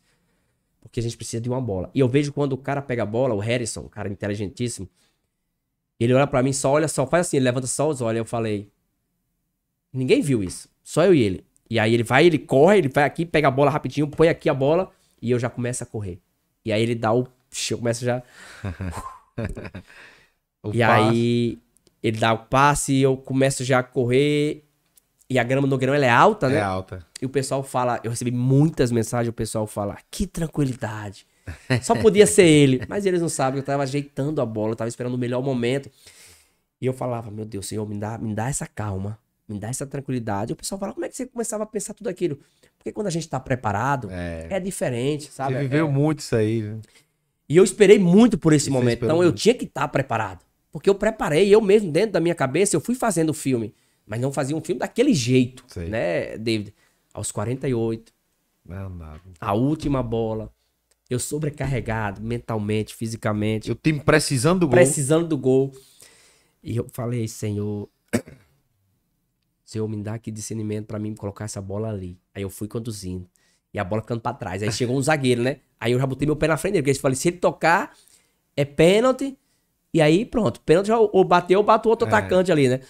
porque a gente precisa de uma bola". E eu vejo quando o cara pega a bola, o Harrison, cara inteligentíssimo, ele olha para mim, só olha só, faz assim, ele levanta só os olhos. Eu falei: "Ninguém viu isso, só eu e ele". E aí ele vai, ele corre, ele vai aqui, pega a bola rapidinho, põe aqui a bola e eu já começo a correr. E aí ele dá o. Eu começo já. e passe. aí ele dá o passe, e eu começo já a correr. E a grama no grão ela é alta, né? É alta. E o pessoal fala, eu recebi muitas mensagens, o pessoal fala, que tranquilidade. Só podia ser ele. Mas eles não sabem, eu tava ajeitando a bola, eu tava esperando o melhor momento. E eu falava, meu Deus, Senhor, me dá, me dá essa calma me dá essa tranquilidade. O pessoal fala, como é que você começava a pensar tudo aquilo? Porque quando a gente está preparado, é. é, diferente, sabe? Você viveu é... muito isso aí. Viu? E eu esperei muito por esse momento. Então muito. eu tinha que estar tá preparado. Porque eu preparei, eu mesmo, dentro da minha cabeça, eu fui fazendo o filme. Mas não fazia um filme daquele jeito, Sei. né, David? Aos 48. Não, é não. A última bola. Eu sobrecarregado mentalmente, fisicamente. E o time precisando do gol. Precisando do gol. E eu falei, Senhor, Senhor, me dá aqui discernimento para mim colocar essa bola ali. Aí eu fui conduzindo. E a bola ficando pra trás. Aí chegou um zagueiro, né? Aí eu já botei meu pé na frente dele. Porque eu falei, se ele tocar, é pênalti. E aí, pronto. Pênalti ou bateu ou bateu outro é. atacante ali, né?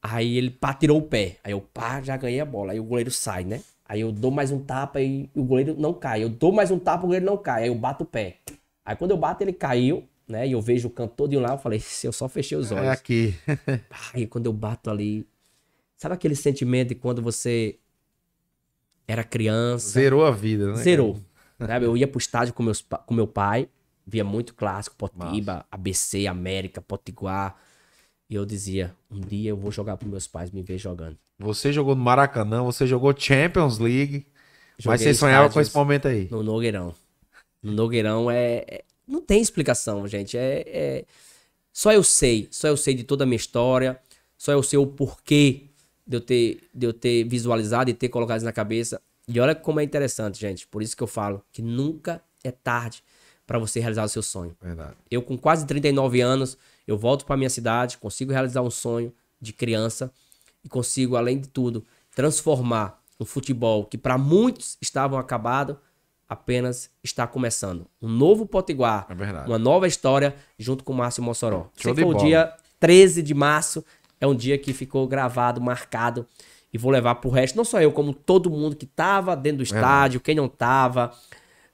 Aí ele pá, tirou o pé. Aí eu pá, já ganhei a bola. Aí o goleiro sai, né? Aí eu dou mais um tapa e o goleiro não cai. Eu dou mais um tapa, o goleiro não cai. Aí eu bato o pé. Aí quando eu bato, ele caiu, né? E eu vejo o canto todo de um lá. Eu falei, se eu só fechei os é olhos. É aqui. aí quando eu bato ali, Sabe aquele sentimento de quando você era criança? Zerou a vida, né? Zerou. Sabe? Eu ia pro estádio com, meus, com meu pai, via muito clássico, Potiba, Nossa. ABC, América, Potiguar. E eu dizia, um dia eu vou jogar pros meus pais me ver jogando. Você jogou no Maracanã, você jogou Champions League, Joguei mas você sonhava com esse momento aí. No Nogueirão. No Nogueirão é, é... Não tem explicação, gente. É, é, Só eu sei. Só eu sei de toda a minha história. Só eu sei o porquê de eu ter, de eu ter visualizado e ter colocado isso na cabeça. E olha como é interessante, gente. Por isso que eu falo que nunca é tarde para você realizar o seu sonho. Verdade. Eu, com quase 39 anos, eu volto para minha cidade, consigo realizar um sonho de criança e consigo, além de tudo, transformar um futebol que para muitos estavam acabado apenas está começando. Um novo Potiguar, é uma nova história junto com o Márcio Mossoró. Show Esse foi o dia 13 de março é um dia que ficou gravado, marcado. E vou levar pro resto, não só eu, como todo mundo que tava dentro do estádio, é. quem não tava.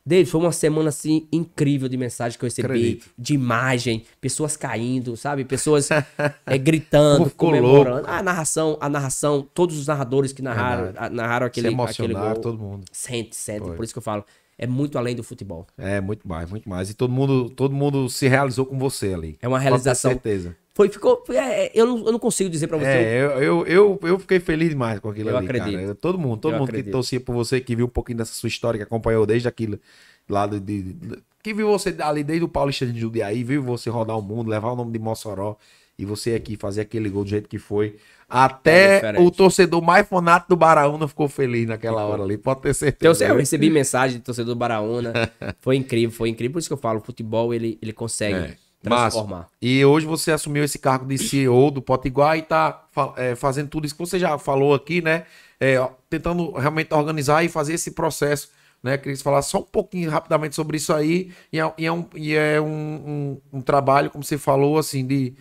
David, foi uma semana assim incrível de mensagem que eu recebi, Acredito. de imagem, pessoas caindo, sabe? Pessoas é, gritando, Ficou comemorando. Louco. A narração, a narração, todos os narradores que narraram, é narraram aquele, aquele gol. todo mundo. Sente, sente, foi. por isso que eu falo. É muito além do futebol. É, muito mais, muito mais. E todo mundo, todo mundo se realizou com você ali. É uma realização. Com certeza. Foi, ficou, foi, é, é, eu, não, eu não consigo dizer para você. É, eu, eu, eu, eu, fiquei feliz demais com aquilo eu ali, acredito. Cara. Todo mundo, todo eu mundo acredito. que torcia por você, que viu um pouquinho dessa sua história, que acompanhou desde aquilo lá de, de, que viu você ali desde o Paulista de Judiaí, viu você rodar o mundo, levar o nome de Mossoró e você aqui fazer aquele gol do jeito que foi. Até é o torcedor mais fonato do Baraúna ficou feliz naquela hora ali, pode ter certeza. Então, eu recebi mensagem do torcedor do Baraúna, foi incrível, foi incrível. Por isso que eu falo, o futebol ele, ele consegue. É transformar. e hoje você assumiu esse cargo de CEO do Potiguar e está é, fazendo tudo isso que você já falou aqui, né? É, tentando realmente organizar e fazer esse processo. Né? Queria falar só um pouquinho rapidamente sobre isso aí. E é, e é, um, e é um, um, um, trabalho, como você falou, assim, de,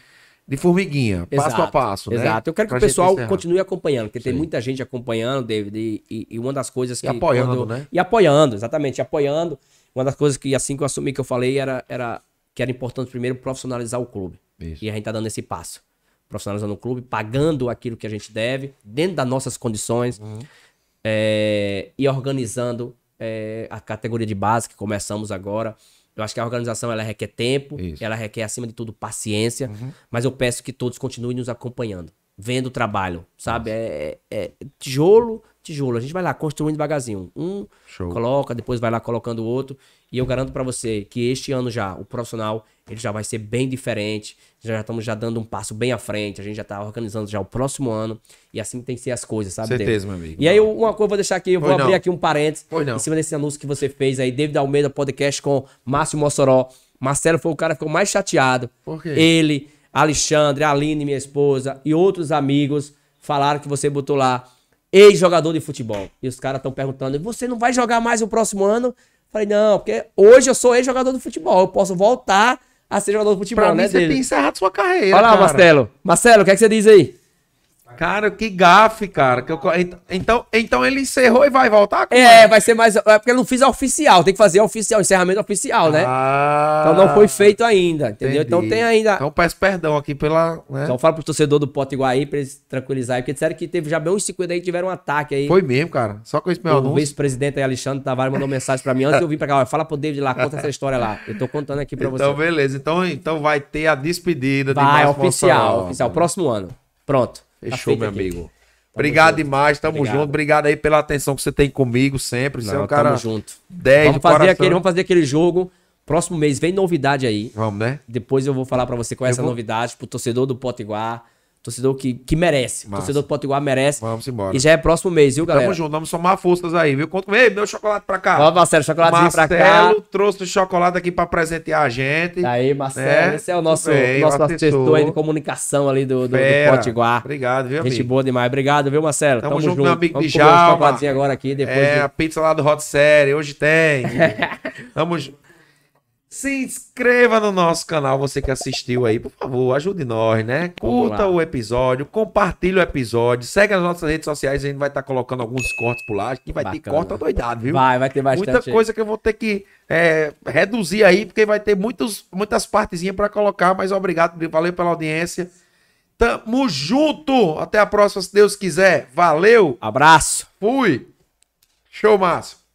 de formiguinha, exato, passo a né? passo. Exato. Né? Eu quero que pra o pessoal continue acompanhando, porque Sim. tem muita gente acompanhando, David, e, e, uma das coisas que. E apoiando, quando, né? E apoiando, exatamente, apoiando. Uma das coisas que, assim que eu assumi que eu falei, era, era que era importante primeiro profissionalizar o clube. Isso. E a gente está dando esse passo. Profissionalizando o clube, pagando aquilo que a gente deve, dentro das nossas condições, uhum. é, e organizando é, a categoria de base que começamos agora. Eu acho que a organização ela requer tempo, Isso. ela requer, acima de tudo, paciência, uhum. mas eu peço que todos continuem nos acompanhando, vendo o trabalho, sabe? É, é, é, tijolo, tijolo. A gente vai lá construindo devagarzinho. Um Show. coloca, depois vai lá colocando o outro. E eu garanto para você que este ano já, o profissional, ele já vai ser bem diferente. Já estamos já dando um passo bem à frente. A gente já está organizando já o próximo ano. E assim tem que ser as coisas, sabe? Certeza, meu amigo. E aí, uma coisa eu vou deixar aqui, eu vou abrir aqui um parênteses em cima desse anúncio que você fez aí, David Almeida Podcast com Márcio Mossoró. Marcelo foi o cara que ficou mais chateado. Por quê? Ele, Alexandre, Aline, minha esposa, e outros amigos falaram que você botou lá ex-jogador de futebol. E os caras estão perguntando: você não vai jogar mais o próximo ano? Falei, não, porque hoje eu sou ex-jogador de futebol, eu posso voltar a ser jogador de futebol, pra né, mim, dele. você tem encerrado sua carreira, Olha lá, cara. Marcelo. Marcelo, o que, é que você diz aí? Cara, que gafe, cara. Que eu... então, então ele encerrou e vai voltar? É, vai ser mais. É porque eu não fiz a oficial. Tem que fazer a oficial, encerramento oficial, né? Ah, então não foi feito ainda, entendeu? Então entendi. Então tem ainda. Então peço perdão aqui pela. Né? Então fala pro torcedor do Potiguar aí pra eles tranquilizarem, porque disseram que teve já bem uns 50 aí que tiveram um ataque aí. Foi mesmo, cara. Só com esse meu anúncio. O vice-presidente aí, Alexandre Tavares, mandou mensagem pra mim antes eu vim pra cá. fala pro David lá, conta essa história lá. Eu tô contando aqui pra então, você. Então, beleza. Então, então vai ter a despedida vai, de mais oficial, oficial. Próximo ano. Pronto. Tá Fechou, tá meu aqui. amigo. Tamo Obrigado junto. demais, tamo Obrigado. junto. Obrigado aí pela atenção que você tem comigo sempre. Você Não, é um cara. Tamo junto. 10 vamos fazer aquele, Vamos fazer aquele jogo. Próximo mês vem novidade aí. Vamos, né? Depois eu vou falar para você qual é essa vou... novidade pro torcedor do Potiguar. Torcedor que, que merece. Massa. Torcedor do Potiguar merece. Vamos embora. E já é próximo mês, viu, galera? Tamo junto, vamos somar forças aí, viu? Conto... Ei, meu chocolate pra cá. Ó, Marcelo, chocolatezinho Marcelo pra cá. Marcelo trouxe chocolate aqui pra presentear a gente. Tá aí, Marcelo. Né? Esse é o nosso, Bem, nosso assessor aí de comunicação ali do, do, do Potiguar. Obrigado, viu, amigo? Gente boa demais. Obrigado, viu, Marcelo? Tamo, Tamo junto, junto, meu amigo vamos de Jalma. Um chocolatezinho agora aqui. Depois é, de... a pizza lá do Hot Série, hoje tem. Tamo junto. Se inscreva no nosso canal, você que assistiu aí, por favor, ajude nós, né? Curta o episódio, compartilhe o episódio, segue as nossas redes sociais, a gente vai estar tá colocando alguns cortes por lá, que vai Bacana. ter corta doidado, viu? Vai, vai ter bastante. Muita coisa que eu vou ter que é, reduzir aí, porque vai ter muitos, muitas partezinhas para colocar, mas obrigado, valeu pela audiência. Tamo junto! Até a próxima, se Deus quiser. Valeu! Abraço! Fui! Show, Márcio!